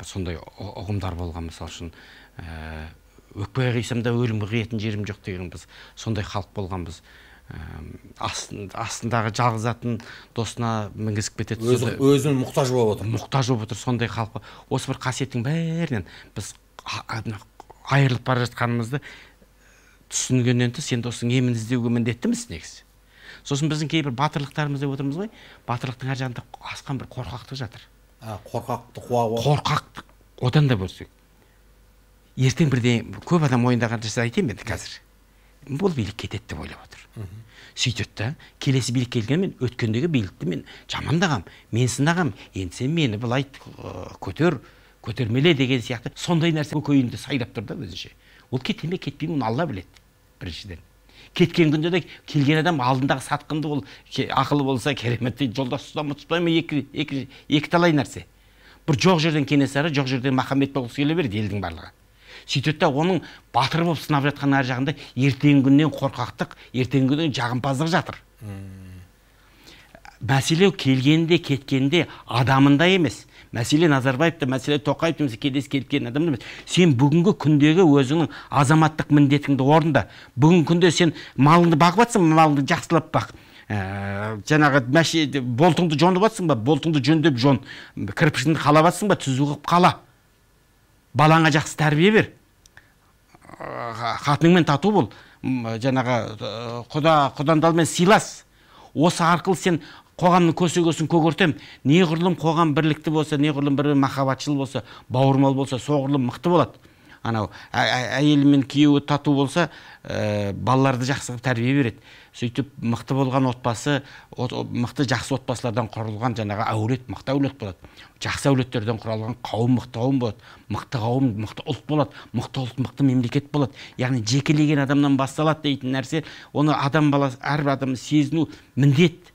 сондай ұғымдар болған мысалы үшін ә, өкпеге қисам да өлімге қиятын жерім жоқ деген біз сондай халық болғанбыз астындағы жалғыз атын досына мінгізіп кетеді өзі өзін мұқтаж болып отыр мұқтаж болып отыр сондай халқы осы бір қасиеттің бәрінен біз айырылып бара жатқанымызды түсінгеннен тыс енді осының емін іздеуге міндеттіміз негізі сосын біздің кейбір батырлықтарымыз деп отырмыз ғой батырлықтың ар жағында асқан бір қорқақтық жатыр қорқақтық қорқақты қуа қорқақтық одан да бөлсек ертең бірде көп адам мойындаған нәрсе айтайын енді қазір бұл билік кетеді деп ойлап отыр сөйтеді да келесі билік келгенмен өткендегі билікті мен жамандағам мен сынағам енді сен мені былай көтер көтермеле деген сияқты сондай нәрсе көкейінде сайрап тұр да өзінше ол кете ме кетпей оны алла біледі біріншіден кеткен күнде де келген адам алдындағы сатқынды ол ақылы болса керемет дейді жолдас екі, екі, екі, талай нәрсе бір жоқ жерден кенесары жоқ жерден махамбет болғысы келе берді елдің барлығы сөйтеді да оның батыр болып сынап жатқан ар жағында ертеңгі күннен қорқақтық ертеңгі күннен жағымпаздық жатыр hmm. мәселе келгенде кеткенде адамында емес мәселе назарбаевта мәселе тоқаевта немесе келесі келіп келген адамда емес сен бүгінгі күндегі өзіңнің азаматтық міндетіңді орында бүгінгі күнде сен малыңды бағып жатсың малыңды жақсылап бақ ә, жаңағы мәше болтыңды жонып жатсың ба болтыңды жөндеп жон кірпішіңді қалап жатсың ба түзу қылып қала балаңа жақсы тәрбие бер қатыныңмен тату бол жаңағы құда құдандалмен сыйлас осы арқылы сен қоғамның көсегесін көгертем неғұрлым қоғам бірлікті болса неғұрлым бір бірімен махаббатшыл болса бауырмал болса соғұрлым мықты болады анау әйелі мен күйеуі тату болса ә, балаларды жақсы қылып тәрбие береді сөйтіп мықты болған отбасы от, мықты жақсы отбасылардан құрылған жаңағы әулет мықты әулет болады жақсы әулеттерден құралған қауым мықты қауым болады мықты қауым мықты ұлт болады мықты ұлт мықты мемлекет болады яғни жекелеген адамнан басталады дейтін нәрсе оны адам баласы әрбір адам сезіну міндет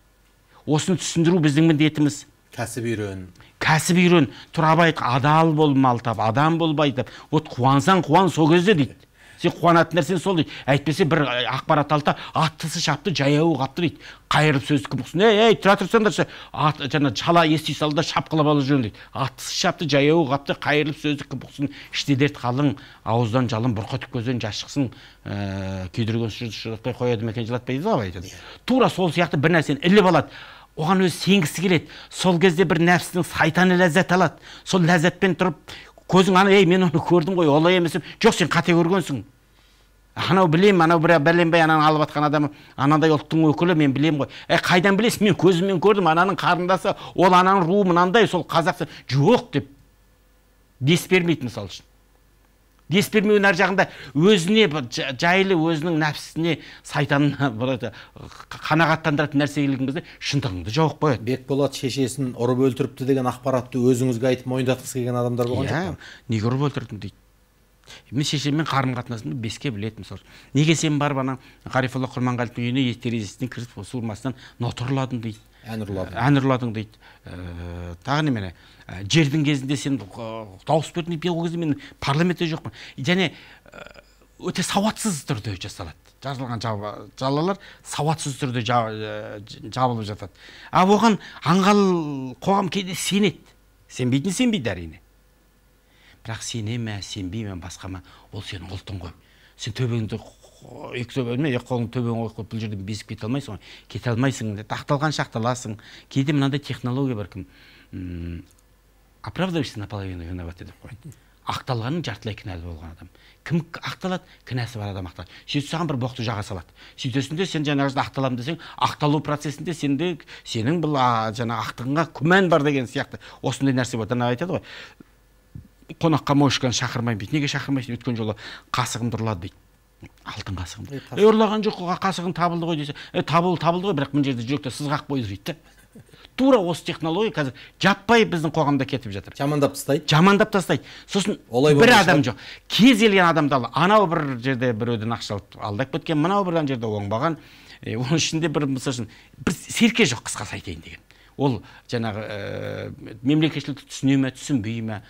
осыны түсіндіру біздің міндетіміз кәсіп үйрен кәсіп үйрен тұра байық адал бол мал тап адам бол бай деп вот қуансаң қуан сол кезде дейді сен қуанатын нәрсең сол дейді әйтпесе бір ақпарат алды да аттысы шапты жаяуы қапты дейді қайырып сөз кім ұқсын ей ей тұра тұрсаңдаршы ат жаңа шала ести сал да шапқылап алып жүр дейді аттысы шапты жаяуы қапты қайырып сөзді кім ұқсын іште дерт қалың ауыздан жалын бұрқытып көзден жас шықсын ыыы ә, күйдірген жұрт қояды ма екен жылатпай дейді ғой абай иә. тура сол сияқты бір нәрсені іліп алады оған өзі сенгісі келеді сол кезде бір нәпсінің сайтаны ләззат алады сол ләззатпен тұрып көзің ана ей мен оны көрдім ғой олай емес жоқ сен қате көргенсің анау білемін анау бір бәленбай ананы алып жатқан адамы анандай ұлттың өкілі мен білемін ғой ә қайдан білесің мен көзіммен көрдім ананың қарындасы ол ананың руы мынандай сол қазақ жоқ деп дес бермейді мысалы үшін дес бермеуінің ар жағында өзіне жайлы өзінің нәпсісіне сайтанына қанағаттандыратын нәрсе келген кезде шындығыңды жауып қояды бекболат шешесін ұрып өлтіріпті деген ақпаратты өзіңізге айтып мойындатқысы келген адамдар болған иә, жоқ па неге ұрып өлтірдің дейді мен шешеммен қарым қатынасымды беске біледі мысалы неге сен барып ана ғарифолла құрманғалидың үйіне терезесінен кіріп осы ұрмасынан нота ұрладың дейді ән ұрладың ән ұрладың дейді ә, тағы немене Ә, жердің кезінде сен дауыс бердің ол кезде мен парламентте жоқпын және өте сауатсыз түрде жасалады жазылған жалалар сауатсыз түрде жабылып жатады а оған аңғал қоғам кейде сенеді сенбейтін сенбейді әрине бірақ сене ме сенбей ме басқа ма ол сенің ұлтың ғой сен төбеңді екі төбеңе екі қолыңды төбеңе қойып қойып бұл жерден безіп кете алмайсың ғой кете алмайсың ақталғанша ақталасың кейде мынандай технология бар кім оправдываешься наполовину виноват деп қояды ақталғаның жартылай кінәлі болған адам кім ақталады кінәсі бар адам ақталады сөйтіп саған бір боқты жаға салады сөйтесің де сен жаңағы ақталамын десең ақталу процесінде сенде сенің бұл жаңағы ақтығыңа күмән бар деген сияқты осындай нәрсе болады ана айтады ғой қонаққа мойшканы шақырмаймын дейді неге шақырмайсың өткен жолы қасығымды ұрлады дейді алтын қасығымды ей ұрлаған жоқ қасығың табылды ғой десе е табылды ғой бірақ мына жерде жүректе сызғақ бойы дейді да тура осы технология қазір жаппай біздің қоғамда кетіп жатыр жамандап тастайды жамандап тастайды сосын Олай бір адам жоқ кез келген адамды анау бір жерде біреуден ақша алдап кеткен мынау бір жерде оңбаған оның ішінде бір мысалы үшін бір серке жоқ қысқасы айтайын деген ол жаңағы ә, э, мемлекетшілдікті түсіне ме түсінбей ме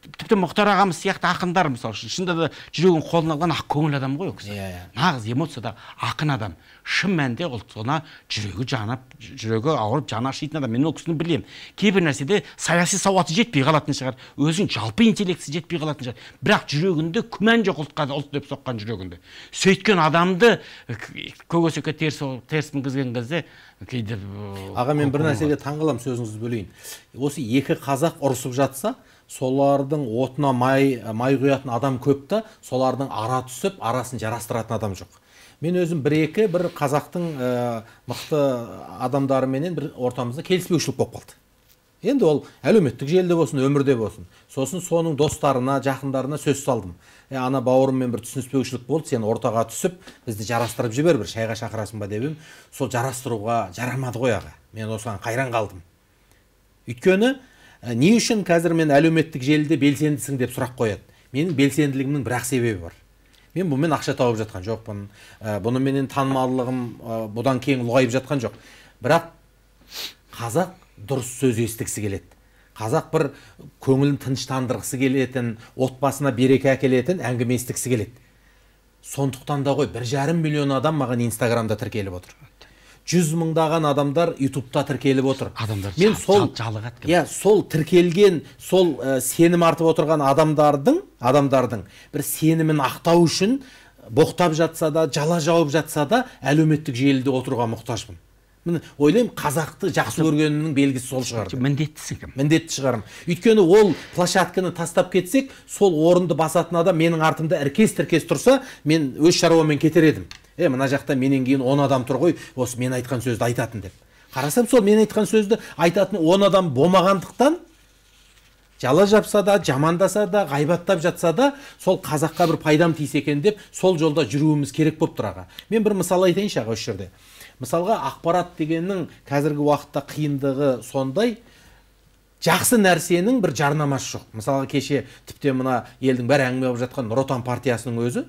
тіпті мұхтар ағамыз сияқты ақындар мысалы үшін шынында да жүрегін қолына алған ақ көңіл адам ғой ол кісі yeah. Иә, иә. нағыз эмоцияда ақын адам шын мәнінде ұлтына жүрегі жанып жүрегі ауырып жаны ашитын адам мен ол кісіні білемін кейбір нәрседе саяси сауаты жетпей қалатын шығар өзінің жалпы интеллектісі жетпей қалатын шығар бірақ жүрегінде күмән жоқ ұлтқа ұлт деп соққан жүрегінде сөйткен адамды э, э, көкөсекке теріс теріс мінгізген кезде э, кейде аға мен бір нәрсеге таңғаламын сөзіңізді бөлейін осы екі қазақ ұрысып жатса солардың отына май май құятын адам көп та солардың ара түсіп арасын жарастыратын адам жоқ мен өзім бір екі бір қазақтың ә, мықты адамдарыменен бір ортамызда келіспеушілік болып қалды енді ол әлеуметтік желіде болсын өмірде болсын сосын соның достарына жақындарына сөз салдым е ана бауырыммен бір түсініспеушілік болды сен ортаға түсіп бізді жарастырып жібер бір шайға шақырасың ба деп сол жарастыруға жарамады ғой аға мен осыған қайран қалдым өйткені Э, не үшін қазір мен әлеуметтік желіде белсендісің деп сұрақ қояды менің белсенділігімнің бір ақ себебі бар мен бұнымен ақша тауып жатқан жоқпын э, бұны бұныменен танымалдылығым э, бұдан кең ұлғайып жатқан жоқ бірақ қазақ дұрыс сөз естігісі келеді қазақ бір көңілін тыныштандырғысы келетін отбасына береке әкелетін әңгіме естігісі келеді сондықтан да ғой бір жарым миллион адам маған инстаграмда тіркеліп отыр жүз мыңдаған адамдар ютубта тіркеліп отыр адамдар мен сол жалығады иә сол тіркелген сол ә, сенім артып отырған адамдардың адамдардың бір сенімін ақтау үшін боқтап жатса да жала жауып жатса да әлеуметтік желіде отыруға мұқтажбын міне ойлаймын қазақты жақсы көргенімнің белгісі сол шығар міндеттісің кім міндетті шығармын өйткені ол площадканы тастап кетсек сол орынды басатын адам менің артымда іркес тіркес тұрса мен өз шаруаммен кетер едім е мына жақта менен кейін он адам тұр ғой осы мен айтқан сөзді айтатын деп қарасам сол мен айтқан сөзді айтатын он адам болмағандықтан жала жапса да жамандаса да ғайбаттап жатса да сол қазаққа бір пайдам тисе екен деп сол жолда жүруіміз керек болып тұр аға мен бір мысал айтайыншы аға осы жерде мысалға ақпарат дегеннің қазіргі уақытта қиындығы сондай жақсы нәрсенің бір жарнамасы жоқ мысалға кеше тіпте мына елдің бәрі әңгіме болып жатқан нұр отан партиясының өзі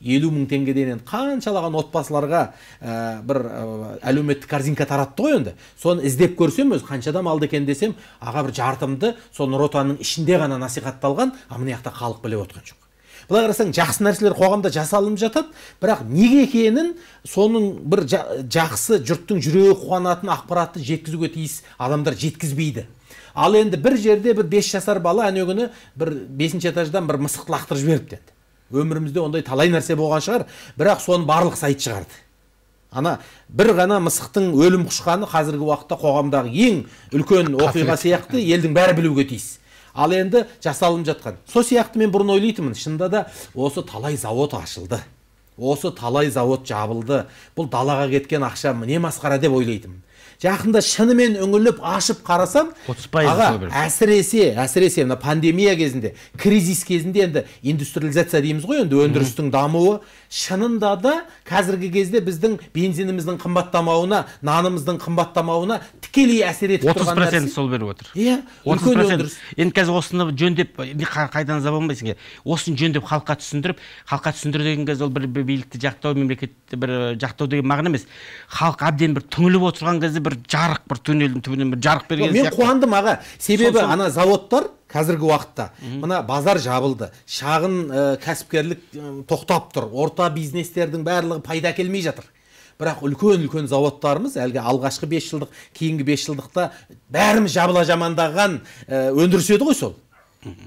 елу мың теңгеден енді қаншалаған отбасыларға ә, бір ә, әлеуметтік корзинка таратты ғой енді соны іздеп көрсем өзі адам алды екен десем аға бір жартымды сол нұр отанның ішінде ғана насихатталған ал мына жақта халық біліп отырған жоқ былай қарасаң жақсы нәрселер қоғамда жасалынып жатады бірақ неге екенін соның бір жақсы жұрттың жүрегі қуанатын ақпаратты жеткізуге тиіс адамдар жеткізбейді ал енді бір жерде бір бес жасар бала әнеугүні бір бесінші этаждан бір мысықты лақтырып жіберіпті енді өмірімізде ондай талай нәрсе болған шығар бірақ соны барлық сайт шығарды ана бір ғана мысықтың өлім құшқаны қазіргі уақытта қоғамдағы ең үлкен оқиға сияқты елдің бәрі білуге тиіс ал енді жасалынып жатқан сол сияқты мен бұрын ойлайтынмын шынында да осы талай завод ашылды осы талай завод жабылды бұл далаға кеткен ақша не масқара деп ойлайтынмын жақында шынымен үңіліп ашып қарасам аға әсіресе әсіресе мына пандемия кезінде кризис кезінде енді индустриализация дейміз ғой енді өндірістің дамуы шынында да қазіргі кезде біздің бензиніміздің қымбаттамауына нанымыздың қымбаттамауына тікелей әсер етіп отыз процент сол беріп отыр иә үлкен енді қазір осыны жөндеп қайдан заболмайсың осыны жөндеп халыққа түсіндіріп халыққа түсіндіру деген кезде ол бір билікті жақтау мемлекетті бір жақтау деген мағына емес халық әбден бір түңіліп отырған кезде бір жарық бір туннельдің түбінен бір жарық берген мен қуандым аға себебі ана заводтар қазіргі уақытта мына базар жабылды шағын ә, кәсіпкерлік ә, тоқтап тұр орта бизнестердің барлығы пайда әкелмей жатыр бірақ үлкен үлкен зауыттарымыз әлгі алғашқы бес жылдық кейінгі бес жылдықта бәріміз жабыла жамандаған ә, еді ғой сол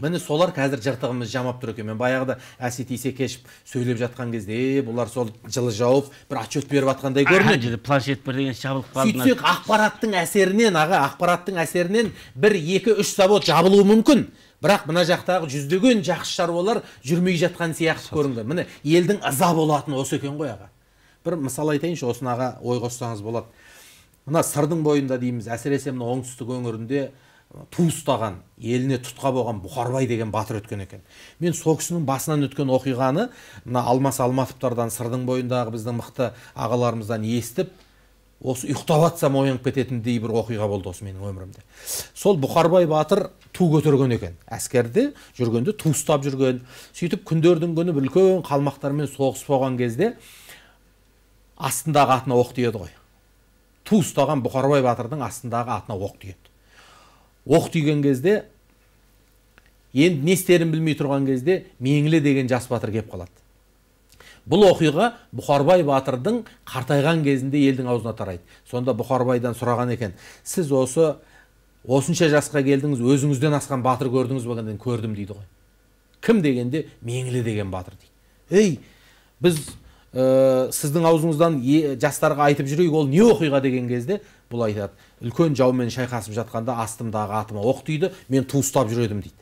міне солар қазір жыртығымызды жамап тұр екен мен баяғыда әсет исекешев сөйлеп жатқан кезде «Э, бұлар сол жылы жауып бір отчет беріп жатқандай көрінеді планшет бір деген жабылып қалды сөйтсек ақпараттың әсерінен аға ақпараттың әсерінен бір екі үш завод жабылуы мүмкін бірақ мына жақтағы жүздеген жақсы шаруалар жүрмей жатқан сияқты көрінген міне елдің ыза болатыны осы екен ғой аға бір мысал айтайыншы осыны аға ой қоссаңыз болады мына сырдың бойында дейміз әсіресе мына оңтүстік өңірінде ту ұстаған еліне тұтқа болған бұқарбай деген батыр өткен екен мен сол кісінің басынан өткен оқиғаны мына алмас алматовтардан сырдың бойындағы біздің мықты ағаларымыздан естіп осы ұйықтап жатсам оянып кететіндей бір оқиға болды осы менің өмірімде сол бұқарбай батыр ту көтерген екен әскерде жүргенде ту ұстап жүрген сөйтіп күндердің күні бір үлкен қалмақтармен соғыс болған кезде астындағы атына оқ тиеді ғой ту ұстаған бұқарбай батырдың астындағы атына оқ тиеді оқ түйген кезде енді не істерін білмей тұрған кезде меңлі деген жас батыр келіп қалады бұл оқиға Бұқарбай батырдың қартайған кезінде елдің аузына тарайды сонда бұхарбайдан сұраған екен сіз осы осынша жасқа келдіңіз өзіңізден асқан батыр көрдіңіз ба көрдім дейді ғой кім дегенде меңлі деген батыр дейді ей біз ә, сіздің аузыңыздан е, жастарға айтып жүрейік ол не оқиға деген кезде бұл айтады үлкен жаумен шайқасып жатқанда астымдағы атыма оқ тиді мен ту ұстап жүр едім дейді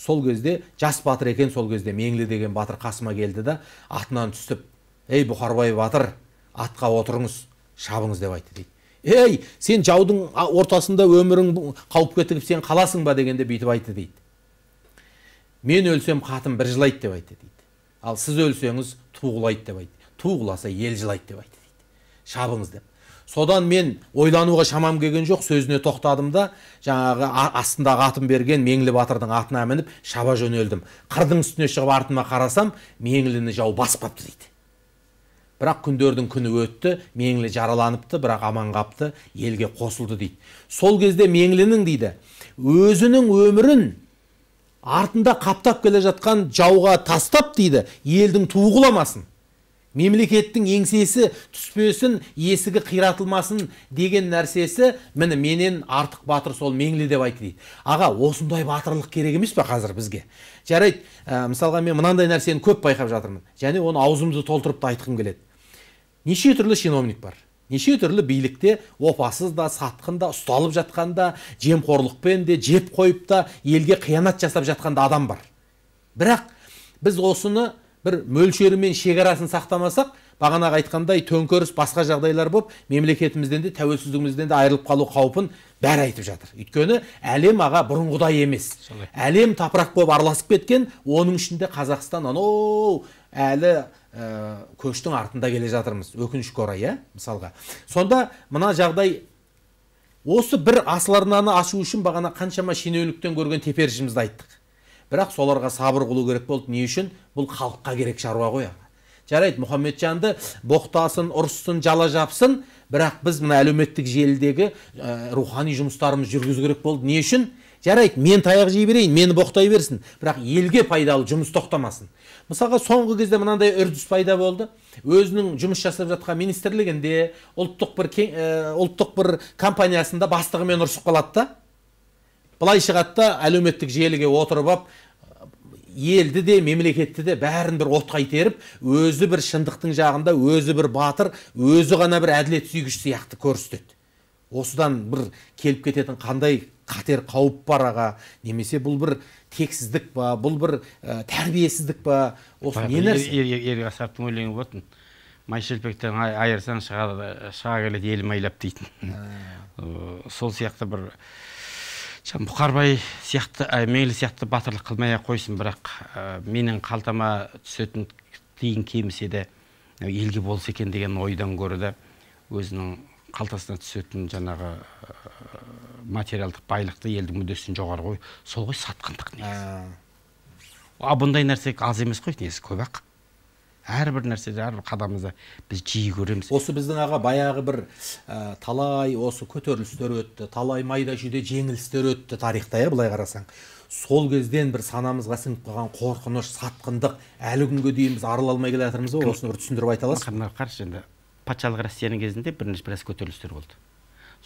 сол кезде жас батыр екен сол кезде меңлі деген батыр қасыма келді да атынан түсіп ей бұқарбай батыр атқа отырыңыз шабыңыз деп айтты дейді ей сен жаудың ортасында өмірің қауіпке тігіп сен қаласың ба дегенде бүйтіп айтты дейді мен өлсем қатын бір жылайды деп айтты дейді ал сіз өлсеңіз ту деп айтты құласа ел жылайды деп айтты дейді шабыңыз деп содан мен ойлануға шамам келген жоқ сөзіне тоқтадым да жаңағы астындағы атын берген меңлі батырдың атына мініп шаба жөнелдім қырдың үстіне шығып артыма қарасам меңліні жау қалыпты дейді бірақ күндердің күні өтті меңлі жараланыпты бірақ аман қапты елге қосылды дейді сол кезде меңлінің дейді өзінің өмірін артында қаптап келе жатқан жауға тастап дейді елдің туы құламасын мемлекеттің еңсесі түспесін есігі қиратылмасын деген нәрсесі міне менен артық батыр сол меңлі деп айтты дейді аға осындай батырлық керек емес па қазір бізге жарайды ә, мысалға мен мынандай нәрсені көп байқап жатырмын және оны аузымды толтырып та айтқым келеді неше түрлі чиновник бар неше түрлі билікте опасыз да сатқын да ұсталып жатқан да жемқорлықпен де жеп қойып та елге қиянат жасап жатқан адам бар бірақ біз осыны бір мөлшері мен шекарасын сақтамасақ бағанағы айтқандай төңкеріс басқа жағдайлар болып мемлекетімізден де тәуелсіздігімізден де айырылып қалу қаупін бәрі айтып жатыр өйткені әлем аға бұрынғыдай емес әлем тапырақ болып араласып кеткен оның ішінде қазақстан анау әлі ә, көштің артында келе жатырмыз өкінішке орай иә мысалға сонда мына жағдай осы бір асыл арнаны ашу үшін бағана қаншама шенеуніктен көрген теперішімізді айттық бірақ соларға сабыр қылу керек болды не үшін бұл халыққа керек шаруа ғой жарайды мұхаммеджанды боқтасын ұрыссын жала жапсын бірақ біз мына әлеуметтік желідегі ә, рухани жұмыстарымыз жүргізу керек болды не үшін жарайды мен таяқ жей берейін мені боқтай берсін бірақ елге пайдалы жұмыс тоқтамасын мысалға соңғы кезде мынандай үрдіс пайда болды өзінің жұмыс жасап жатқан министрлігінде ұлттық бір э, ұлттық бір компаниясында бастығымен ұрысып қалады да былай шығады да әлеуметтік желіге отырып алып елді де мемлекетті де бәрін бір отқа итеріп өзі бір шындықтың жағында өзі бір батыр өзі ғана бір әділет сүйгіш сияқты көрсетеді осыдан бір келіп кететін қандай қатер қауіп бар аға немесе бұл бір тексіздік па бұл бір ә, тәрбиесіздік па осы не нәрсе өлеңі болатын май шелпектен айырсаң шыға келеді елім айлап дейтін ә. сол сияқты бір бұқарбай сияқты ә, мейлі сияқты батырлық қылмай ақ қойсын бірақ ә, менің қалтама түсетін тиын кемісе де э, елге болса екен деген ойдан гөрі де өзінің қалтасына түсетін жаңағы ә, материалдық байлықты елдің мүддесін жоғары қой, сол ғой сатқындық негізі ә. а бұндай нәрсе аз емес қой негізі көп ақ әрбір нәрседе әрбір қадамымызда біз жиі көреміз осы біздің аға баяғы бір ә, талай осы көтерілістер өтті талай майда жүде жеңілістер өтті тарихта иә былай қарасаң сол кезден бір санамызға сіңіп қалған қорқыныш сатқындық әлі күнге дейін біз арыла алмай келе жатырмыз ғой осыны бір түсіндіріп айта аласыз қарашы енді патшалық россияның кезінде бірінші біраз көтерілістер болды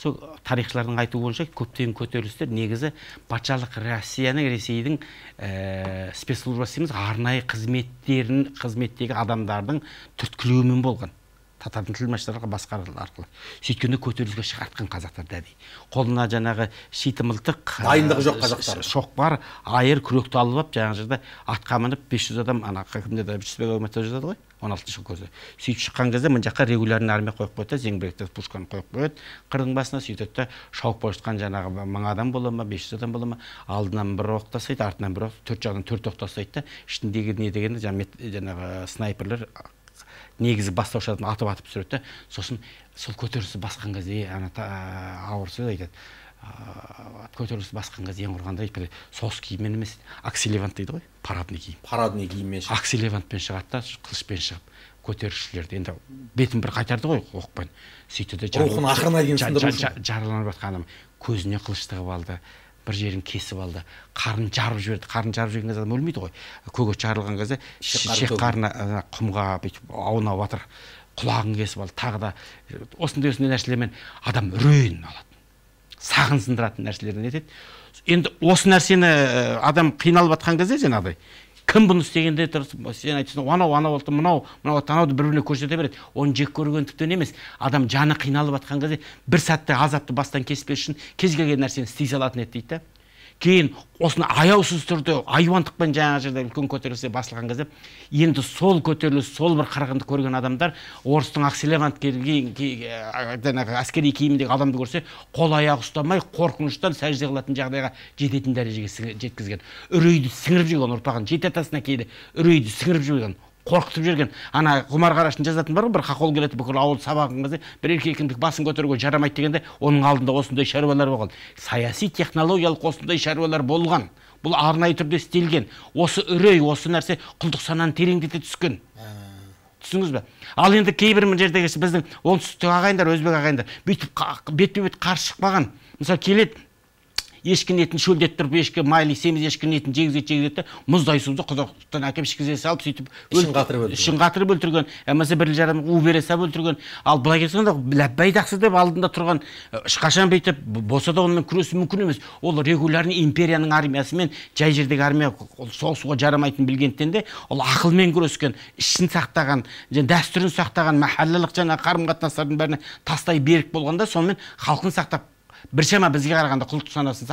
сол тарихшылардың айтуы бойынша көптеген көтерілістер негізі патшалық россияның ресейдің ә, спецслужбасы дейміз арнайы қызметтерін қызметтегі адамдардың түрткілеуімен болған татардың тілмаштарға басқа арқылы сөйткенде көтеріліске шығартқан қазақтарды әдейі қолына жаңағы шиті мылтық дайындығы жоқ ә, қазақтар шоқпар айыр күректі алып алып жаңағы жерде атқа мініп бес жүз адам ана кімде жүсіпбек өмірте жатады ғой он алтыншы көзі сөйтіп шыққан кезде мына жаққа регулярный армия қойып қояды да зеңбіректі пушканы қойып қояды қырдың басына сөйтеді да шауып бара жатқан жаңағы мың адам бола ма бес жүз адам бола ма алдынан бір оқ тастайды артынан бір оқ төрт жағынан төрт оқ тастайды да ішіндегі не дегені жаңағы снайперлер негізі бастаушы адам атып атып түсіреді да сосын сол көтерілісті басқан кезде ана ә, ауыр сөз айтады көтерілісті басқан кезде ең құрғанда өйткені соғыс киіммен емес акселевант дейді ғой парадный киім парадный киіммен акселевантпен шығады да қылышпен шығып көтерілісшілерді енді бетін бір қайтарды ғой оқпен сөйтті де рухын ақырына дейін жараланып жатқан адам көзіне қылыш тығып алды бір жерін кесіп алды қарын жарып жіберді қарын жарып жіберген кезде адам өлмейді ғой көкөт жарылған кезде ішек қарны құмға бүйтіп аунап жатыр құлағын кесіп алды тағы да осындай осындай нәрселермен адам үрейін алады сағын сындыратын нәрселерді нетеді енді осы нәрсені адам қиналып жатқан кезде жаңағыдай кім бұны істегенде тырысып сен анау анау болды мынау мынау анауды бір біріне көрсете береді оны жек көргендіктен емес адам жаны қиналып жатқан кезде бір сәтте азапты бастан кеспес үшін кез келген нәрсені істей салатын еді дейді да кейін осыны аяусыз түрде айуандықпен жаңағы жерде үлкен көтерілісте басылған кезде енді сол көтеріліс сол бір қырғынды көрген адамдар орыстың акселерант ә, жаңағы әскери киімдегі адамды көрсе қол аяқ ұстамай қорқыныштан сәжде қылатын жағдайға жететін дәрежеге жеткізген үрейді сіңіріп жіберген ұрпағын жеті атасына кейде үрейді сіңіріп жіберген қорқытып жүрген, ана ғұмар қарашын жазатын бар ғой бір хақол келеді бүкіл ауыл сабағын бір еркек басын көтеруге жарамайды дегенде оның алдында осындай шаруалар болған саяси технологиялық осындай шаруалар болған бұл арнайы түрде істелген осы үрей осы нәрсе құлдық сананы тереңдете түскен түсіндіңіз бе ал енді кейбір жердегі біздің оңтүстіктегі ағайындар өзбек ағайындар бүйтіп бетпе бет қарсы шықпаған мысалы келеді ешкінің етін шөлдеттіріп ешкі майлы семіз ешкінің етін жегізеді жегізеді мұздай суды құдықтан әкеліп ішкізе салып сөйтіп ішін қатырып өлтірген ішін қатырып өлтірген ә, бірлі жарым у бере салып өлтірген ал былай келсеңде ләббай дақсы деп алдында тұрған ә, ешқашан бүйтіп болса да онымен күресу мүмкін емес ол регулярный империяның армиясымен жай жердегі армия соғысуға жарамайтынын білгендіктен де ол ақылмен күрескен ішін сақтаған дәстүрін сақтаған махаллалық жаңағы қарым қатынастардың бәріне тастай берік болғанда сонымен халқын сақтап біршама бізге қарағанда құлдық санасын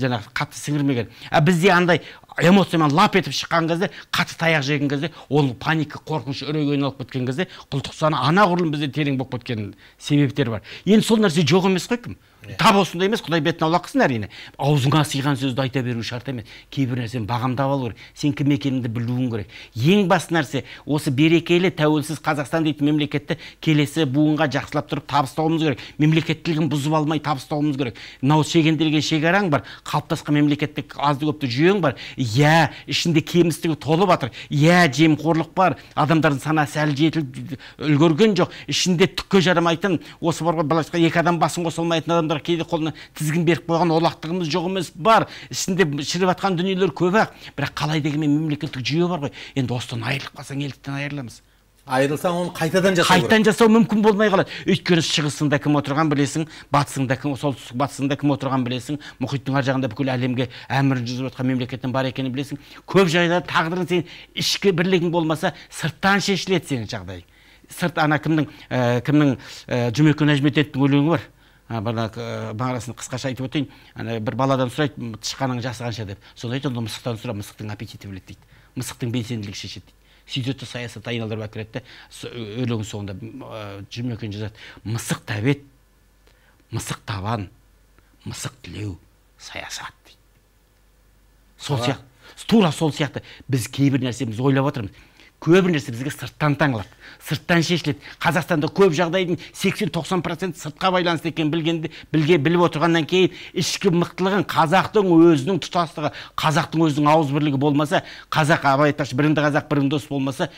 жаңағы қатты сіңірмеген а бізде андай эмоциямен лап етіп шыққан кезде қатты таяқ жеген кезде ол паника қорқыныш үрейге айналып кеткен кезде құлтықсаны анағұрлым бізде терең болып кеткен себептер бар енді сол нәрсе жоқ емес қой кім иә. тап осындай емес құдай бетін аулақ қылсын әрине аузыңа сыйған сөзді айта беру шарт емес кейбір нәрсені бағамдап алу керек сен кім екеніңді білуің керек ең басты нәрсе осы берекелі тәуелсіз қазақстан дейтін мемлекетті келесі буынға жақсылап тұрып табыстауымыз керек мемлекеттілігін бұзып алмай табыстауымыз керек мынау шегенделген шекараң бар қалыптасқан мемлекеттік азды көпті жүйең бар иә ішінде кемістігі толып жатыр иә жемқорлық бар адамдардың санасы әлі жетіліп үлгерген жоқ ішінде түкке жарамайтын осы бар ғой былайша екі адам басын қоса алмайтын адамдар кейде қолына тізгін беріп қойған олақтығымыз жоқ емес бар ішінде шіріп жатқан дүниелер көп ақ бірақ қалай дегенмен мемлекеттік жүйе бар ғой енді осыдан айырылып қалсаң неліктен айырыламыз айырылсаң оны қайтадан жасау қайтадан жасау мүмкін болмай қалады өйткені шығысыңда кім отырған білесің батысыңда кім солтүстік батысыңда кім отырған білесің мұхиттың ар жағында бүкіл әлемге әмірін жүзіп жатқан мемлекеттің бар екенін білесің көп жағдайда тағдырың сен ішкі бірлігің болмаса сырттан шешіледі сенің жағдайың сырт ана кімнің ә, кімнің ә, жұмекен нәжімедетовтің өлеңі бар бағана ә, бағанасын қысқаша айтып өтейін ана бір баладан сұрайды тышқанның жасы қанша деп сонда айтады онда мысықтан сұра мысықтың аппетиті біледі дейді мысықтың белсенділігі шешеді дейді сөйтеді да саясат айналдырып әкеледі да э, өлеңнің соңында жұмекен жазады мысық тәбет мысық табан мысық тілеу саясат дейді сол сияқты тура сол сияқты біз кейбір нәрсемізді ойлап жатырмыз көп нәрсе бізге сырттан таңылады сырттан шешіледі қазақстанда көп жағдайдың 80-90 процент сыртқа байланысты екенін білгенде білге біліп отырғаннан кейін ішкі мықтылығын қазақтың өзінің тұтастығы қазақтың өзінің ауыз бірлігі болмаса қазақ абай айтпақшы біріңді қазақ бірің дос болмаса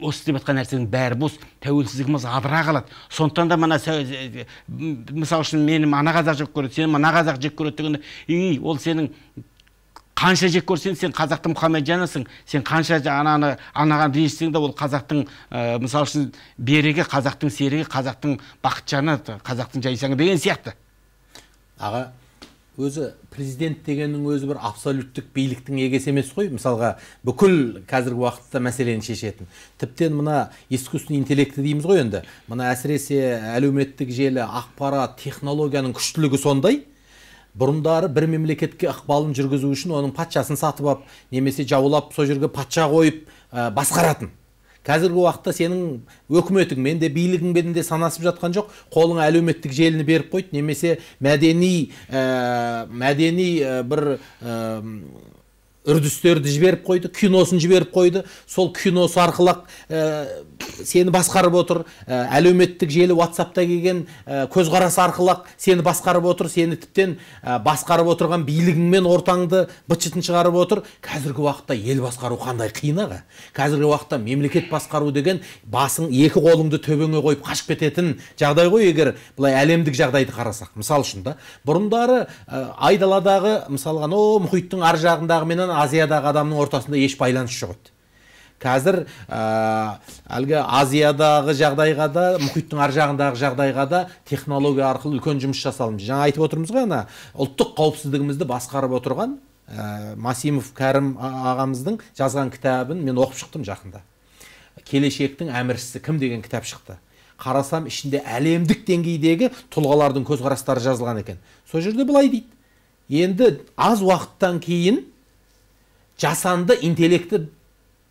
осы істеп жатқан нәрсенің бәрі бос тәуелсіздігіміз адыра қалады сондықтан да мына мысалы үшін мені ана қазақ жек көреді сені мына қазақ жек көреді дегенде и ол сенің қанша жек көрсең сен қазақтың мұхамеджанысың сен қанша ананы анаған ренжісең де ол қазақтың ә, э, мысалы үшін берегі қазақтың серігі қазақтың бақытжаны қазақтың жайсаңы деген сияқты аға өзі президент дегеннің өзі бір абсолюттік биліктің егесі емес қой мысалға бүкіл қазіргі уақытта мәселені шешетін тіптен мына искусственный интеллекті дейміз ғой енді мына әсіресе әлеуметтік желі ақпарат технологияның күштілігі сондай бұрындары бір мемлекетке ықпалын жүргізу үшін оның патшасын сатып алып немесе жаулап сол жерге патша қойып басқаратын қазіргі уақытта сенің өкіметіңмен де билігіңмен де санасып жатқан жоқ қолыңа әлеуметтік желіні беріп қойды немесе мәдени ә, мәдени бір ә, үрдістерді жіберіп қойды киносын жіберіп қойды сол киносы арқылы сені басқарып отыр ә, әлеуметтік желі ватсапта келген ә, көзқарас арқылы сені басқарып отыр сені тіптен ә, басқарып отырған билігіңмен ортаңды быт шытын шығарып отыр қазіргі уақытта ел басқару қандай қиын аға қазіргі уақытта мемлекет басқару деген басың екі қолыңды төбеңе қойып қашып кететін жағдай ғой егер былай әлемдік жағдайды қарасақ мысалы үшін да бұрындары ә, айдаладағы мысалға анау мұхиттың ар жағындағы менен азиядағы адамның ортасында еш байланыс жоқ еді қазір ә, әлгі азиядағы жағдайға да мұхиттың ар жағындағы жағдайға да технология арқылы үлкен жұмыс жасалынып жаңа айтып отырмыз ғой ана ұлттық қауіпсіздігімізді басқарып отырған э, масимов кәрім ағамыздың жазған кітабын мен оқып шықтым жақында келешектің әміршісі кім деген кітап шықты қарасам ішінде әлемдік деңгейдегі тұлғалардың көзқарастары жазылған екен сол жерде былай дейді енді аз уақыттан кейін жасанды интеллекті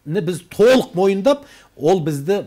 біз толық мойындап ол бізді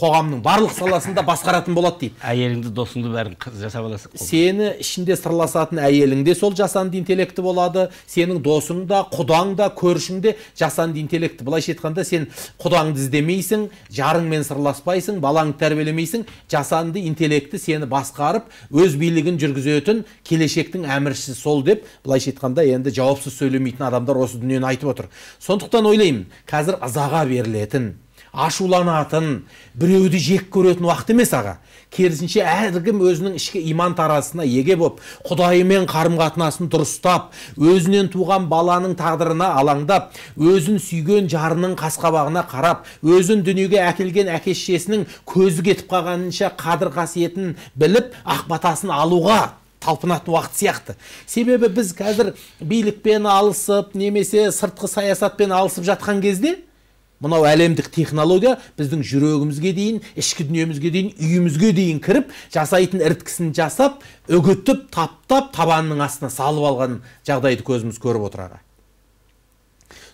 қоғамның барлық саласында басқаратын болады дейді әйеліңді досыңды бәрін жасап аласың сені ішінде сырласатын әйелің де сол жасанды интеллекті болады сенің досың да құдаң да көршің де жасанды интеллекті былайша айтқанда сен құдаңды іздемейсің жарыңмен сырласпайсың балаңды тәрбиелемейсің жасанды интеллекті сені басқарып өз билігін жүргізетін келешектің әміршісі сол деп былайша айтқанда енді жауапсыз сөйлемейтін адамдар осы дүниені айтып отыр сондықтан ойлаймын қазір ызаға берілетін ашуланатын біреуді жек көретін уақыт емес аға керісінше әркім өзінің ішкі иман таразысына еге болып. құдайымен қарым қатынасын дұрыстап өзінен туған баланың тағдырына алаңдап өзін сүйген жарының қасқабағына қарап өзін дүниеге әкелген әке шешесінің көзі кетіп қалғанынша қадір қасиетін біліп ақ батасын алуға талпынатын уақыт сияқты себебі біз қазір билікпен алысып немесе сыртқы саясатпен алысып жатқан кезде мынау әлемдік технология біздің жүрегімізге дейін ішкі дүниемізге дейін үйімізге дейін кіріп жасайтын іріткісін жасап үгітіп таптап табанының астына салып алған жағдайды көзіміз көріп отыр аға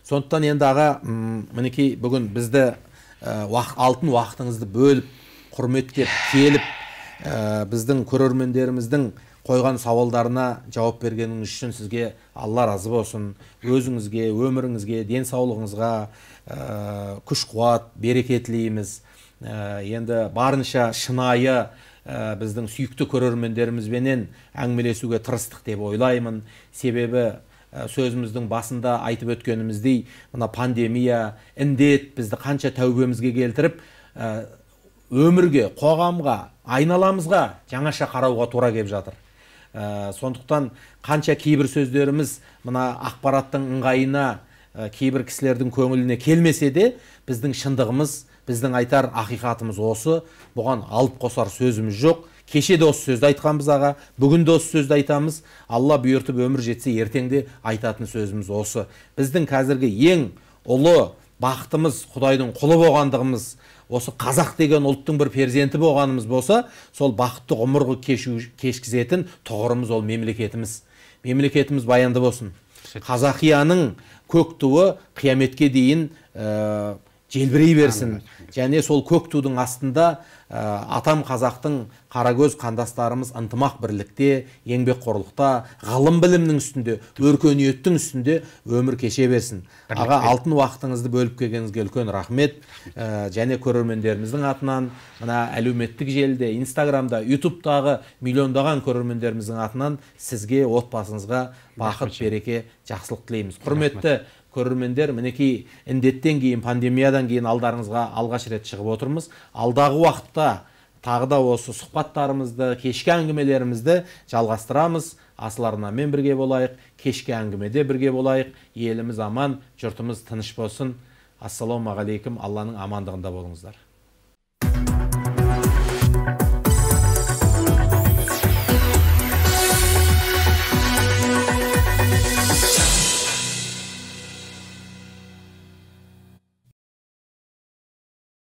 сондықтан енді аға мінекей бүгін бізді ә, уақыт, алтын уақытыңызды бөліп құрметтеп келіп ә, біздің көрермендеріміздің қойған сауалдарына жауап бергеніңіз үшін сізге алла разы болсын өзіңізге өміріңізге денсаулығыңызға ә, э, күш қуат береке тілейміз э, енді барынша шынайы ә, біздің сүйікті көрермендерімізбенен әңгімелесуге тырыстық деп ойлаймын себебі сөзіміздің басында айтып өткеніміздей мына пандемия індет бізді қанша тәубемізге келтіріп өмірге қоғамға айналамызға жаңаша қарауға тура келіп жатыр ә, сондықтан қанша кейбір сөздеріміз мына ақпараттың ыңғайына э, кейбір кісілердің көңіліне келмесе де біздің шындығымыз біздің айтар ақиқатымыз осы бұған алып қосар сөзіміз жоқ кеше де осы сөзді айтқанбыз аға бүгін де осы сөзді айтамыз алла бұйыртып өмір жетсе ертең де айтатын сөзіміз осы біздің қазіргі ең ұлы бақытымыз құдайдың құлы болғандығымыз осы қазақ деген ұлттың бір перзенті болғанымыз болса сол бақытты ғұмыр кешкізетін тұғырымыз ол мемлекетіміз мемлекетіміз баянды болсын қазақияның көк туы қияметке дейін ә, желбірей берсін және сол көк тудың астында ә, атам қазақтың қарагөз қандастарымыз ынтымақ бірлікте еңбекқорлықта ғылым білімнің үстінде өркениеттің үстінде өмір кеше берсін аға алтын уақытыңызды бөліп келгеніңізге үлкен рахмет ә, және көрермендеріміздің атынан мына әлеуметтік желіде инстаграмда ютубтағы миллиондаған көрермендеріміздің атынан сізге отбасыңызға бақыт береке жақсылық тілейміз құрметті көрермендер мінекей індеттен кейін пандемиядан кейін алдарыңызға алғаш рет шығып отырмыз алдағы уақытта тағы да осы сұхбаттарымызды кешкі әңгімелерімізді жалғастырамыз асыл мен бірге болайық кешкі әңгімеде бірге болайық еліміз аман жұртымыз тыныш болсын ассалаумағалейкум алланың амандығында болыңыздар